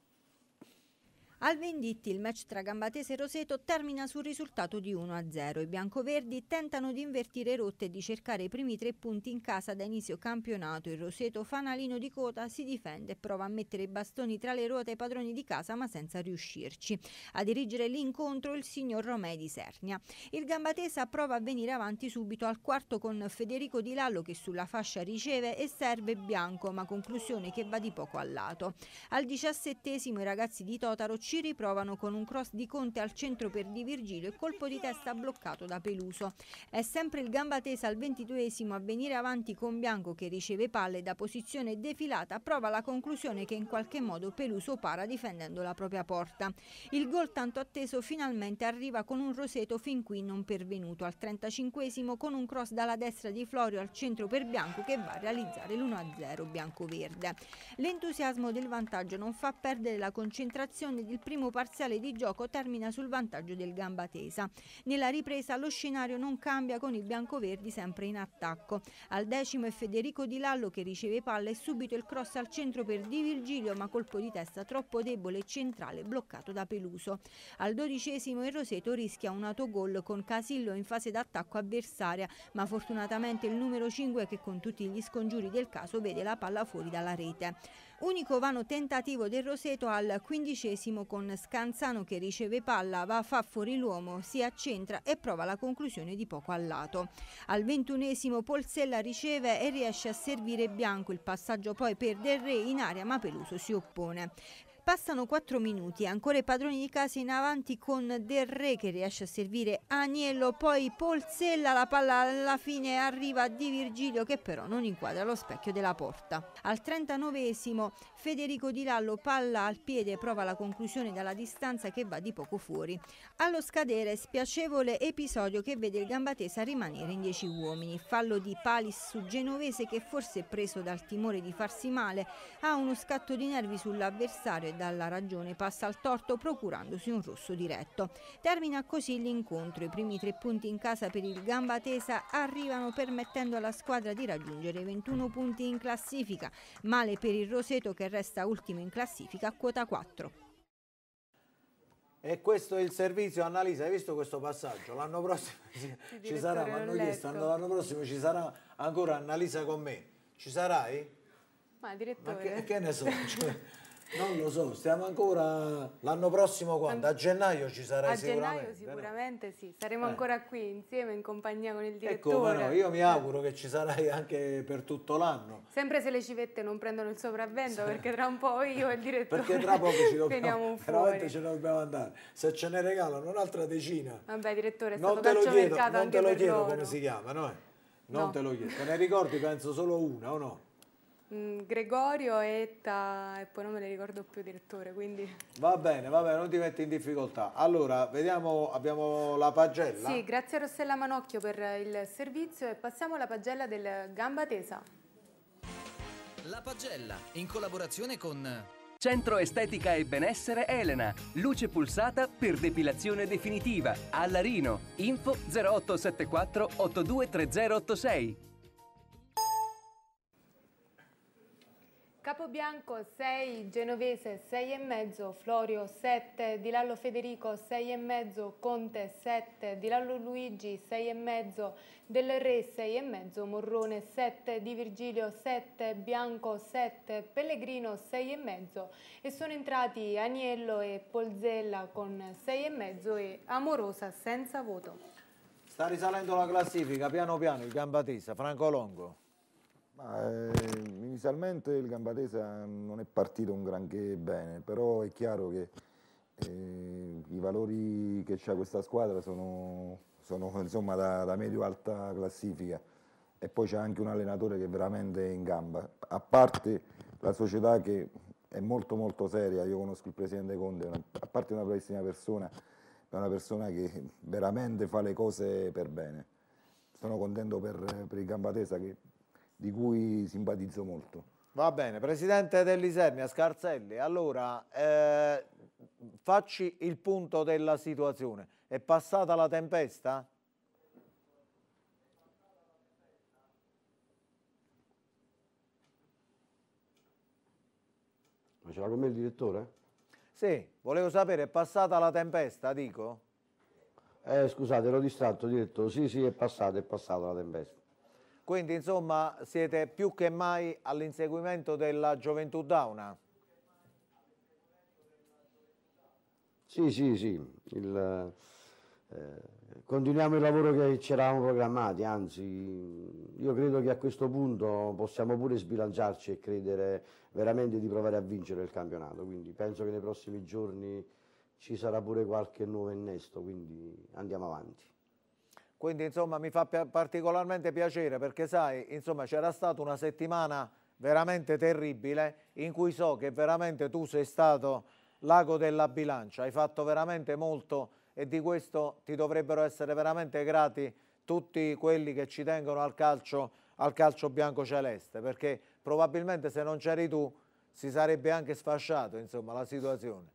Al Venditti il match tra Gambatese e Roseto termina sul risultato di 1-0. I biancoverdi tentano di invertire rotte e di cercare i primi tre punti in casa da inizio campionato. Il Roseto, fanalino di coda, si difende e prova a mettere i bastoni tra le ruote ai padroni di casa ma senza riuscirci. A dirigere l'incontro il signor Romei di Sernia. Il Gambatese prova a venire avanti subito al quarto con Federico Di Lallo che sulla fascia riceve e serve Bianco ma conclusione che va di poco al lato. Al diciassettesimo i ragazzi di Totaro ci ci riprovano con un cross di Conte al centro per Di Virgilio e colpo di testa bloccato da Peluso. È sempre il gamba tesa al 22esimo a venire avanti con Bianco che riceve palle da posizione defilata, prova la conclusione che in qualche modo Peluso para difendendo la propria porta. Il gol tanto atteso finalmente arriva con un roseto fin qui non pervenuto al 35esimo con un cross dalla destra di Florio al centro per Bianco che va a realizzare l'1-0 bianco-verde. L'entusiasmo del vantaggio non fa perdere la concentrazione del il primo parziale di gioco termina sul vantaggio del Gambatesa. Nella ripresa lo scenario non cambia con i biancoverdi sempre in attacco. Al decimo è Federico Di Lallo che riceve palla e subito il cross al centro per Di Virgilio ma colpo di testa troppo debole e centrale bloccato da Peluso. Al dodicesimo il Roseto rischia un autogol con Casillo in fase d'attacco avversaria ma fortunatamente il numero 5 che con tutti gli scongiuri del caso vede la palla fuori dalla rete. Unico vano tentativo del Roseto al quindicesimo con Scanzano che riceve palla, va a fa fuori l'uomo, si accentra e prova la conclusione di poco al lato. Al ventunesimo Polsella riceve e riesce a servire Bianco, il passaggio poi per Del Re in aria ma Peluso si oppone. Passano 4 minuti, ancora i padroni di casa in avanti con Del Re che riesce a servire Agnello, poi Polsella, la palla alla fine arriva di Virgilio che però non inquadra lo specchio della porta. Al 39esimo Federico Di Lallo palla al piede, prova la conclusione dalla distanza che va di poco fuori. Allo scadere spiacevole episodio che vede il Gambatesa rimanere in 10 uomini, fallo di Palis su Genovese che forse preso dal timore di farsi male ha uno scatto di nervi sull'avversario senatore dalla ragione passa al torto procurandosi un rosso diretto. Termina così l'incontro. I primi tre punti in casa per il gamba tesa arrivano permettendo alla squadra di raggiungere 21 punti in classifica. Male per il Roseto che resta ultimo in classifica a quota 4. E questo è il servizio, Annalisa, hai visto questo passaggio? L'anno prossimo *laughs* ci sarà, mi hanno chiesto, l'anno prossimo ci sarà ancora Annalisa con me. Ci sarai? Ma direttore... Ma che, che ne so? Cioè, *laughs* Non lo so, stiamo ancora... L'anno prossimo quando? A gennaio ci sarai a sicuramente. A gennaio sicuramente no? sì, eh. saremo eh. ancora qui insieme in compagnia con il ecco, direttore. Ecco, no, io mi auguro che ci sarai anche per tutto l'anno. Sempre se le civette non prendono il sopravvento, sì. perché tra un po' io e il *laughs* direttore Perché tra poco ci dobbiamo... *laughs* veramente ce ne dobbiamo andare. Se ce ne regalano un'altra decina... Vabbè, direttore, è non stato calcio chiedo, mercato Non te lo chiedo loro. come si chiama, no? Non no. te lo chiedo. Te ne ricordi penso solo una o no? Mm, Gregorio, Etta e poi non me ne ricordo più direttore, quindi... Va bene, va bene, non ti metti in difficoltà. Allora, vediamo, abbiamo la pagella. Sì, grazie a Rossella Manocchio per il servizio e passiamo alla pagella del Gamba Tesa. La pagella, in collaborazione con... Centro Estetica e Benessere Elena, luce pulsata per depilazione definitiva, a Larino, info 0874 823086. Capobianco 6, Genovese 6,5, Florio 7, Di Lallo Federico 6,5, Conte 7, Di Lallo Luigi 6,5, Del Re 6,5, Morrone 7, Di Virgilio 7, Bianco 7, Pellegrino 6,5 e sono entrati Aniello e Polzella con 6,5 e Amorosa senza voto. Sta risalendo la classifica, piano piano, il Gambatista, Franco Longo. Ma, eh, inizialmente il Gambatese non è partito un granché bene, però è chiaro che eh, i valori che ha questa squadra sono, sono insomma, da, da medio-alta classifica e poi c'è anche un allenatore che è veramente in gamba, a parte la società che è molto molto seria, io conosco il presidente Conte, a parte una bravissima persona, è una persona che veramente fa le cose per bene. Sono contento per, per il Gambatesa che di cui simpatizzo molto. Va bene, Presidente dell'Isernia Scarzelli, allora eh, facci il punto della situazione. È passata la tempesta? Ma ce l'ha con me il direttore? Sì, volevo sapere, è passata la tempesta, dico? Eh, scusate, ero distratto, direttore. Sì, sì, è passata, è passata la tempesta. Quindi insomma siete più che mai all'inseguimento della gioventù Dauna? Sì, sì, sì. Il, eh, continuiamo il lavoro che ci eravamo programmati, anzi io credo che a questo punto possiamo pure sbilanciarci e credere veramente di provare a vincere il campionato, quindi penso che nei prossimi giorni ci sarà pure qualche nuovo innesto, quindi andiamo avanti. Quindi insomma mi fa particolarmente piacere perché sai, insomma c'era stata una settimana veramente terribile in cui so che veramente tu sei stato l'ago della bilancia, hai fatto veramente molto e di questo ti dovrebbero essere veramente grati tutti quelli che ci tengono al calcio, al calcio bianco-celeste, perché probabilmente se non c'eri tu si sarebbe anche sfasciato insomma, la situazione.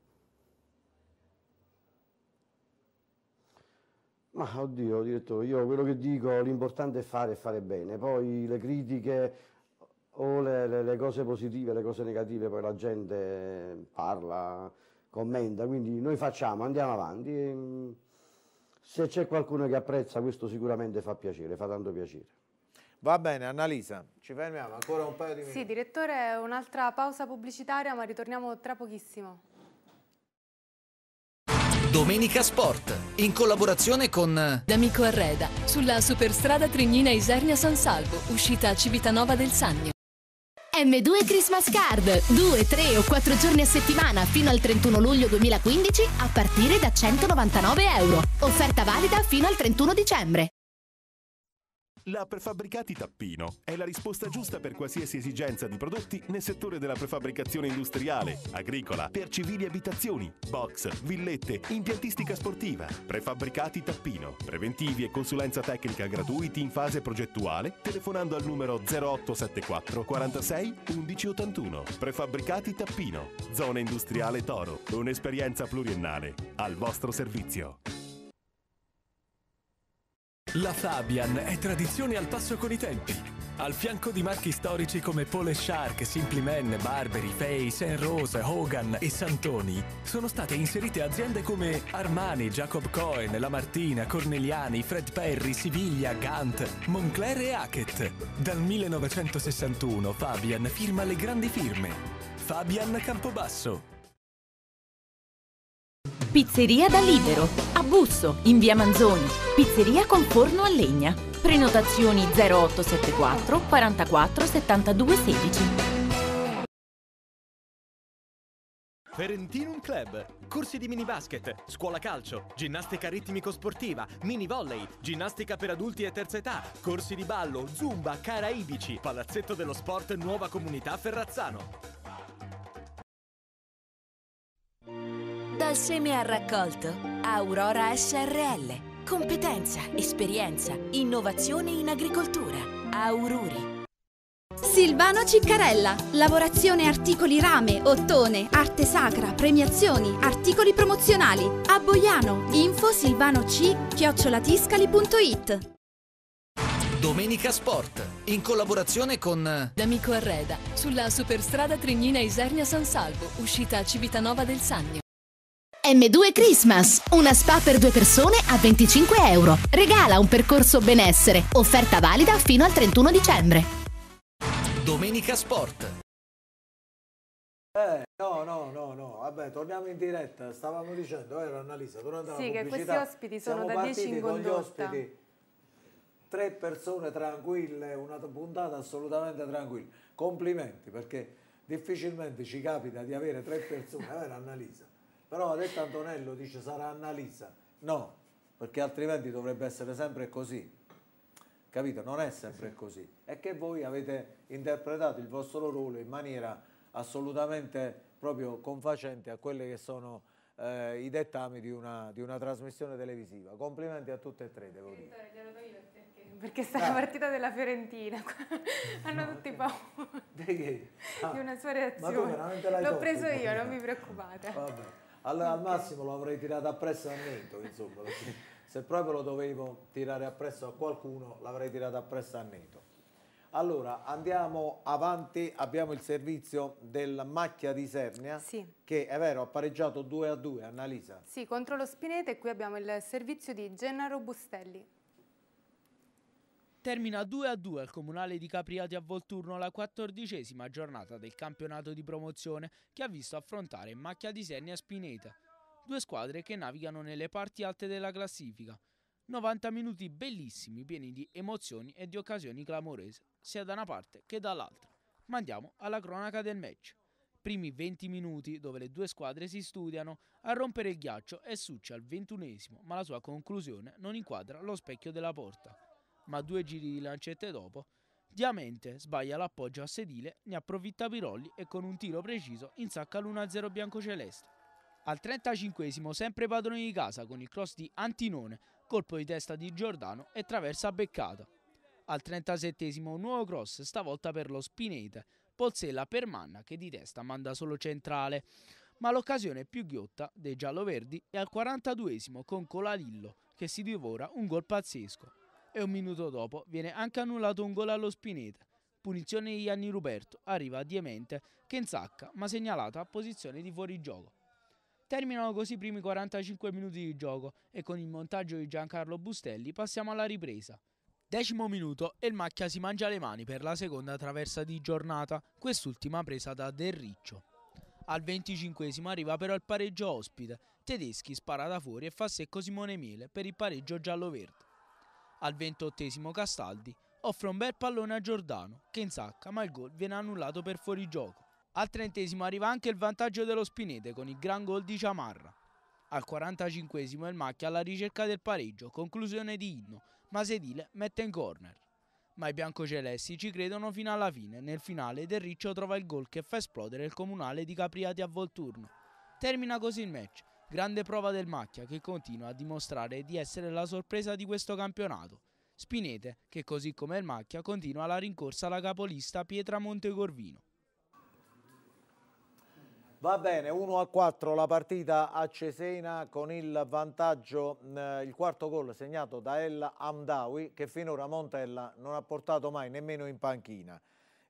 Ma oddio, direttore, io quello che dico, l'importante è fare e fare bene, poi le critiche o le, le, le, cose positive, le cose negative, poi la gente parla, commenta, quindi noi facciamo, andiamo avanti. Mm, se c'è qualcuno che apprezza questo sicuramente fa piacere, fa tanto piacere. Va bene, Annalisa, ci fermiamo ancora un paio di minuti. Sì, direttore, un'altra pausa pubblicitaria, ma ritorniamo tra pochissimo. Domenica Sport, in collaborazione con D'Amico Arreda, sulla superstrada Trignina Isernia San Salvo, uscita a Civitanova del Sannio. M2 Christmas Card, 2, 3 o 4 giorni a settimana fino al 31 luglio 2015 a partire da 199 euro. Offerta valida fino al 31 dicembre. La Prefabbricati Tappino è la risposta giusta per qualsiasi esigenza di prodotti nel settore della prefabbricazione industriale, agricola, per civili abitazioni, box, villette, impiantistica sportiva. Prefabbricati Tappino. Preventivi e consulenza tecnica gratuiti in fase progettuale telefonando al numero 0874 46 1181. Prefabbricati Tappino. Zona industriale Toro. Un'esperienza pluriennale. Al vostro servizio. La Fabian è tradizione al passo con i tempi. Al fianco di marchi storici come Pole Shark, Simply Man, Barberi, Fay, Saint Rose, Hogan e Santoni, sono state inserite aziende come Armani, Jacob Cohen, Lamartina, Corneliani, Fred Perry, Siviglia, Gant, Moncler e Hackett. Dal 1961 Fabian firma le grandi firme. Fabian Campobasso, Pizzeria da Libero, a Busso, in via Manzoni. Pizzeria con forno a legna. Prenotazioni 0874 44 72 16. Ferentinum Club, corsi di mini basket, scuola calcio, ginnastica ritmico-sportiva, mini volley, ginnastica per adulti e terza età, corsi di ballo, zumba, caraibici, palazzetto dello sport Nuova Comunità Ferrazzano. Dal seme al raccolto, Aurora SRL. Competenza, esperienza, innovazione in agricoltura. Aururi. Silvano Ciccarella, lavorazione articoli rame, ottone, arte sacra, premiazioni, articoli promozionali. A Boiano, info silvanoc, Domenica Sport, in collaborazione con D'Amico Arreda, sulla superstrada Trignina Isernia San Salvo, uscita a Civitanova del Sannio. M2 Christmas, una spa per due persone a 25 euro. Regala un percorso benessere, offerta valida fino al 31 dicembre. Domenica Sport. Eh, no, no, no, no, vabbè, torniamo in diretta, stavamo dicendo, vero eh, Annalisa, durante sì, la pubblicità... Sì, che questi ospiti sono da 10 in condotta. Con tre persone tranquille, una puntata assolutamente tranquilla. Complimenti, perché difficilmente ci capita di avere tre persone, vero Annalisa? Però ha detto Antonello, dice sarà Annalisa. No, perché altrimenti dovrebbe essere sempre così. Capito? Non è sempre così. È che voi avete interpretato il vostro ruolo in maniera assolutamente proprio confacente a quelli che sono eh, i dettami di una, di una, trasmissione televisiva. Complimenti a tutte e tre, devo dire. perché? sta ah. la partita della Fiorentina, *laughs* hanno no, tutti paura ah. *laughs* di una sua ah. reazione. L'ho preso io, non vi preoccupate. Vabbè. Allora al massimo lo avrei tirato appresso a Neto, insomma, se proprio lo dovevo tirare appresso a qualcuno l'avrei tirato appresso a Neto. Allora, andiamo avanti, abbiamo il servizio del Macchia di Sernia, sì. che è vero, ha pareggiato 2 a 2, Annalisa. Sì, contro lo Spinete e qui abbiamo il servizio di Gennaro Bustelli. Termina 2-2 a al Comunale di Capriati a Volturno la quattordicesima giornata del campionato di promozione che ha visto affrontare Macchia di Senna e Spineta, due squadre che navigano nelle parti alte della classifica. 90 minuti bellissimi, pieni di emozioni e di occasioni clamorose, sia da una parte che dall'altra. Ma andiamo alla cronaca del match. Primi 20 minuti dove le due squadre si studiano, a rompere il ghiaccio è Succia al ventunesimo, ma la sua conclusione non inquadra lo specchio della porta ma due giri di lancette dopo, Diamente sbaglia l'appoggio a sedile, ne approfitta Pirolli e con un tiro preciso insacca l'1-0 biancoceleste. Al 35 sempre padroni di casa con il cross di Antinone, colpo di testa di Giordano e traversa beccata. Al 37 un nuovo cross, stavolta per lo Spinete, Polsella per Manna che di testa manda solo centrale. Ma l'occasione più ghiotta dei giallo-verdi è al 42 con Colalillo che si divora un gol pazzesco e un minuto dopo viene anche annullato un gol allo Spinete. Punizione di Gianni Ruberto, arriva Diemente che insacca ma segnalata a posizione di fuorigioco. Terminano così i primi 45 minuti di gioco e con il montaggio di Giancarlo Bustelli passiamo alla ripresa. Decimo minuto e il Macchia si mangia le mani per la seconda traversa di giornata, quest'ultima presa da Del Riccio. Al venticinquesimo arriva però il pareggio ospite, Tedeschi spara da fuori e fa secco Simone Miele per il pareggio giallo-verde. Al 28 Castaldi offre un bel pallone a Giordano che insacca ma il gol viene annullato per fuorigioco. Al 30 arriva anche il vantaggio dello Spinete con il gran gol di Ciamarra. Al 45 il Macchia alla ricerca del pareggio, conclusione di Inno, ma Sedile mette in corner. Ma i biancocelesti ci credono fino alla fine, nel finale Del Riccio trova il gol che fa esplodere il comunale di Capriati a Volturno. Termina così il match, Grande prova del Macchia che continua a dimostrare di essere la sorpresa di questo campionato. Spinete, che così come il Macchia continua la rincorsa alla capolista Pietra Montecorvino. Va bene, 1 a 4 la partita a Cesena con il vantaggio, eh, il quarto gol segnato da Ella Amdawi che finora Montella non ha portato mai nemmeno in panchina.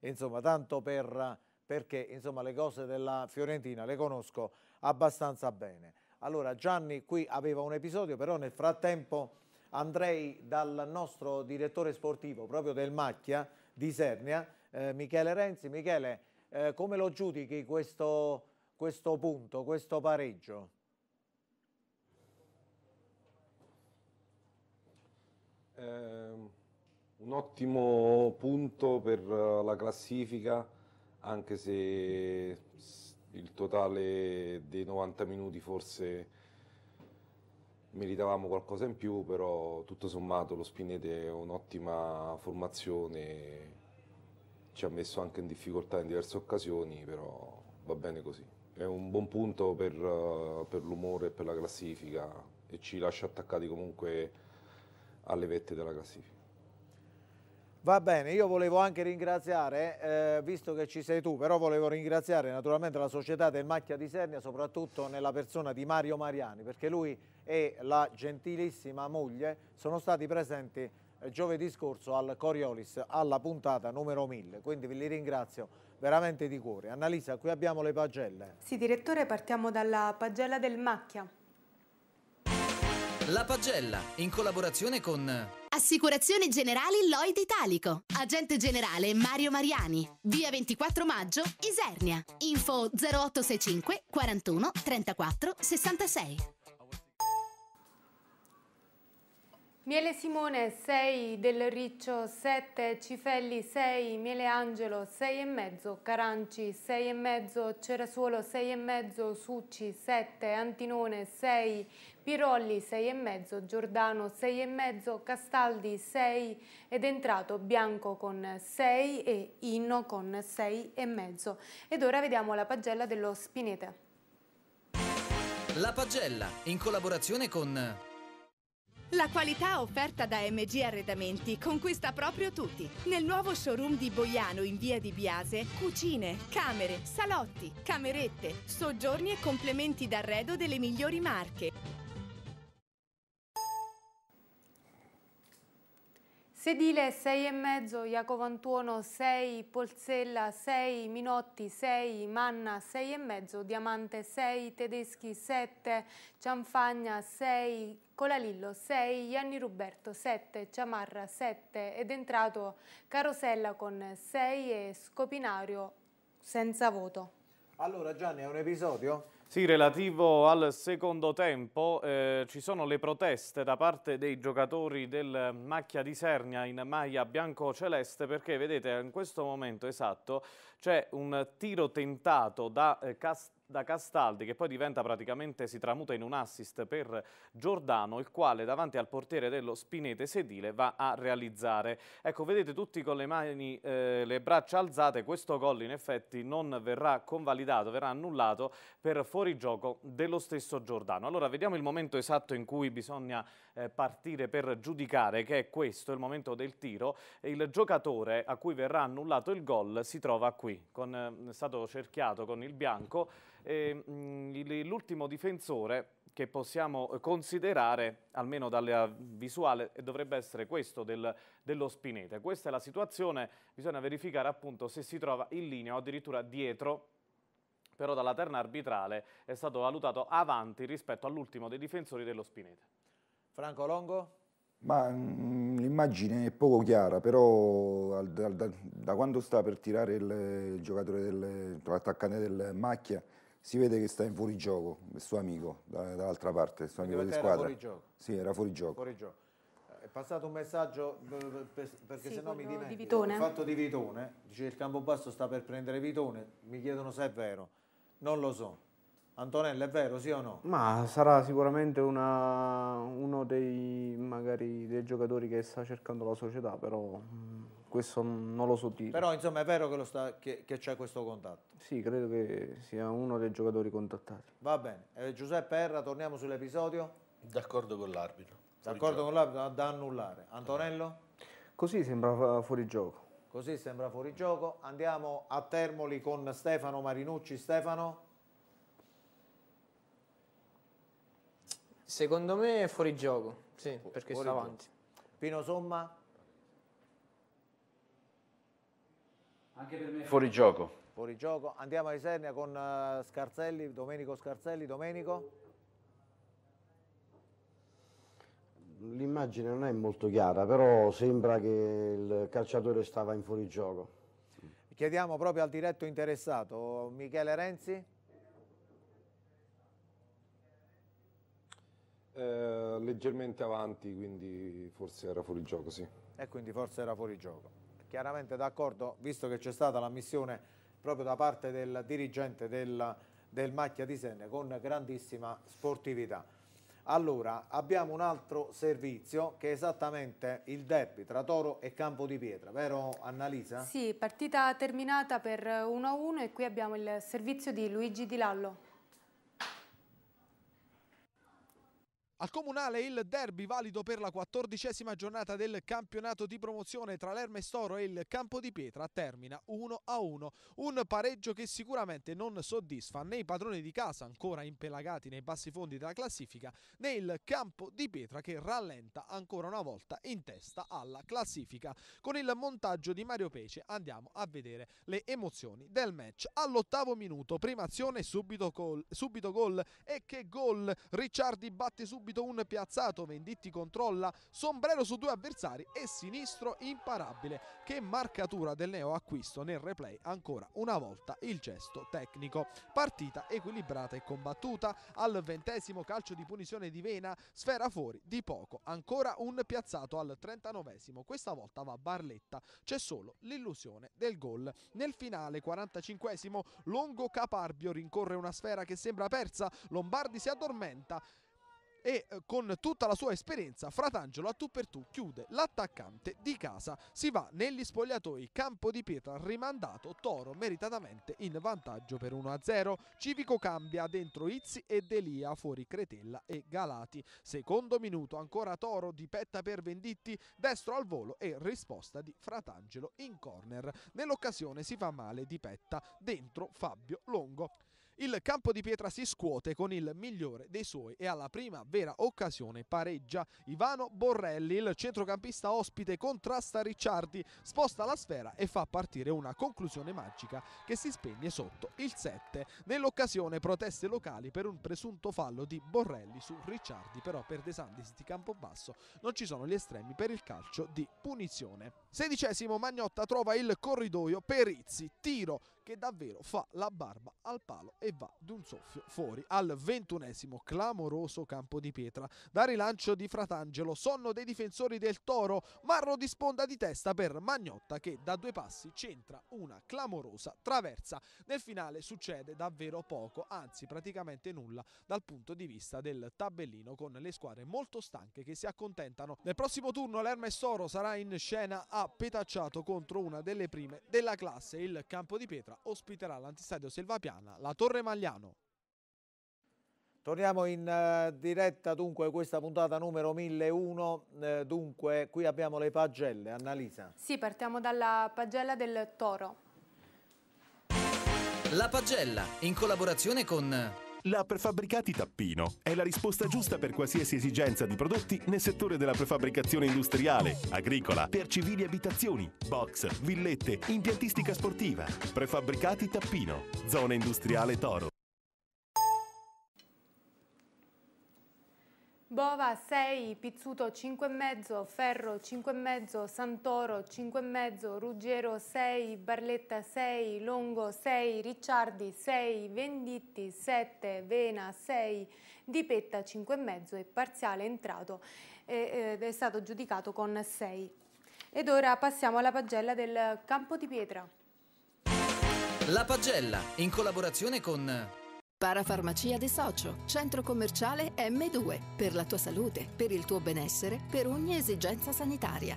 Insomma, tanto per, perché insomma, le cose della Fiorentina le conosco abbastanza bene. Allora Gianni qui aveva un episodio, però nel frattempo andrei dal nostro direttore sportivo, proprio del Macchia, di Sernia, eh, Michele Renzi. Michele, eh, come lo giudichi questo, questo punto, questo pareggio? Eh, un ottimo punto per eh, la classifica, anche se il totale dei 90 minuti forse meritavamo qualcosa in più, però tutto sommato lo Spinete è un'ottima formazione, ci ha messo anche in difficoltà in diverse occasioni, però va bene così. È un buon punto per, eh, per l'umore e per la classifica e ci lascia attaccati comunque alle vette della classifica. Va bene, io volevo anche ringraziare, eh, visto che ci sei tu, però volevo ringraziare naturalmente la società del Macchia di Sernia, soprattutto nella persona di Mario Mariani, perché lui e la gentilissima moglie sono stati presenti eh, giovedì scorso al Coriolis alla puntata numero 1000, quindi vi ringrazio veramente di cuore. Annalisa, qui abbiamo le pagelle. Sì, direttore, partiamo dalla pagella del Macchia. La pagella, in collaborazione con... Assicurazione Generali Lloyd Italico. Agente generale Mario Mariani. Via 24 maggio, Isernia. Info 0865 41 34 66. Miele Simone 6, Del Riccio 7, Cifelli 6, Miele Angelo 6,5, Caranci 6,5, Cerasuolo 6,5, Succi 7, Antinone 6, Pirolli 6,5, Giordano 6,5, Castaldi 6 ed entrato Bianco con 6 e Inno con 6,5. Ed ora vediamo la pagella dello Spineta. La pagella in collaborazione con... La qualità offerta da MG Arredamenti conquista proprio tutti. Nel nuovo showroom di Boiano in via di Biase, cucine, camere, salotti, camerette, soggiorni e complementi d'arredo delle migliori marche. Sedile 6,5, Jacopo Antuono 6, Polsella 6, Minotti 6, Manna 6,5, Diamante 6, Tedeschi 7, Cianfagna 6, Colalillo 6, Gianni Ruberto 7, Ciamarra 7 ed entrato Carosella con 6 e Scopinario senza voto. Allora Gianni è un episodio? Sì, relativo al secondo tempo, eh, ci sono le proteste da parte dei giocatori del Macchia di Sernia in maglia bianco-celeste perché vedete in questo momento esatto c'è un tiro tentato da eh, Castellano da Castaldi che poi diventa praticamente, si tramuta in un assist per Giordano il quale davanti al portiere dello Spinete Sedile va a realizzare. Ecco vedete tutti con le mani, eh, le braccia alzate, questo gol in effetti non verrà convalidato, verrà annullato per fuorigioco dello stesso Giordano. Allora vediamo il momento esatto in cui bisogna eh, partire per giudicare che è questo, il momento del tiro. Il giocatore a cui verrà annullato il gol si trova qui, con, eh, è stato cerchiato con il bianco Mm, l'ultimo difensore che possiamo eh, considerare, almeno dalla visuale, dovrebbe essere questo del, dello Spinete. Questa è la situazione, bisogna verificare appunto se si trova in linea o addirittura dietro però dalla terna arbitrale è stato valutato avanti rispetto all'ultimo dei difensori dello Spinete. Franco Longo? Ma mm, l'immagine è poco chiara, però da, da, da quando sta per tirare il, il giocatore dell'attaccante del Macchia si vede che sta in fuori gioco il suo amico dall'altra parte, il suo amico di squadra. Era fuorigioco? Sì, era fuorigioco. fuorigioco. Eh, è passato un messaggio eh, perché sì, se no mi dimentico. Di Il fatto di Vitone, dice il basso sta per prendere Vitone, mi chiedono se è vero. Non lo so. Antonella, è vero, sì o no? Ma sarà sicuramente una, uno dei, magari, dei, giocatori che sta cercando la società, però mm, questo non lo so dire. Però insomma è vero che, sta, che, che c'è questo contatto. Sì, credo che sia uno dei giocatori contattati. Va bene. Eh, Giuseppe Erra, torniamo sull'episodio. D'accordo con l'arbitro. D'accordo con l'arbitro, da annullare. Antonello? Così sembra fuori gioco. Così sembra fuori gioco. Andiamo a Termoli con Stefano Marinucci. Stefano? Secondo me è fuori gioco, sì, perché fuori sta avanti. Gioco. Pino Somma? Anche per me. Fuori gioco. Fuori gioco. Andiamo a Isernia con eh, Scarzelli, Domenico Scarzelli. Domenico? L'immagine non è molto chiara, però sembra che il calciatore stava in fuorigioco. Chiediamo proprio al diretto interessato, Michele Renzi. Eh, leggermente avanti, quindi forse era fuori gioco, sì. E quindi forse era fuori gioco chiaramente d'accordo, visto che c'è stata la missione proprio da parte del dirigente del, del Macchia di Senne con grandissima sportività. Allora, abbiamo un altro servizio che è esattamente il derby tra Toro e Campo di Pietra, vero Annalisa? Sì, partita terminata per 1-1 e qui abbiamo il servizio di Luigi Di Lallo. Al comunale il derby valido per la quattordicesima giornata del campionato di promozione tra l'Erme Storo e il Campo di Pietra termina 1-1. Un pareggio che sicuramente non soddisfa né i padroni di casa ancora impelagati nei bassi fondi della classifica né il Campo di Pietra che rallenta ancora una volta in testa alla classifica. Con il montaggio di Mario Pece andiamo a vedere le emozioni del match. All'ottavo minuto prima azione subito gol, subito gol e che gol Ricciardi batte subito subito un piazzato, Venditti controlla, sombrero su due avversari e sinistro imparabile. Che marcatura del neo acquisto nel replay ancora una volta il gesto tecnico. Partita equilibrata e combattuta al ventesimo calcio di punizione di Vena, sfera fuori di poco, ancora un piazzato al 39esimo, questa volta va Barletta, c'è solo l'illusione del gol. Nel finale 45esimo Longo Caparbio rincorre una sfera che sembra persa, Lombardi si addormenta, e eh, con tutta la sua esperienza Fratangelo a tu per tu chiude l'attaccante di casa, si va negli spogliatoi, campo di pietra rimandato, Toro meritatamente in vantaggio per 1-0, Civico cambia dentro Izzi e Delia fuori Cretella e Galati, secondo minuto ancora Toro di petta per Venditti, destro al volo e risposta di Fratangelo in corner, nell'occasione si fa male di petta dentro Fabio Longo. Il campo di pietra si scuote con il migliore dei suoi e alla prima vera occasione pareggia Ivano Borrelli, il centrocampista ospite contrasta Ricciardi, sposta la sfera e fa partire una conclusione magica che si spegne sotto il 7. Nell'occasione proteste locali per un presunto fallo di Borrelli su Ricciardi, però per De Sandis di Campobasso non ci sono gli estremi per il calcio di punizione. Sedicesimo Magnotta trova il corridoio Perizzi, tiro che davvero fa la barba al palo e va d'un soffio fuori al ventunesimo clamoroso campo di pietra. Da rilancio di Fratangelo sonno dei difensori del Toro, Marro di sponda di testa per Magnotta che da due passi centra una clamorosa traversa. Nel finale succede davvero poco, anzi praticamente nulla dal punto di vista del tabellino con le squadre molto stanche che si accontentano. Nel prossimo turno e Soro sarà in scena a petacciato contro una delle prime della classe. Il campo di pietra ospiterà l'antistadio Selvapiana, la Torre Magliano. Torniamo in eh, diretta dunque questa puntata numero 1001, eh, dunque qui abbiamo le pagelle, Annalisa. Sì, partiamo dalla pagella del Toro. La pagella in collaborazione con la Prefabbricati Tappino è la risposta giusta per qualsiasi esigenza di prodotti nel settore della prefabbricazione industriale, agricola, per civili abitazioni, box, villette, impiantistica sportiva. Prefabbricati Tappino, zona industriale Toro. Bova 6, Pizzuto 5,5, Ferro 5,5, Santoro 5,5, Ruggero 6, Barletta 6, Longo 6, Ricciardi 6, Venditti 7, Vena 6, Dipetta 5,5 e Parziale entrato ed è stato giudicato con 6. Ed ora passiamo alla pagella del Campo di Pietra. La pagella in collaborazione con Parafarmacia De Socio, centro commerciale M2, per la tua salute, per il tuo benessere, per ogni esigenza sanitaria.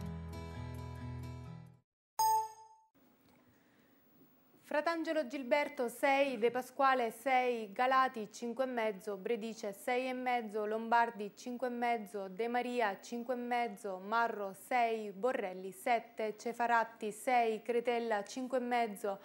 Fratangelo Gilberto 6, De Pasquale 6, Galati 5,5, Bredice 6,5, Lombardi 5,5, De Maria 5,5, Marro 6, Borrelli 7, Cefaratti 6, Cretella 5,5,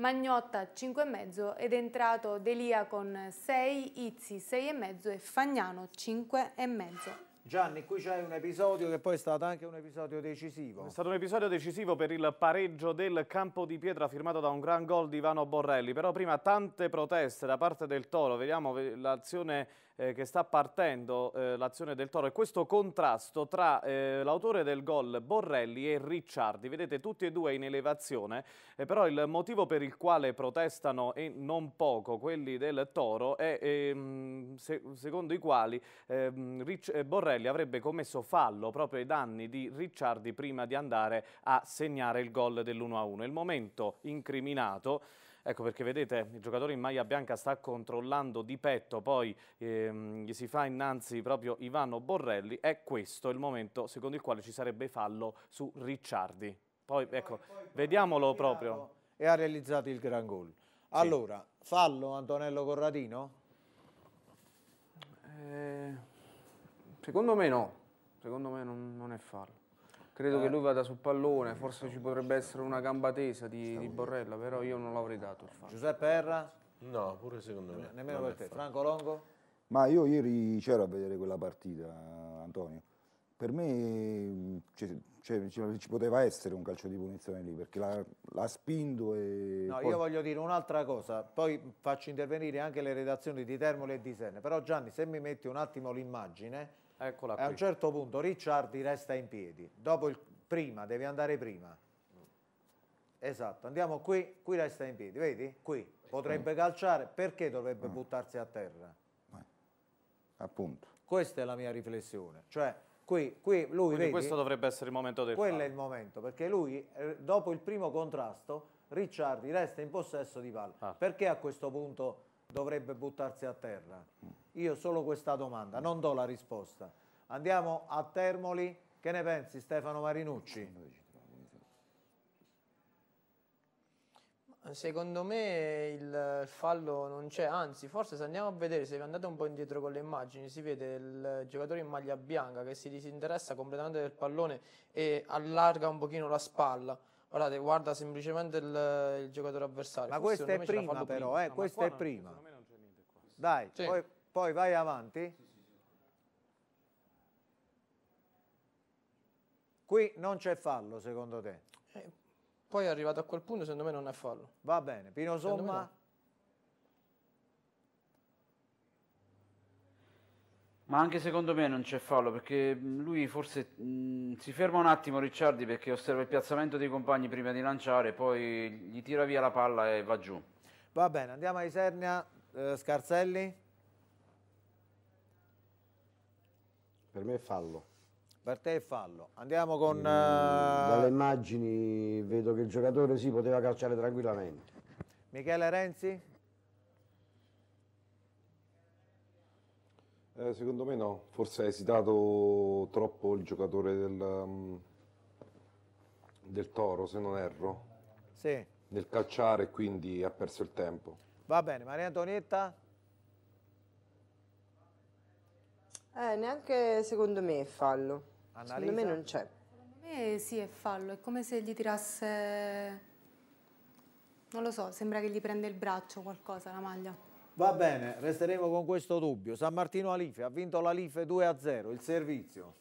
Magnotta 5,5 ed entrato Delia con 6, Izzi 6,5 e Fagnano 5,5. Gianni, qui c'è un episodio che poi è stato anche un episodio decisivo. È stato un episodio decisivo per il pareggio del campo di pietra firmato da un gran gol di Ivano Borrelli. Però prima tante proteste da parte del Toro. Vediamo l'azione eh, che sta partendo eh, l'azione del Toro e questo contrasto tra eh, l'autore del gol Borrelli e Ricciardi. Vedete tutti e due in elevazione, eh, però il motivo per il quale protestano e non poco quelli del Toro è ehm, se, secondo i quali ehm, Ricci, eh, Borrelli avrebbe commesso fallo proprio ai danni di Ricciardi prima di andare a segnare il gol dell'1-1. Il momento incriminato Ecco perché vedete il giocatore in maglia bianca sta controllando di petto, poi ehm, gli si fa innanzi proprio Ivano Borrelli. È questo il momento secondo il quale ci sarebbe fallo su Ricciardi. Poi ecco, poi, poi, vediamolo proprio. E ha realizzato il gran gol. Allora, sì. fallo Antonello Corradino? Eh, secondo me no, secondo me non, non è fallo. Credo eh. che lui vada sul pallone, forse ci potrebbe essere una gamba tesa di, di Borrella, però io non l'avrei dato il fallo. Giuseppe Erra? No, pure secondo me. Nemmeno per te. Fatto. Franco Longo? Ma io ieri c'ero a vedere quella partita, Antonio. Per me ci poteva essere un calcio di punizione lì, perché l'ha spinto e... No, poi... io voglio dire un'altra cosa, poi faccio intervenire anche le redazioni di Termoli e di Senne. Però Gianni, se mi metti un attimo l'immagine Eccola qui. A un certo punto Ricciardi resta in piedi, dopo il prima, devi andare prima. Esatto, andiamo qui, qui resta in piedi, vedi? Qui potrebbe calciare, perché dovrebbe ah. buttarsi a terra? Eh, appunto. Questa è la mia riflessione, cioè qui, qui lui Quindi vedi, questo dovrebbe essere il momento del Quello fare. è il momento, perché lui eh, dopo il primo contrasto Ricciardi resta in possesso di palla. Ah. Perché a questo punto dovrebbe buttarsi a terra? Mm. Io solo questa domanda, non do la risposta. Andiamo a Termoli, che ne pensi Stefano Marinucci? Secondo me il fallo non c'è, anzi forse se andiamo a vedere, se vi andate un po' indietro con le immagini, si vede il giocatore in maglia bianca che si disinteressa completamente del pallone e allarga un pochino la spalla. Guardate, guarda semplicemente il, il giocatore avversario. Ma questo è prima però, prima. Eh, ah, questo è prima. Non, Dai, sì. poi poi vai avanti. Qui non c'è fallo secondo te? Eh, poi è arrivato a quel punto secondo me non è fallo. Va bene, Pino Somma? Ma anche secondo me non c'è fallo perché lui forse mh, si ferma un attimo Ricciardi perché osserva il piazzamento dei compagni prima di lanciare, poi gli tira via la palla e va giù. Va bene, andiamo a Isernia, eh, Scarzelli. Per me è fallo. Per te è fallo. Andiamo con... Mm, eh, dalle immagini vedo che il giocatore si sì, poteva calciare tranquillamente. Michele Renzi? Eh, secondo me no, forse ha esitato troppo il giocatore del, mm, del Toro, se non erro. Sì. Nel calciare, quindi ha perso il tempo. Va bene, Maria Antonietta? Eh, neanche secondo me è fallo. Annalisa? Secondo me non c'è. Secondo me sì è fallo, è come se gli tirasse... Non lo so, sembra che gli prenda il braccio qualcosa, la maglia. Va bene, resteremo con questo dubbio. San Martino Alife ha vinto l'Alife 2-0, il servizio.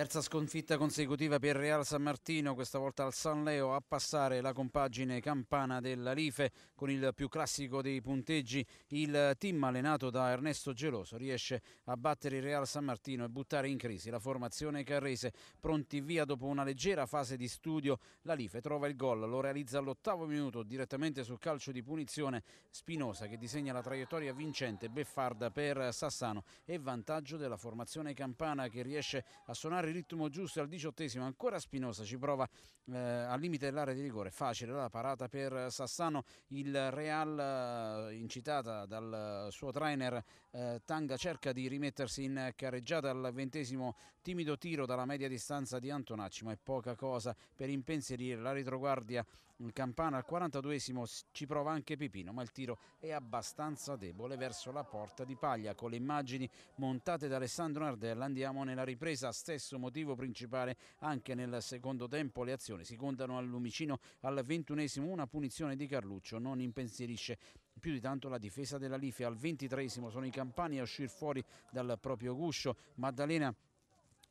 Terza sconfitta consecutiva per Real San Martino, questa volta al San Leo a passare la compagine campana della Life con il più classico dei punteggi. Il team allenato da Ernesto Geloso riesce a battere il Real San Martino e buttare in crisi la formazione carrese. Pronti via dopo una leggera fase di studio, la Life trova il gol, lo realizza all'ottavo minuto direttamente sul calcio di punizione. Spinosa che disegna la traiettoria vincente, Beffarda per Sassano e vantaggio della formazione campana che riesce a suonare il ritmo giusto al diciottesimo, ancora Spinosa ci prova eh, al limite dell'area di rigore, facile la parata per Sassano, il Real eh, incitata dal suo trainer eh, Tanga cerca di rimettersi in carreggiata al ventesimo timido tiro dalla media distanza di Antonacci ma è poca cosa per impensierire la retroguardia il Campana al 42esimo ci prova anche Pipino ma il tiro è abbastanza debole verso la porta di Paglia con le immagini montate da Alessandro Nardella andiamo nella ripresa stesso motivo principale anche nel secondo tempo le azioni si contano al lumicino al ventunesimo una punizione di Carluccio non impensierisce più di tanto la difesa della Life. Al ventitresimo sono i campani a uscire fuori dal proprio guscio. Maddalena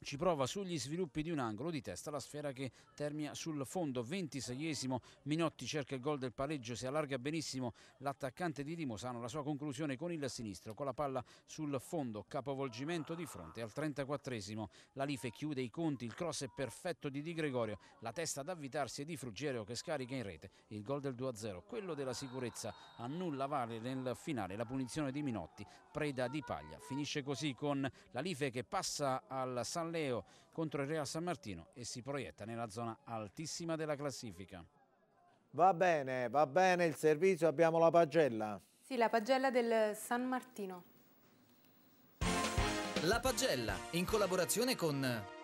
ci prova sugli sviluppi di un angolo di testa la sfera che termina sul fondo 26esimo Minotti cerca il gol del pareggio si allarga benissimo l'attaccante di Dimosano la sua conclusione con il sinistro con la palla sul fondo capovolgimento di fronte al 34esimo la Life chiude i conti il cross è perfetto di Di Gregorio la testa ad avvitarsi è di Frugerio che scarica in rete il gol del 2-0 quello della sicurezza a nulla vale nel finale la punizione di Minotti preda di paglia finisce così con la Life che passa al San Leo contro il Real San Martino e si proietta nella zona altissima della classifica. Va bene, va bene il servizio, abbiamo la pagella. Sì, la pagella del San Martino. La pagella, in collaborazione con...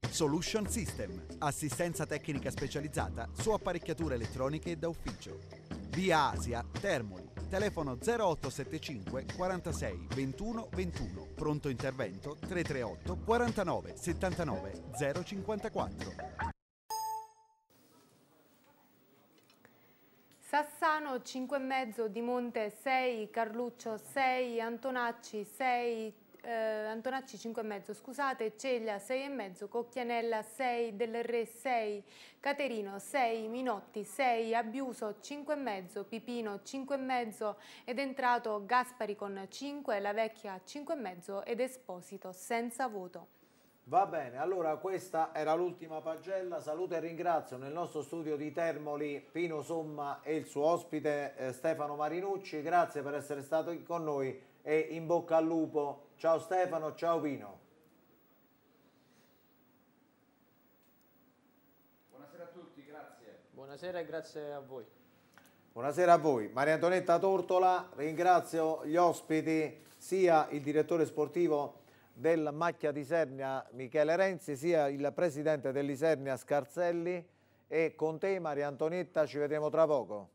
Solution System, assistenza tecnica specializzata su apparecchiature elettroniche da ufficio via Asia, Termoli, telefono 0875 46 21 21, pronto intervento 338 49 79 054. Sassano 5,5 di Monte 6, Carluccio 6, Antonacci 6, eh, Antonacci 5,5, scusate, Ceglia 6,5, Cocchianella 6, Del Re 6, Caterino 6, Minotti 6, Abiuso 5,5, Pipino 5,5 ed entrato Gaspari con 5, La Vecchia 5,5 ed Esposito senza voto. Va bene, allora questa era l'ultima pagella, saluto e ringrazio nel nostro studio di Termoli Pino Somma e il suo ospite eh, Stefano Marinucci, grazie per essere stato con noi e in bocca al lupo. Ciao Stefano, ciao Vino. Buonasera a tutti, grazie. Buonasera e grazie a voi. Buonasera a voi. Maria Antonietta Tortola, ringrazio gli ospiti, sia il direttore sportivo del Macchia di Sernia Michele Renzi, sia il presidente dell'Isernia Scarzelli e con te Maria Antonietta ci vedremo tra poco.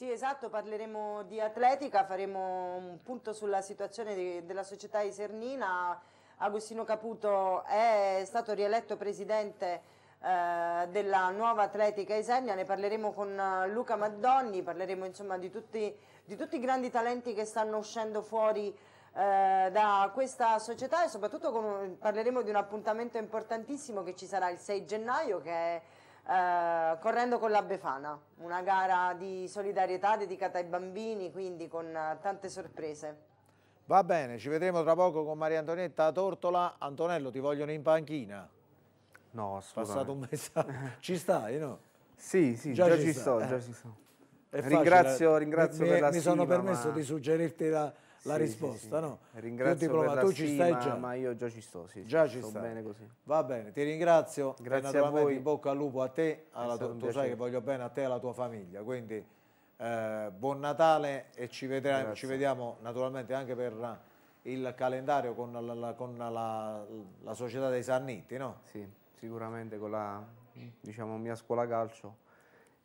Sì, esatto, parleremo di atletica, faremo un punto sulla situazione di, della società isernina. Agostino Caputo è stato rieletto presidente eh, della nuova atletica Isernia, ne parleremo con eh, Luca Maddonni, parleremo insomma di tutti, di tutti i grandi talenti che stanno uscendo fuori eh, da questa società e soprattutto con, parleremo di un appuntamento importantissimo che ci sarà il 6 gennaio che è eh, correndo con la Befana, una gara di solidarietà dedicata ai bambini, quindi con eh, tante sorprese. Va bene, ci vedremo tra poco con Maria Antonietta Tortola. Antonello, ti vogliono in panchina? No, assolutamente. Passato un messaggio. *laughs* Ci stai, no? Sì, sì, già, già ci, sto, sto, eh. già ci sto. È ringrazio, facile. ringrazio mi, per la Mi stima, sono permesso ma... di suggerirti la la sì, risposta, sì, no? Ringrazio la tu ci stai già. ma io già ci sto, sì, già ci sto bene così. Va bene, ti ringrazio Grazie a voi. in bocca al lupo a te, alla tu, tu sai che voglio bene a te e alla tua famiglia, quindi eh, buon Natale e ci, vedremo, ci vediamo naturalmente anche per il calendario con la, la, con la, la società dei Sanniti, no? Sì, sicuramente con la diciamo, mia scuola calcio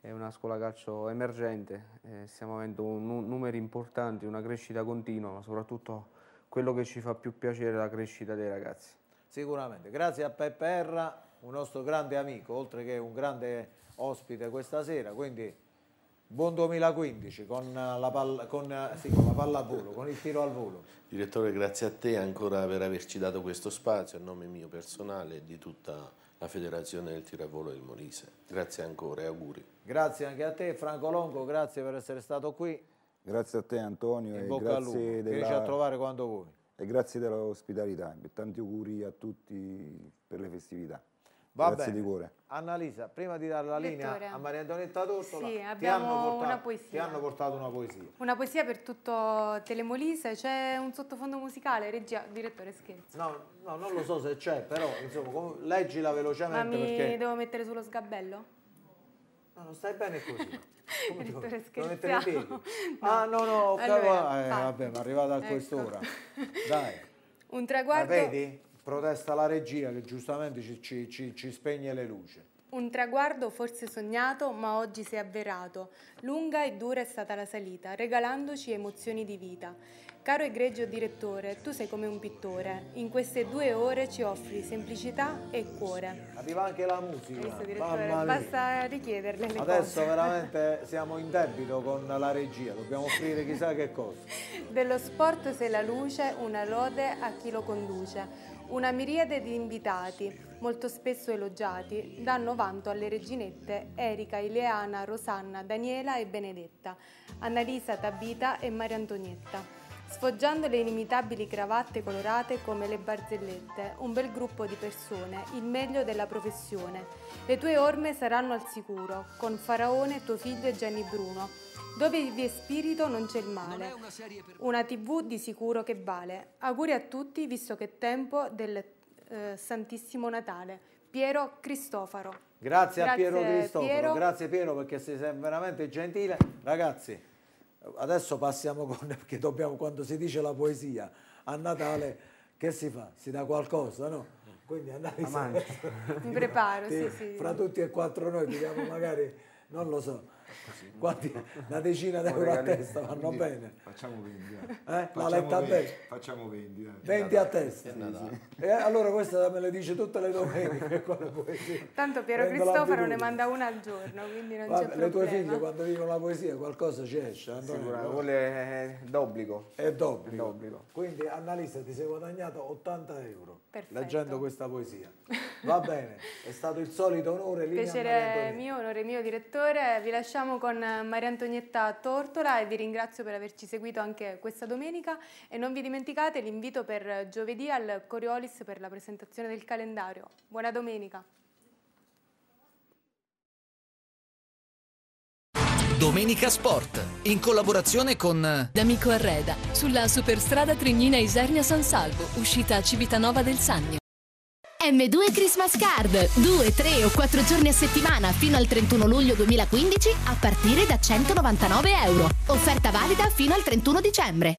è una scuola calcio emergente, eh, stiamo avendo un, numeri importanti, una crescita continua, ma soprattutto quello che ci fa più piacere è la crescita dei ragazzi. Sicuramente, grazie a Peppe Erra, un nostro grande amico, oltre che un grande ospite questa sera, quindi buon 2015 con la, palla, con, sì, con la palla a volo, con il tiro al volo. Direttore, grazie a te ancora per averci dato questo spazio, a nome mio personale e di tutta la federazione del tiravolo del Molise. Grazie ancora e auguri. Grazie anche a te Franco Longo, grazie per essere stato qui. Grazie a te Antonio In e grazie a della... Vienici a trovare quando vuoi. E grazie dell'ospitalità, tanti auguri a tutti per le festività. Va Grazie bene. di cuore. Annalisa, prima di dare la linea Vettore. a Maria Antonietta Tortola, sì, ti, hanno portato, ti, hanno portato, una poesia. Una poesia per tutto Telemolise, c'è un sottofondo musicale, regia, direttore scherzo. No, no non lo so se c'è, però insomma, leggila velocemente. Ma mi perché... devo mettere sullo sgabello? No, non stai bene così. *laughs* Come direttore scherzo. No. Ah no, no, allora, eh, vabbè, ma è arrivata a ecco. quest'ora. Ecco. *laughs* Dai. Un traguardo. La vedi? protesta la regia che giustamente ci, ci, ci, ci spegne le luci. Un traguardo forse sognato, ma oggi si è avverato. Lunga e dura è stata la salita, regalandoci emozioni di vita. Caro egregio direttore, tu sei come un pittore. In queste due ore ci offri semplicità e cuore. Arriva anche la musica. Visto, direttore, basta richiederle le Adesso cose. veramente siamo in debito con la regia, dobbiamo offrire chissà che cosa. Dello sport sei la luce, una lode a chi lo conduce. Una miriade di invitati, molto spesso elogiati, danno vanto alle reginette Erika, Ileana, Rosanna, Daniela e Benedetta, Annalisa, Tabita e Maria Antonietta, sfoggiando le inimitabili cravatte colorate come le barzellette, un bel gruppo di persone, il meglio della professione. Le tue orme saranno al sicuro, con Faraone, tuo figlio e Gianni Bruno, dove vi è spirito non c'è il male. Una tv di sicuro che vale. Auguri a tutti visto che è tempo del eh, Santissimo Natale. Piero Cristofaro. Grazie, grazie a Piero Cristoforo, Piero. grazie Piero perché sei veramente gentile. Ragazzi, adesso passiamo con, *laughs* perché dobbiamo, quando si dice la poesia, a Natale che si fa? Si dà qualcosa, no? Quindi andare in Mi preparo, ti, sì, sì. Fra tutti e quattro noi, diamo magari, non lo so, quanti, *laughs* una decina di euro a testa vanno quindi, bene. Facciamo 20. Eh? eh? Facciamo, La letta 20, a testa. facciamo 20. Eh. 20 a testa. Sì, sì. E eh, allora questa me le dice tutte le domeniche. *laughs* Tanto Piero Prendo Cristoforo ne manda una al giorno, quindi non Vabbè, c'è Le tue figlie quando dicono la poesia qualcosa ci esce. Sicuramente, eh, è d'obbligo. È d'obbligo. Quindi Annalisa ti sei guadagnato 80 euro. Perfetto. leggendo questa poesia. Va bene, è stato il solito onore. Piacere mio, onore mio direttore. Vi lasciamo con Maria Antonietta Tortola e vi ringrazio per averci seguito anche questa domenica e non vi dimenticate l'invito per giovedì al Coriolis per la presentazione del calendario. Buona domenica. Domenica Sport, in collaborazione con D'Amico Arreda, sulla superstrada Trignina Isernia San Salvo, uscita a Civitanova del Sannio. M2 Christmas Card, 2, 3 o 4 giorni a settimana fino al 31 luglio 2015 a partire da 199 euro. Offerta valida fino al 31 dicembre.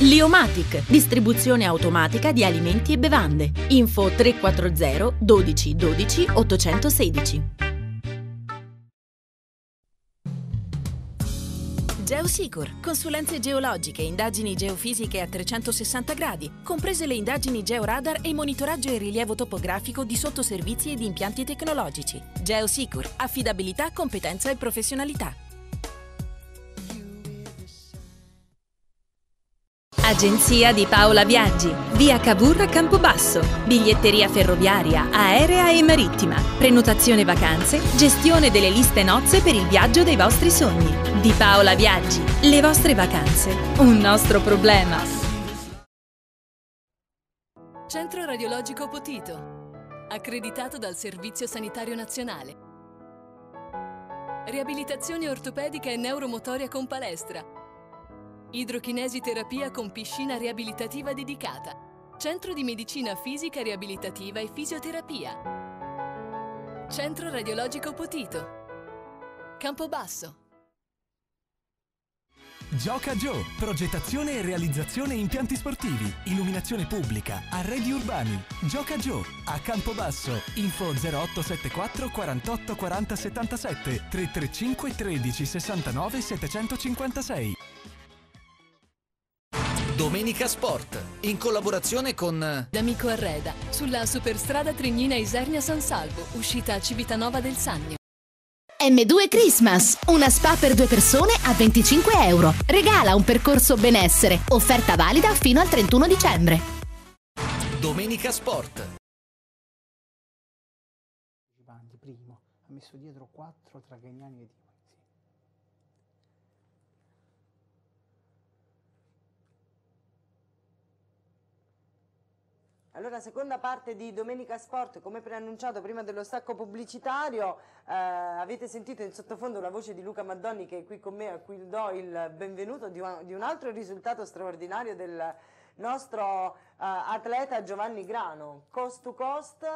Liomatic, distribuzione automatica di alimenti e bevande. Info 340 12 12 816. Geosicur, consulenze geologiche, indagini geofisiche a 360 gradi, comprese le indagini georadar e monitoraggio e rilievo topografico di sottoservizi ed impianti tecnologici. Geosicur, affidabilità, competenza e professionalità. Agenzia di Paola Viaggi, via Cavour a Campobasso, biglietteria ferroviaria, aerea e marittima, prenotazione vacanze, gestione delle liste nozze per il viaggio dei vostri sogni. Di Paola Viaggi, le vostre vacanze, un nostro problema. Centro Radiologico Potito, accreditato dal Servizio Sanitario Nazionale. Riabilitazione ortopedica e neuromotoria con palestra Idrochinesi terapia con piscina riabilitativa dedicata. Centro di medicina fisica riabilitativa e fisioterapia. Centro radiologico Potito. Campobasso. Gioca Gio, progettazione e realizzazione impianti sportivi, illuminazione pubblica, arredi urbani. Gioca Gio, a Campobasso, info 0874 48 40 77 335 13 69 756. Domenica Sport, in collaborazione con eh, D'Amico Arreda, sulla superstrada Trignina Isernia San Salvo, uscita a Civitanova del Sannio. M2 Christmas, una spa per due persone a 25 euro. Regala un percorso benessere, offerta valida fino al 31 dicembre. Domenica Sport. Primo, ha messo dietro quattro tra Gagnani e Di Allora, seconda parte di Domenica Sport, come preannunciato prima dello stacco pubblicitario, eh, avete sentito in sottofondo la voce di Luca Maddoni che è qui con me, a cui do il benvenuto di un, di un altro risultato straordinario del nostro eh, atleta Giovanni Grano, cost to cost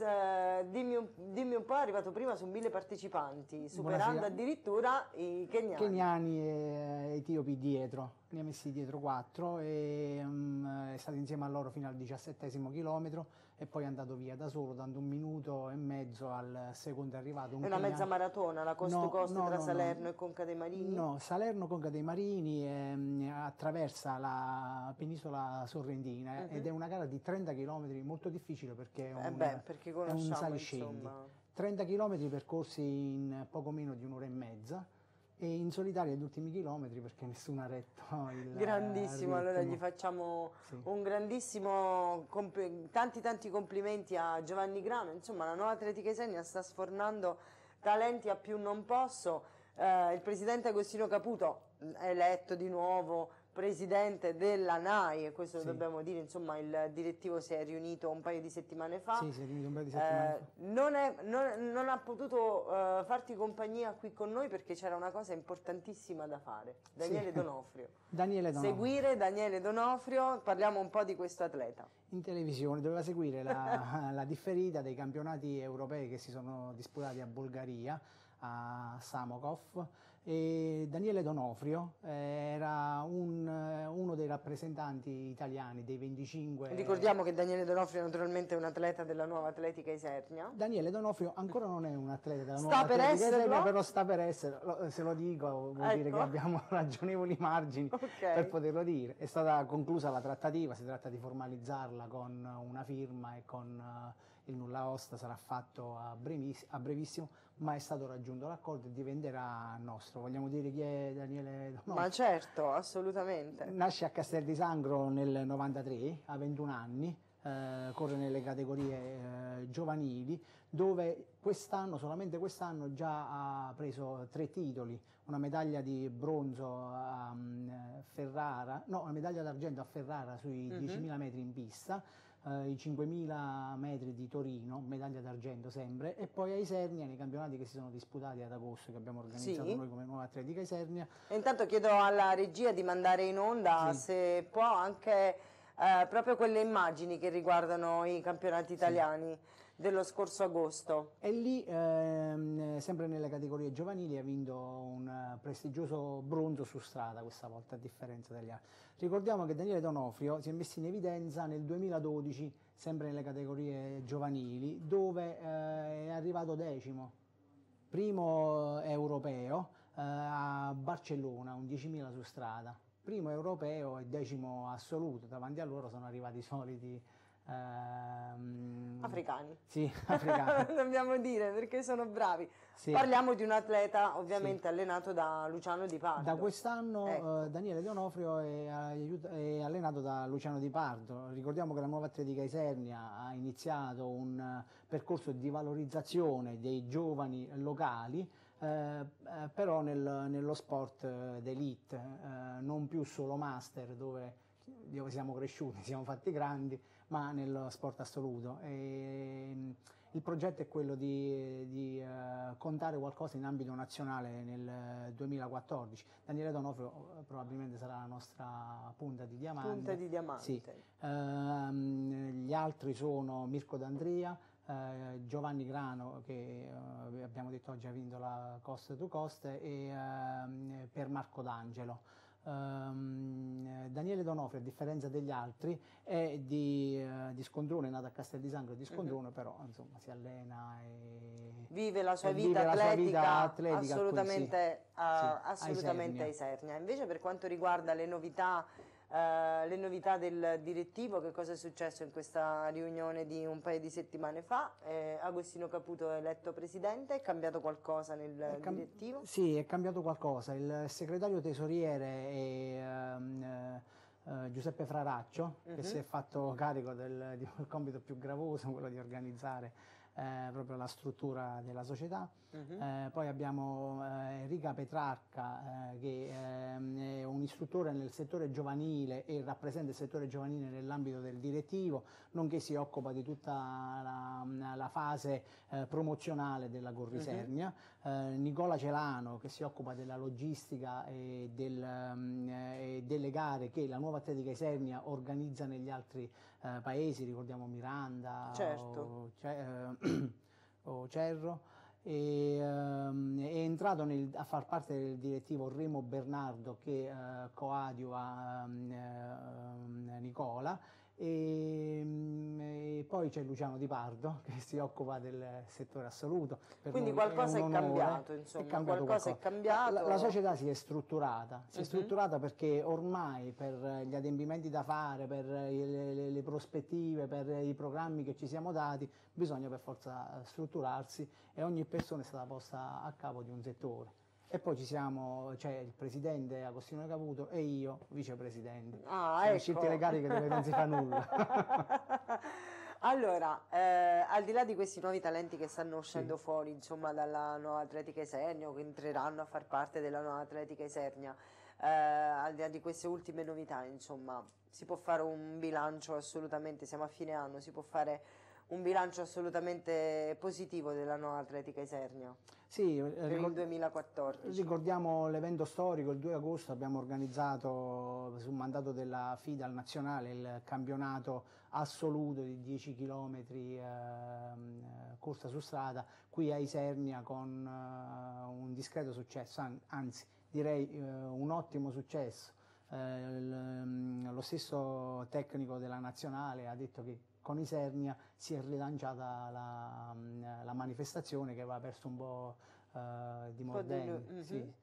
eh, dimmi un, dimmi un, po', è arrivato prima su mille partecipanti, superando Buonasera. addirittura i keniani. Keniani e eh, etiopi dietro, ne ha messi dietro quattro e um, è stato insieme a loro fino al diciassettesimo chilometro, e poi è andato via da solo dando un minuto e mezzo al secondo arrivato. Un è una cliente... mezza maratona la costo no, costo no, tra no, Salerno no. e Conca dei Marini? No, Salerno Conca dei Marini eh, attraversa la penisola sorrentina uh-huh. ed è una gara di 30 km molto difficile perché è eh un, eh beh, perché è un sali 30 km percorsi in poco meno di un'ora e mezza e in solitaria gli ultimi chilometri perché nessuno ha retto il *laughs* grandissimo ritmo. allora gli facciamo sì. un grandissimo tanti tanti complimenti a Giovanni Grano insomma la nuova atletica Esenia sta sfornando talenti a più non posso eh, il presidente Agostino Caputo mm, eletto di nuovo presidente della NAI, e questo sì. dobbiamo dire, insomma il direttivo si è riunito un paio di settimane fa, sì, si è riunito un paio di settimane eh, fa. Non, è, non, non, ha potuto uh, farti compagnia qui con noi perché c'era una cosa importantissima da fare, Daniele sì. *laughs* Donofrio. Daniele Donofrio. Seguire Daniele Donofrio, parliamo un po' di questo atleta. In televisione doveva seguire la, *laughs* *laughs* la differita dei campionati europei che si sono disputati a Bulgaria, a Samokov, e Daniele Donofrio eh, era un, eh, uno dei rappresentanti italiani dei 25. Ricordiamo che Daniele Donofrio naturalmente è un atleta della nuova atletica Isernia. Daniele Donofrio ancora non è un atleta della sta nuova per atletica esserlo? Isernia, però sta per essere, eh, se lo dico vuol ecco. dire che ecco. abbiamo *laughs* ragionevoli margini okay. per poterlo dire. È stata conclusa la trattativa, si tratta di formalizzarla con una firma e con il nulla osta sarà fatto a, brevis- a brevissimo, ma è stato raggiunto l'accordo e diventerà nostro. Vogliamo dire chi è Daniele Donofrio? *laughs* Ma certo, assolutamente. Nasce a Castel di Sangro nel 1993, ha 21 anni, eh, corre nelle categorie eh, giovanili, dove quest'anno, solamente quest'anno, già ha preso tre titoli, una medaglia di bronzo a um, Ferrara, no, una medaglia d'argento a Ferrara sui mm-hmm. 10.000 metri in pista, eh, i 5.000 metri di Torino, medaglia d'argento sempre, e poi a Isernia nei campionati che si sono disputati ad agosto che abbiamo organizzato sì. noi come nuova atletica Isernia. E intanto chiedo alla regia di mandare in onda sì. se può anche eh, proprio quelle immagini che riguardano i campionati italiani. Sì dello scorso agosto. E lì, ehm, sempre nelle categorie giovanili, ha vinto un eh, prestigioso bronzo su strada questa volta, a differenza degli altri. Ricordiamo che Daniele Donofrio si è messo in evidenza nel 2012, sempre nelle categorie giovanili, dove eh, è arrivato decimo primo eh, europeo eh, a Barcellona, un 10.000 su strada, primo europeo e decimo assoluto, davanti a loro sono arrivati i soliti Ehm... Africani. Sì, africani. *laughs* Dobbiamo dire perché sono bravi. Sì. Parliamo di un atleta ovviamente sì. allenato da Luciano Di Pardo. Da quest'anno eh, ecco. eh, Daniele D'Onofrio è, eh, è, allenato da Luciano Di Pardo. Ricordiamo che la nuova atletica Isernia ha iniziato un eh, percorso di valorizzazione dei giovani locali. Eh, però nel, nello sport d'elite, eh, non più solo master dove dove siamo cresciuti, *laughs* siamo fatti grandi, ma nello sport assoluto. E mm, il progetto è quello di, di uh, contare qualcosa in ambito nazionale nel 2014. Eh, Daniele Donofrio eh, probabilmente sarà la nostra punta di diamante. Punta di diamante. Sì. Uh, gli altri sono Mirko D'Andria, uh, Giovanni Grano, che abbiamo detto oggi ha vinto la Cost to Cost, e ehm, per Marco D'Angelo. Um, Daniele Donofrio, a differenza degli altri, è di, uh, di Scondrone, è nato a Castel di Sangro di Scondrone, mm-hmm. però insomma si allena e vive la sua, vita, atletica, sua vita atletica assolutamente, qui, sì. sì, assolutamente ai Sernia. Invece per quanto riguarda le novità eh, le novità del direttivo, che cosa è successo in questa riunione di un paio di settimane fa. Eh, Agostino Caputo è eletto presidente, è cambiato qualcosa nel cam direttivo? Sì, è cambiato qualcosa. Il segretario tesoriere è... Um, Uh, Giuseppe Fraraccio, uh -huh. che mhm. si è fatto carico del, di un compito più gravoso, quello di organizzare eh, proprio la struttura della società. Uh-huh. Eh, poi abbiamo eh, Enrica Petrarca eh, che ehm, è un istruttore nel settore giovanile e rappresenta il settore giovanile nell'ambito del direttivo, nonché si occupa di tutta la, la fase eh, promozionale della Gorrisernia. Uh-huh. Mhm. Nicola Celano che si occupa della logistica e, del, um, e delle gare che la nuova atletica Isernia organizza negli altri eh, paesi, ricordiamo Miranda certo. o, eh, *clears throat* o, Cerro. E, ehm, è entrato nel, a far parte del direttivo Remo Bernardo che eh, coadiuva mm, mm, Nicola e, ehm, e poi c'è Luciano Di Pardo *laughs* che si occupa del settore assoluto. Quindi qualcosa è, è cambiato, insomma, è cambiato qualcosa, qualcosa, è cambiato. La, la, società si è strutturata, si uh-huh. è mhm. strutturata perché ormai per gli adempimenti da fare, per le, le, le prospettive, per i programmi che ci siamo dati, bisogna per forza strutturarsi e ogni persona è stata posta a capo di un settore. E poi ci siamo, cioè il presidente Agostino Caputo e io, vicepresidente. Ah, siamo ecco. scelte le cariche dove non si fa nulla. *laughs* allora, eh, al di là di questi nuovi talenti che stanno uscendo sì. fuori, insomma, dalla nuova Atletica Esernia o che entreranno a far parte della nuova Atletica Esernia, eh, al di là di queste ultime novità, insomma, si può fare un bilancio assolutamente, siamo a fine anno, si può fare un bilancio assolutamente positivo della nuova Atletica Esernia? Sì, ricord- il 2014. Ricordiamo l'evento storico, il 2 agosto abbiamo organizzato su mandato della FIDA al nazionale il campionato assoluto di 10 km ehm, eh, corsa su strada qui a Isernia con eh, un discreto successo, an- anzi direi eh, un ottimo successo. Eh, L- mm, lo stesso tecnico della nazionale ha detto che con Isernia si è rilanciata la, mm, la manifestazione che aveva perso un po' uh, di mordente. Mm -hmm. sì.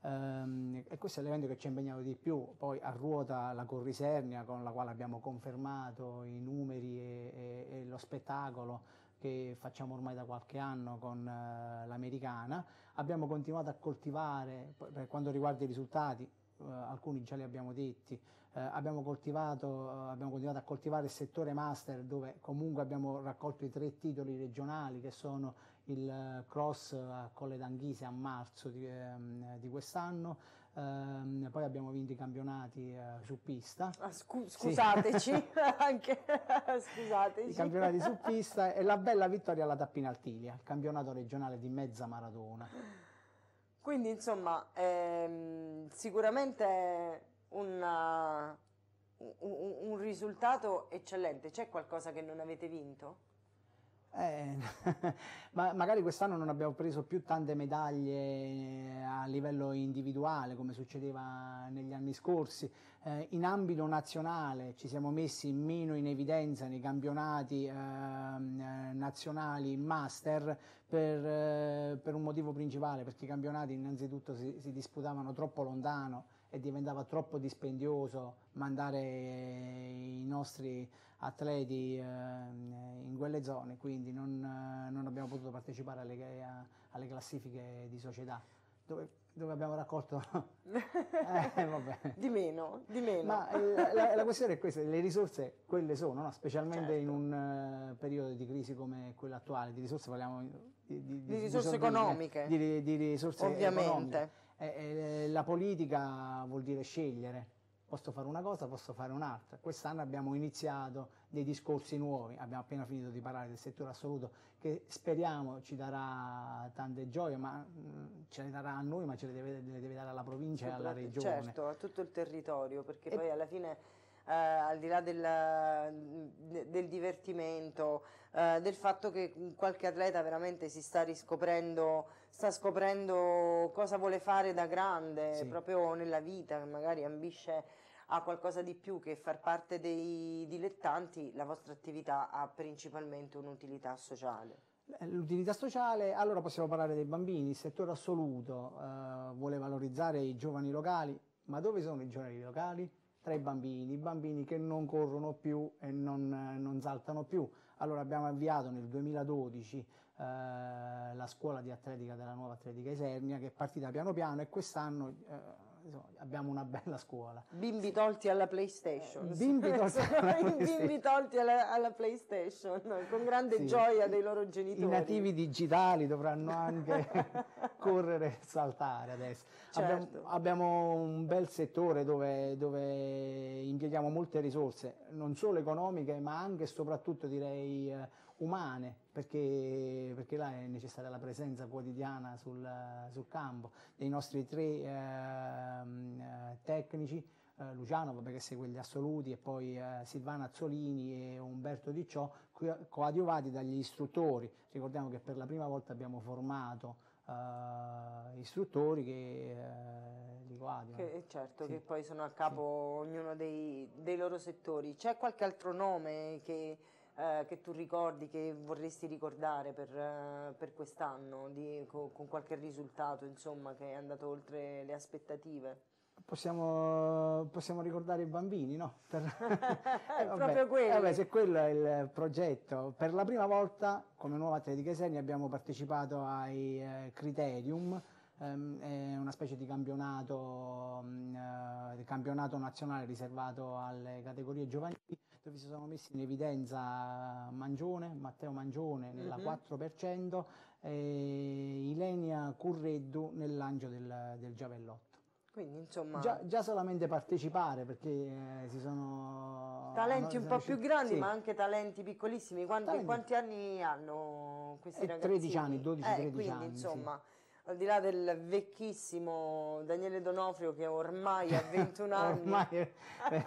um, e questo è l'evento che ci ha impegnato di più, poi a ruota la Corrisernia con la quale abbiamo confermato i numeri e, e, e lo spettacolo che facciamo ormai da qualche anno con uh, l'americana, abbiamo continuato a coltivare per quanto riguarda i risultati, Uh, alcuni già li abbiamo detti, uh, abbiamo, coltivato, uh, abbiamo continuato a coltivare il settore master dove comunque abbiamo raccolto i tre titoli regionali che sono il cross a Colle d'Anghise a marzo di, ehm, di quest'anno, ehm, poi abbiamo vinto i campionati eh, su pista. Ah, scu- scusateci, sì. *laughs* anche scusateci. I campionati su pista e la bella vittoria alla Tappina Altilia, il campionato regionale di mezza maratona. Quindi insomma ehm, sicuramente una, un, un risultato eccellente. C'è qualcosa che non avete vinto? Eh, *laughs* ma magari quest'anno non abbiamo preso più tante medaglie eh, a livello individuale come succedeva negli anni scorsi. Eh, in ambito nazionale ci siamo messi meno in evidenza nei campionati ehm, eh, nazionali master per, eh, per, un motivo principale, perché i campionati innanzitutto si, si disputavano troppo lontano e diventava troppo dispendioso mandare i nostri atleti eh, in quelle zone, quindi non, eh, non abbiamo potuto partecipare alle, a, eh, alle classifiche di società. Dove, dove, abbiamo raccolto *laughs* eh, di meno, di meno. Ma eh, la, la, questione è questa, le risorse quelle sono, no? specialmente certo. in un uh, periodo di crisi come quello attuale, di risorse parliamo di, di, di, di risorse economiche, di, risorse Ovviamente. economiche. Eh, la politica vuol dire scegliere, posso fare una cosa, posso fare un'altra. Quest'anno abbiamo iniziato dei discorsi nuovi, abbiamo appena finito di parlare del settore assoluto che speriamo ci darà tante gioie, ma ce le darà a noi, ma ce le deve, le deve dare alla provincia e alla regione. Certo, a tutto il territorio, perché e poi alla fine... Eh, al di là del, del divertimento, eh, del fatto che qualche atleta veramente si sta riscoprendo, sta scoprendo cosa vuole fare da grande, sì. proprio nella vita, magari ambisce a qualcosa di più che far parte dei dilettanti, la vostra attività ha principalmente un'utilità sociale. Eh, l'utilità sociale, allora possiamo parlare dei bambini, il settore assoluto eh, vuole valorizzare i giovani locali, ma dove sono i giovani locali? Tra i bambini, i bambini che non corrono più e non, eh, non saltano più. Allora abbiamo avviato nel 2012 eh, la scuola di atletica della nuova atletica Esernia che è partita piano piano e quest'anno... Eh, insomma, abbiamo una bella scuola. Bimbi tolti alla PlayStation. Bimbi *laughs* tolti alla PlayStation, Bimbi tolti alla, alla PlayStation con grande sì. gioia dei loro genitori. I nativi digitali dovranno anche *laughs* correre e saltare adesso. Certo. Abbiamo, abbiamo, un bel settore dove, dove impieghiamo molte risorse, non solo economiche ma anche e soprattutto direi eh, umane, perché, perché, là è necessaria la presenza quotidiana sul, sul campo, dei nostri tre ehm, eh, tecnici, eh, Luciano perché segue gli assoluti e poi eh, Silvana Azzolini e Umberto Dicciò, coadiuvati dagli istruttori. Ricordiamo che per la prima volta abbiamo formato Uh, istruttori che uh, li guardano. Che, certo, sì. che poi sono a capo sì. ognuno dei, dei, loro settori. C'è qualche altro nome che eh, che tu ricordi, che vorresti ricordare per, eh, per quest'anno, con, con qualche risultato insomma, che è andato oltre le aspettative? Possiamo, possiamo, ricordare i bambini, no? Per... *laughs* è eh, proprio quello. Eh beh, se quello è il progetto. Per la prima volta, come nuova Atletica di abbiamo partecipato ai eh, Criterium, ehm, è una specie di campionato, mm, eh, campionato nazionale riservato alle categorie giovanili dove si sono messi in evidenza Mangione, Matteo Mangione nella mm -hmm. 4% e Ilenia Curreddu nell'angio del, del giavellotto. Quindi insomma... Già, già, solamente partecipare perché eh, si sono... Talenti un po' più grandi sì. ma anche talenti piccolissimi. Quanti, talenti. quanti anni hanno questi eh, ragazzi? 13 anni, 12-13 eh, anni. Insomma, sì al di là del vecchissimo Daniele Donofrio che ormai ha 21 *laughs* anni. ormai *laughs* è,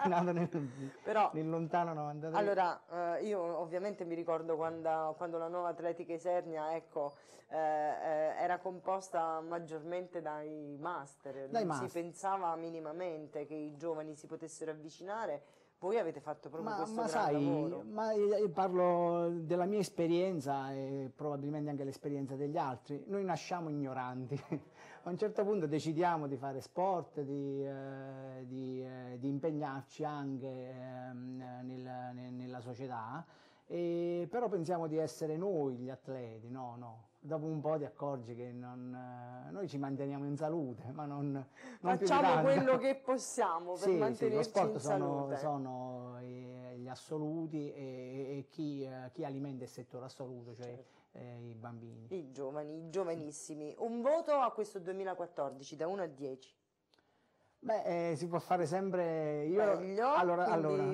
nato nel, Però, nel lontano 93. Allora, eh, io ovviamente mi ricordo quando, quando la nuova Atletica Esernia ecco, eh, eh, era composta maggiormente dai master, dai non master. si pensava minimamente che i giovani si potessero avvicinare voi avete fatto proprio ma, questo ma sai, lavoro. Ma io parlo della mia esperienza e probabilmente anche l'esperienza degli altri. Noi nasciamo ignoranti. *laughs* a un certo punto decidiamo di fare sport, di, eh, di, eh, di impegnarci anche eh, nel, nel, nella società, e, però pensiamo di essere noi gli atleti. No, no dopo un po' ti accorgi che non, eh, noi ci manteniamo in salute, ma non, non facciamo quello che possiamo per sì, mantenerci sì, lo sport in sono, salute. sono eh, gli assoluti e, e chi, eh, chi, alimenta il settore assoluto, cioè certo. i bambini. I giovani, i giovanissimi. Un voto a questo 2014 da 1 a 10. Beh, eh, si può fare sempre io, meglio, allora, allora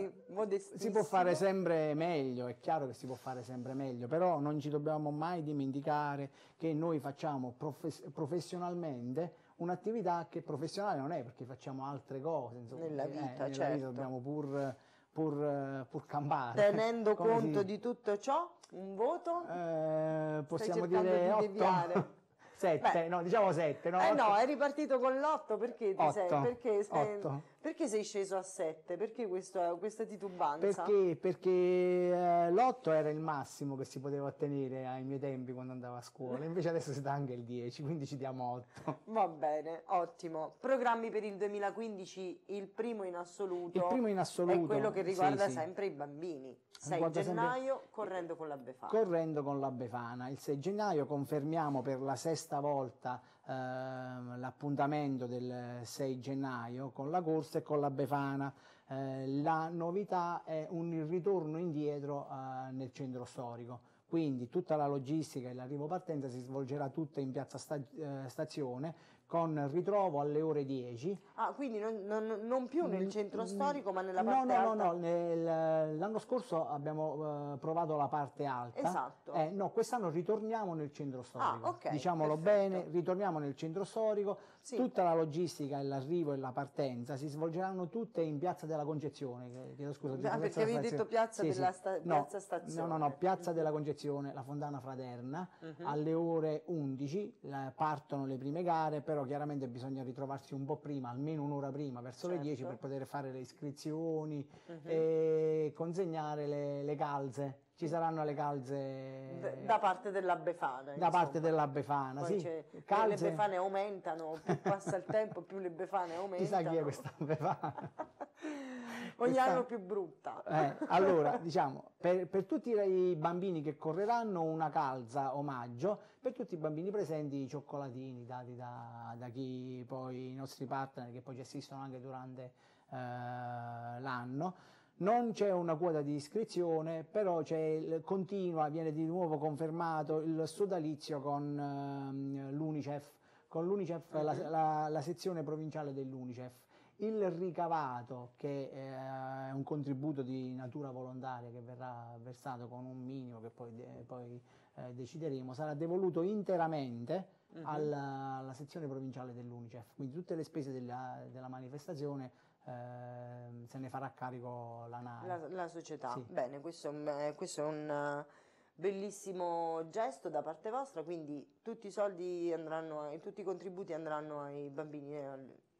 si può fare sempre meglio, è chiaro che si può fare sempre meglio, però non ci dobbiamo mai dimenticare che noi facciamo profes- professionalmente un'attività che professionale non è perché facciamo altre cose, insomma, nella eh, vita, eh, nella certo. vita dobbiamo pur, pur, pur campare. Tenendo *laughs* conto si... di tutto ciò, un voto? Eh, possiamo dire di 8. *laughs* 7, no, diciamo 7. No, eh no, è ripartito con l'8 perché, 8, perché 8. Perché sei sceso a 7? Perché questo, questa titubanza? Perché, perché eh, l'8 era il massimo che si poteva ottenere ai miei tempi quando andavo a scuola, invece adesso si dà anche il 10, quindi ci diamo 8. Va bene, ottimo. Programmi per il 2015, il primo in assoluto. Il primo in assoluto. È quello che riguarda sì, sì. sempre i bambini. 6 gennaio sempre... correndo con la Befana. Correndo con la Befana. Il 6 gennaio confermiamo per la sesta volta Ehm, l'appuntamento del 6 gennaio con la corsa e con la Befana. Eh, la novità è un ritorno indietro eh, nel centro storico quindi tutta la logistica e l'arrivo partenza si svolgerà tutta in piazza eh, stazione con ritrovo alle ore 10. Ah, quindi non, non, non più nel centro storico, ma nella parte no, no, alta? No, no, no, l'anno scorso abbiamo eh, provato la parte alta. Esatto. Eh, no, quest'anno ritorniamo nel centro ah, storico. Ah, ok. Diciamolo perfetto. bene, ritorniamo nel centro storico. Sì. Tutta la logistica, l'arrivo e la partenza si svolgeranno tutte in Piazza della Concezione. Chiedo scusa, ah, perché avevi detto Piazza sì, della sta no, piazza Stazione. No, no, no, Piazza mm-hmm. della Concezione, la Fontana Fraterna, uh mm-hmm. -huh. alle ore 11 la, partono le prime gare per però chiaramente bisogna ritrovarsi un po' prima, almeno un'ora prima, verso certo. le 10 per poter fare le iscrizioni uh-huh. e consegnare le, le calze ci saranno le calze da parte della Befana. Da parte della Befana, Poi sì. Calze... Le Befane aumentano, più passa il tempo, più le Befane aumentano. *laughs* Chissà chi è questa Befana. *laughs* ogni anno più brutta. Eh, allora, diciamo, per, per, tutti i bambini che correranno una calza omaggio, per tutti i bambini presenti i cioccolatini dati da, da chi poi i nostri partner che poi ci assistono anche durante eh, l'anno. Non c'è una quota di iscrizione, però c'è il, continua, viene di nuovo confermato il sodalizio con eh, l'UNICEF, con l'UNICEF, la, la, la sezione provinciale dell'UNICEF il ricavato, che eh, è un contributo di natura volontaria che verrà versato con un minimo che poi, poi eh, decideremo, sarà devoluto interamente uh mhm. -huh. alla, alla, sezione provinciale dell'Unicef. Quindi tutte le spese della, della manifestazione eh, se ne farà carico la La, la, società. Sì. Bene, questo, eh, questo è un eh, bellissimo gesto da parte vostra, quindi tutti i soldi andranno, tutti i contributi andranno ai bambini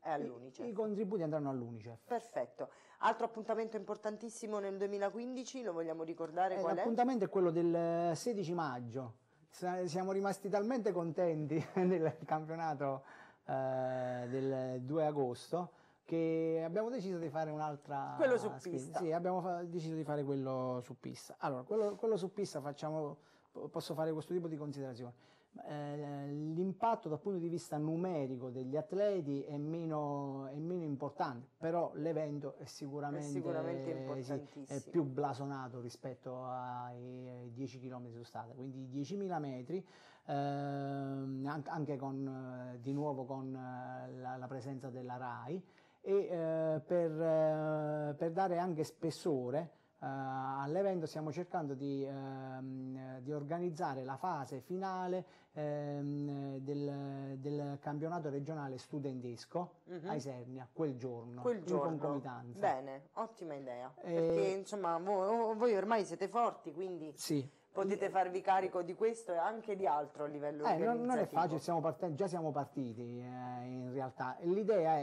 è all'Unicef. I, I contributi andranno all'Unicef. Perfetto. Altro appuntamento importantissimo nel 2015, lo vogliamo ricordare eh, qual l'appuntamento è? L'appuntamento è quello del 16 eh, maggio. Siamo rimasti talmente contenti *laughs* del campionato eh, del 2 agosto che abbiamo deciso di fare un'altra quello su pista sì abbiamo fa- deciso di fare quello su pista allora quello, quello su pista facciamo posso fare questo tipo di considerazione eh, l'impatto dal punto di vista numerico degli atleti è meno, è meno importante, però l'evento è sicuramente, è sicuramente sì, è più blasonato rispetto ai, 10 km su strada, quindi 10.000 metri, eh, anche con, eh, di nuovo con eh, la, la presenza della RAI e eh, per, per dare anche spessore eh, all'evento stiamo cercando di, ehm, di, organizzare la fase finale ehm, del, del, campionato regionale studentesco mm-hmm. a Isernia quel giorno, quel giorno. in concomitanza. Bene, ottima idea, e... Eh, perché insomma voi, voi, ormai siete forti quindi... Sì. Potete farvi carico di questo e anche di altro a livello eh, non, non è facile, siamo part- già siamo partiti eh, in realtà. L'idea è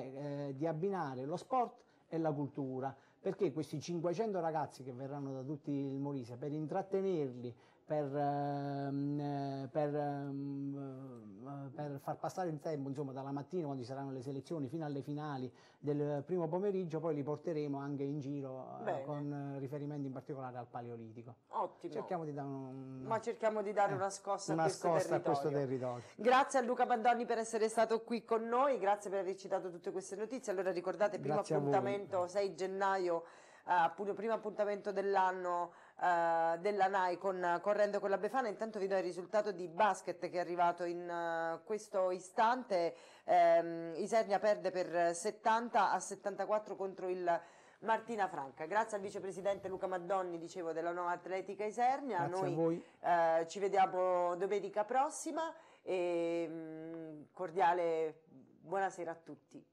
eh, di abbinare lo sport e la cultura perché questi 500 ragazzi che verranno da tutti il Molise, per intrattenerli, per, ehm, eh, per, ehm, eh, per, far passare il tempo, insomma, dalla mattina quando ci saranno le selezioni fino alle finali del primo pomeriggio, poi li porteremo anche in giro eh, Bene. con riferimenti in particolare al Paleolitico. Ottimo. Cerchiamo di dare, un, Ma cerchiamo di dare una scossa, una a, questo scossa a, questo territorio. Grazie a Luca Bandoni per essere stato qui con noi, grazie per averci dato tutte queste notizie. Allora ricordate, primo grazie appuntamento 6 gennaio, appunto, primo appuntamento dell'anno eh, della NAI con, correndo con la Befana. Intanto vi do il risultato di basket che è arrivato in uh, questo istante. Eh, Isernia perde per 70 a 74 contro il Martina Franca. Grazie al vicepresidente Luca Maddonni, dicevo, della Nuova Atletica Isernia. Grazie Noi eh, ci vediamo domenica prossima e mh, mm, cordiale buonasera a tutti.